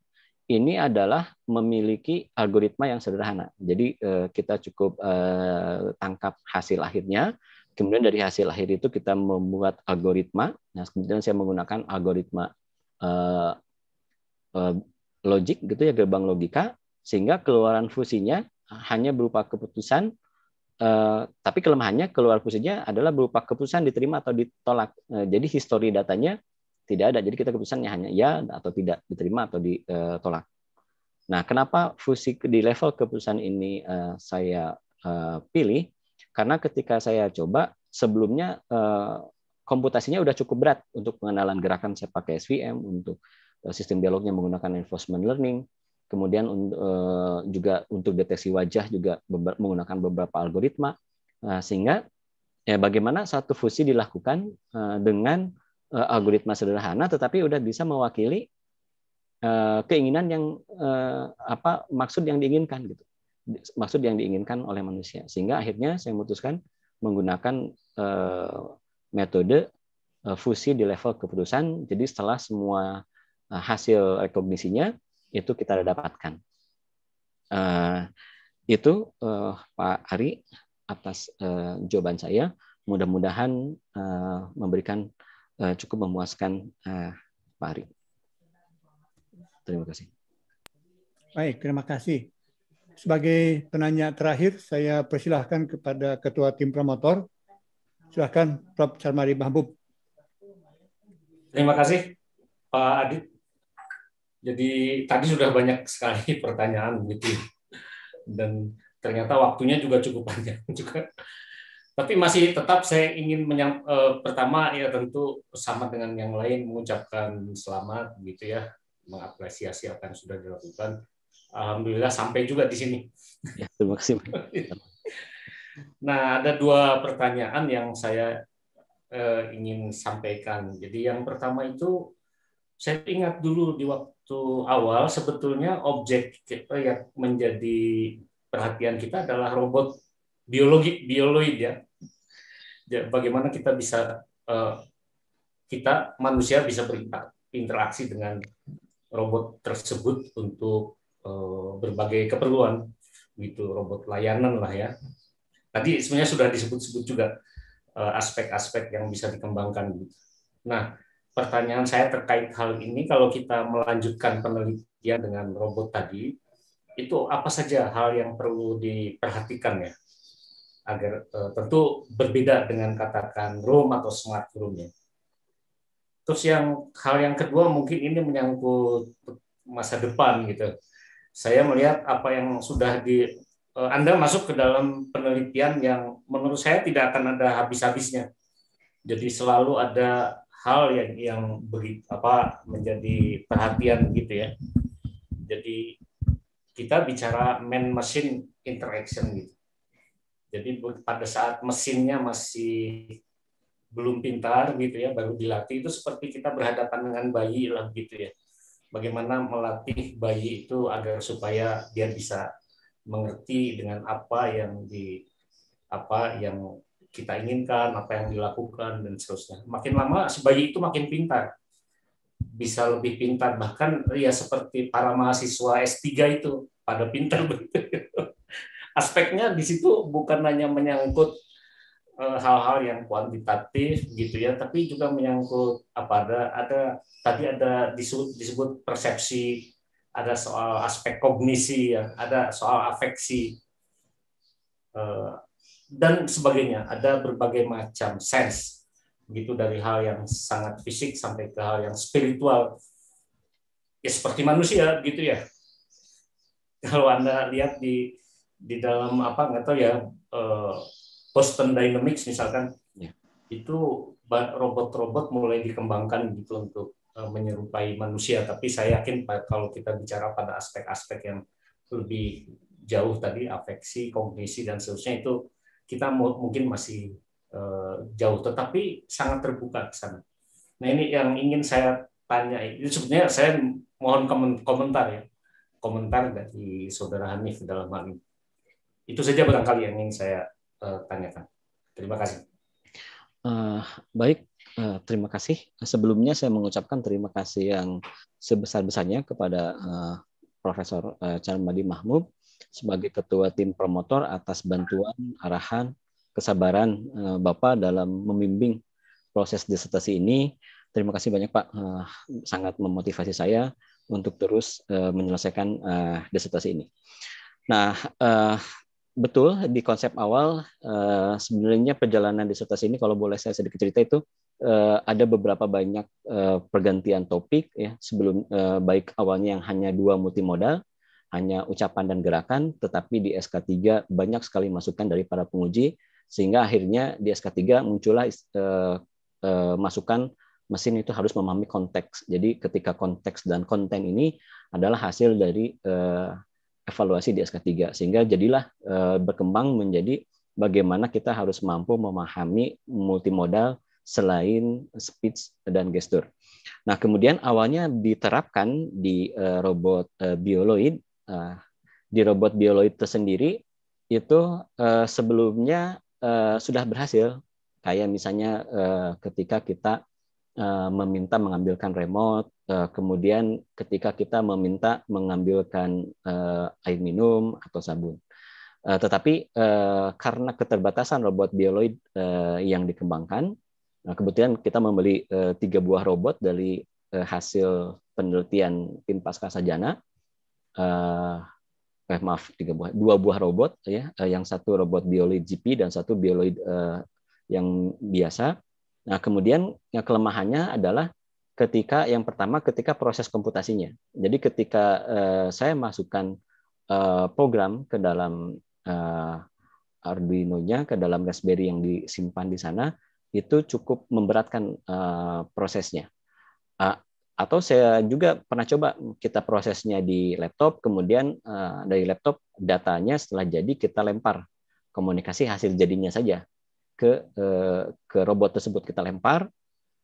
ini adalah memiliki algoritma yang sederhana. Jadi kita cukup tangkap hasil akhirnya, Kemudian dari hasil akhir itu kita membuat algoritma. Nah, kemudian saya menggunakan algoritma uh, uh, logik gitu ya gerbang logika sehingga keluaran fusinya hanya berupa keputusan Uh, tapi kelemahannya keluar fusinya adalah berupa keputusan diterima atau ditolak. Uh, jadi histori datanya tidak ada. Jadi kita keputusannya hanya ya atau tidak diterima atau ditolak. Nah, kenapa fusi di level keputusan ini uh, saya pilih? Karena ketika saya coba sebelumnya eh, komputasinya udah cukup berat untuk pengenalan gerakan saya pakai SVM untuk eh, sistem dialognya menggunakan reinforcement learning kemudian eh, juga untuk deteksi wajah juga menggunakan beberapa algoritma nah, sehingga ya bagaimana satu fusi dilakukan dengan algoritma sederhana tetapi udah bisa mewakili keinginan yang apa maksud yang diinginkan gitu maksud yang diinginkan oleh manusia. Sehingga akhirnya saya memutuskan menggunakan eh, metode eh, fusi di level keputusan. Jadi setelah semua eh, hasil rekognisinya itu kita dapatkan. Itu Pak Ari atas jawaban saya. Mudah-mudahan memberikan cukup memuaskan Pak Ari. Terima kasih. Baik, terima kasih sebagai penanya terakhir, saya persilahkan kepada Ketua Tim Promotor. Silahkan, Prof. Charmari Mahbub. Terima kasih, Pak Adit. Jadi tadi sudah banyak sekali <laughs> pertanyaan begitu, dan ternyata waktunya juga cukup <laughs> panjang juga. Tapi masih tetap saya ingin menyam, eh, pertama ya tentu sama dengan yang lain mengucapkan selamat gitu ya, mengapresiasi apa yang sudah dilakukan Alhamdulillah sampai juga di sini. Ya, terima kasih. <laughs> nah, ada dua pertanyaan yang saya eh, ingin sampaikan. Jadi yang pertama itu saya ingat dulu di waktu awal sebetulnya objek kita yang menjadi perhatian kita adalah robot biologi bioloid ya. Bagaimana kita bisa eh, kita manusia bisa berinteraksi dengan robot tersebut untuk Eh, berbagai keperluan gitu robot layanan lah ya tadi sebenarnya sudah disebut-sebut juga eh, aspek-aspek yang bisa dikembangkan gitu. Nah, pertanyaan saya terkait hal ini kalau kita melanjutkan penelitian dengan robot tadi itu apa saja hal yang perlu diperhatikan ya agar eh, tentu berbeda dengan katakan room atau smart room ya. Terus yang hal yang kedua mungkin ini menyangkut masa depan gitu saya melihat apa yang sudah di eh, Anda masuk ke dalam penelitian yang menurut saya tidak akan ada habis-habisnya. Jadi selalu ada hal yang yang beri, apa menjadi perhatian gitu ya. Jadi kita bicara man machine interaction gitu. Jadi pada saat mesinnya masih belum pintar gitu ya, baru dilatih itu seperti kita berhadapan dengan bayi lah gitu ya bagaimana melatih bayi itu agar supaya dia bisa mengerti dengan apa yang di apa yang kita inginkan, apa yang dilakukan dan seterusnya. Makin lama si bayi itu makin pintar. Bisa lebih pintar bahkan ya seperti para mahasiswa S3 itu pada pintar betul. <laughs> Aspeknya di situ bukan hanya menyangkut Eh, hal-hal yang kuantitatif gitu ya, tapi juga menyangkut apa ada ada tadi ada disebut disebut persepsi, ada soal aspek kognisi ya, ada soal afeksi eh, dan sebagainya. Ada berbagai macam sense gitu dari hal yang sangat fisik sampai ke hal yang spiritual. Ya seperti manusia gitu ya. <laughs> Kalau Anda lihat di di dalam apa nggak tahu ya eh, Boston Dynamics misalkan ya. itu robot-robot mulai dikembangkan gitu untuk eh, menyerupai manusia tapi saya yakin kalau kita bicara pada aspek-aspek yang lebih jauh tadi afeksi kognisi dan seterusnya itu kita mungkin masih eh, jauh tetapi sangat terbuka ke sana nah ini yang ingin saya tanya itu sebenarnya saya mohon komentar ya komentar dari saudara Hanif dalam hal ini itu saja barangkali yang ingin saya Eh, tanyakan. Terima kasih. Uh, baik, uh, terima kasih. Sebelumnya saya mengucapkan terima kasih yang sebesar-besarnya kepada uh, Profesor uh, Charmadi Mahmud sebagai Ketua Tim Promotor atas bantuan, arahan, kesabaran uh, Bapak dalam membimbing proses disertasi ini. Terima kasih banyak Pak, uh, sangat memotivasi saya untuk terus uh, menyelesaikan uh, disertasi ini. Nah, uh, betul di konsep awal uh, sebenarnya perjalanan disertasi ini kalau boleh saya sedikit cerita itu uh, ada beberapa banyak uh, pergantian topik ya sebelum uh, baik awalnya yang hanya dua multimodal hanya ucapan dan gerakan tetapi di SK3 banyak sekali masukan dari para penguji sehingga akhirnya di SK3 muncullah uh, uh, masukan mesin itu harus memahami konteks. Jadi ketika konteks dan konten ini adalah hasil dari uh, evaluasi di SK3 sehingga jadilah eh, berkembang menjadi bagaimana kita harus mampu memahami multimodal selain speech dan gestur. Nah, kemudian awalnya diterapkan di eh, robot eh, bioloid. Ah, di robot bioloid tersendiri itu sebelumnya sudah berhasil. Kayak misalnya ketika kita Eh, meminta mengambilkan remote, eh, kemudian ketika kita meminta mengambilkan eh, air minum atau sabun. Tetapi karena keterbatasan robot bioloid yang dikembangkan, nah, kebetulan kita membeli tiga buah robot dari hasil penelitian tim pasca sajana. Eh, maaf, tiga buah, dua buah robot ya, yang satu robot bioloid GP dan satu bioloid yang biasa Nah, kemudian yang kelemahannya adalah ketika yang pertama ketika proses komputasinya. Jadi ketika eh, saya masukkan eh, program ke dalam eh, Arduino-nya ke dalam Raspberry yang disimpan di sana itu cukup memberatkan eh, prosesnya. Eh, atau saya juga pernah coba kita prosesnya di laptop, kemudian eh, dari laptop datanya setelah jadi kita lempar komunikasi hasil jadinya saja ke eh, ke robot tersebut kita lempar.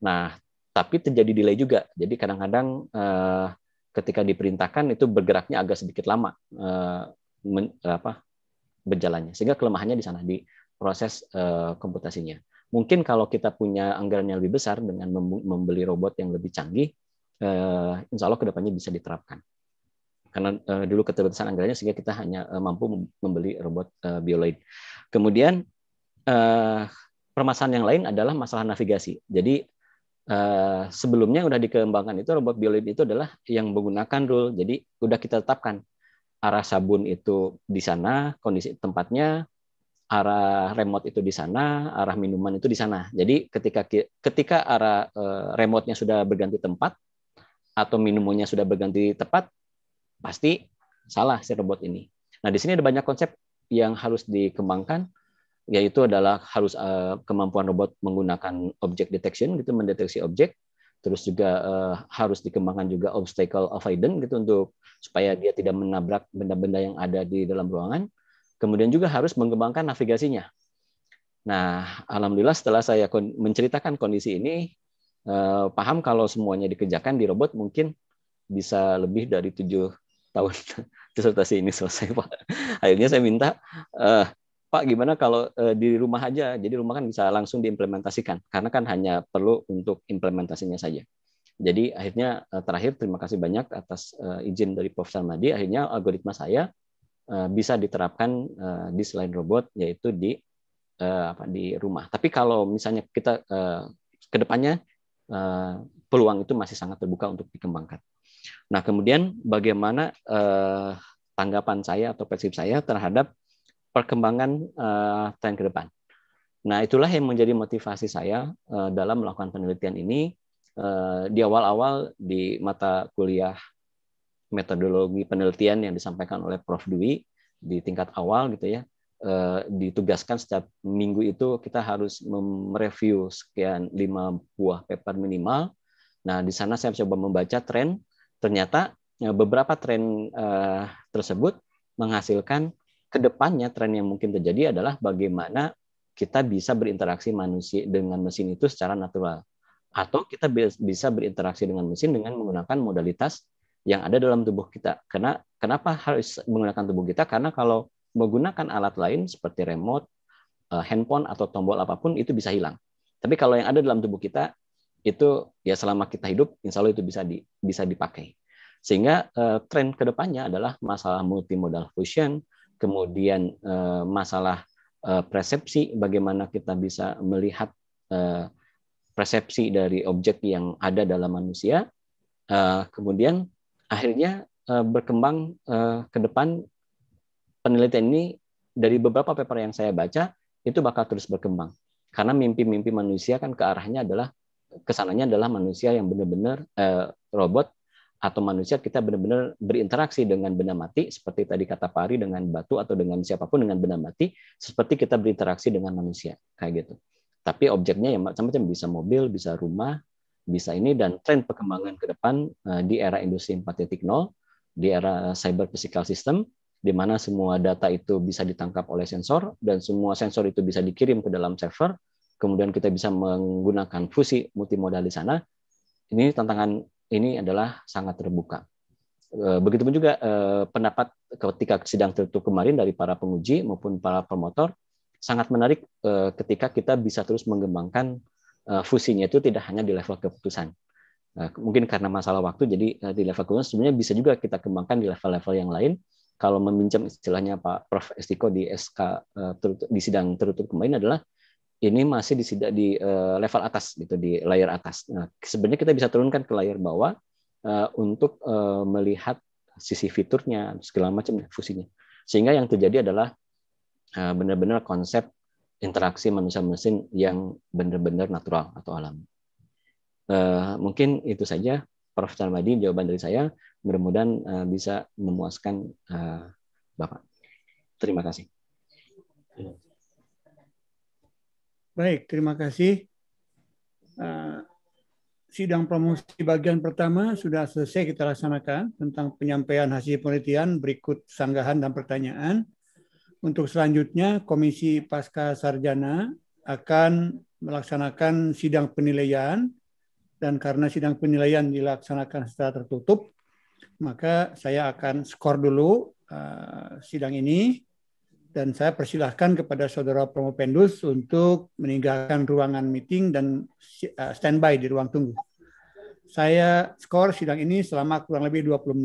Nah, tapi terjadi delay juga. Jadi kadang-kadang eh, ketika diperintahkan itu bergeraknya agak sedikit lama eh, apa berjalannya. Sehingga kelemahannya di sana di proses komputasinya. Mungkin kalau kita punya anggaran yang lebih besar dengan membeli robot yang lebih canggih, insya Allah kedepannya bisa diterapkan karena dulu keterbatasan anggarannya sehingga kita hanya mampu membeli robot bioloid. Kemudian eh, permasalahan yang lain adalah masalah navigasi. Jadi eh, sebelumnya udah dikembangkan itu robot biolib itu adalah yang menggunakan rule. Jadi udah kita tetapkan arah sabun itu di sana, kondisi tempatnya, arah remote itu di sana, arah minuman itu di sana. Jadi ketika ketika arah eh, remote-nya sudah berganti tempat atau minumannya sudah berganti tepat, pasti salah si robot ini. Nah, di sini ada banyak konsep yang harus dikembangkan yaitu adalah harus uh, kemampuan robot menggunakan object detection gitu mendeteksi objek terus juga uh, harus dikembangkan juga obstacle avoidance gitu untuk supaya dia tidak menabrak benda-benda yang ada di dalam ruangan kemudian juga harus mengembangkan navigasinya nah alhamdulillah setelah saya menceritakan kondisi ini uh, paham kalau semuanya dikerjakan di robot mungkin bisa lebih dari tujuh tahun disertasi <laughs> ini selesai pak akhirnya saya minta uh, Pak gimana kalau uh, di rumah aja? Jadi rumah kan bisa langsung diimplementasikan karena kan hanya perlu untuk implementasinya saja. Jadi akhirnya uh, terakhir terima kasih banyak atas uh, izin dari Prof Sarmadi. Akhirnya algoritma saya uh, bisa diterapkan uh, di selain robot yaitu di uh, apa di rumah. Tapi kalau misalnya kita kedepannya uh, peluang itu masih sangat terbuka untuk dikembangkan. Nah kemudian bagaimana uh, tanggapan saya atau persepsi saya terhadap perkembangan uh, eh, tren ke depan. Nah, itulah yang menjadi motivasi saya uh, dalam melakukan penelitian ini. Uh, di awal-awal di mata kuliah metodologi penelitian yang disampaikan oleh Prof. Dwi di tingkat awal gitu ya, uh, ditugaskan setiap minggu itu kita harus mereview sekian lima buah paper minimal. Nah, di sana saya coba membaca tren. Ternyata beberapa tren uh, tersebut menghasilkan kedepannya tren yang mungkin terjadi adalah bagaimana kita bisa berinteraksi manusia dengan mesin itu secara natural atau kita bisa berinteraksi dengan mesin dengan menggunakan modalitas yang ada dalam tubuh kita. Karena kenapa harus menggunakan tubuh kita? Karena kalau menggunakan alat lain seperti remote, eh, handphone atau tombol apapun itu bisa hilang. Tapi kalau yang ada dalam tubuh kita itu ya selama kita hidup insya Allah itu bisa di, bisa dipakai. Sehingga eh, tren kedepannya adalah masalah multimodal fusion, kemudian eh, masalah eh, persepsi, bagaimana kita bisa melihat eh, persepsi dari objek yang ada dalam manusia, eh, kemudian akhirnya eh, berkembang eh, ke depan penelitian ini dari beberapa paper yang saya baca itu bakal terus berkembang karena mimpi-mimpi manusia kan ke arahnya adalah kesananya adalah manusia yang benar-benar eh, robot atau manusia kita benar-benar berinteraksi dengan benda mati seperti tadi kata Pari dengan batu atau dengan siapapun dengan benda mati seperti kita berinteraksi dengan manusia kayak gitu. Tapi objeknya yang macam-macam bisa mobil, bisa rumah, bisa ini dan tren perkembangan ke depan eh, di era industri 4.0, di era cyber physical system di mana semua data itu bisa ditangkap oleh sensor dan semua sensor itu bisa dikirim ke dalam server, kemudian kita bisa menggunakan fusi multimodal di sana. Ini tantangan ini adalah sangat terbuka. Eh, begitupun juga eh, pendapat ketika sidang tertutup kemarin dari para penguji maupun para promotor sangat menarik eh, ketika kita bisa terus mengembangkan fusinya itu tidak hanya di level keputusan. Mungkin karena masalah waktu, jadi di level keputusan sebenarnya bisa juga kita kembangkan di level-level yang lain. Kalau meminjam istilahnya Pak Prof. Estiko di SK di sidang tertutup kemarin adalah ini masih di, di uh, level atas gitu di layer atas. Nah, sebenarnya kita bisa turunkan ke layer bawah uh, untuk uh, melihat sisi fiturnya segala macam fungsinya. Sehingga yang terjadi adalah uh, benar-benar konsep interaksi manusia mesin yang benar-benar natural atau alam. Uh, mungkin itu saja Prof. Sarmadi jawaban dari saya. Mudah-mudahan uh, bisa memuaskan uh, Bapak. Terima kasih. Baik, terima kasih. Uh, sidang promosi bagian pertama sudah selesai kita laksanakan tentang penyampaian hasil penelitian berikut sanggahan dan pertanyaan. Untuk selanjutnya, Komisi Pasca Sarjana akan melaksanakan sidang penilaian dan karena sidang penilaian dilaksanakan secara tertutup, maka saya akan skor dulu uh, sidang ini dan saya persilahkan kepada saudara Promo Pendus untuk meninggalkan ruangan meeting dan eh, standby di ruang tunggu. Saya skor sidang ini selama kurang lebih 20 menit.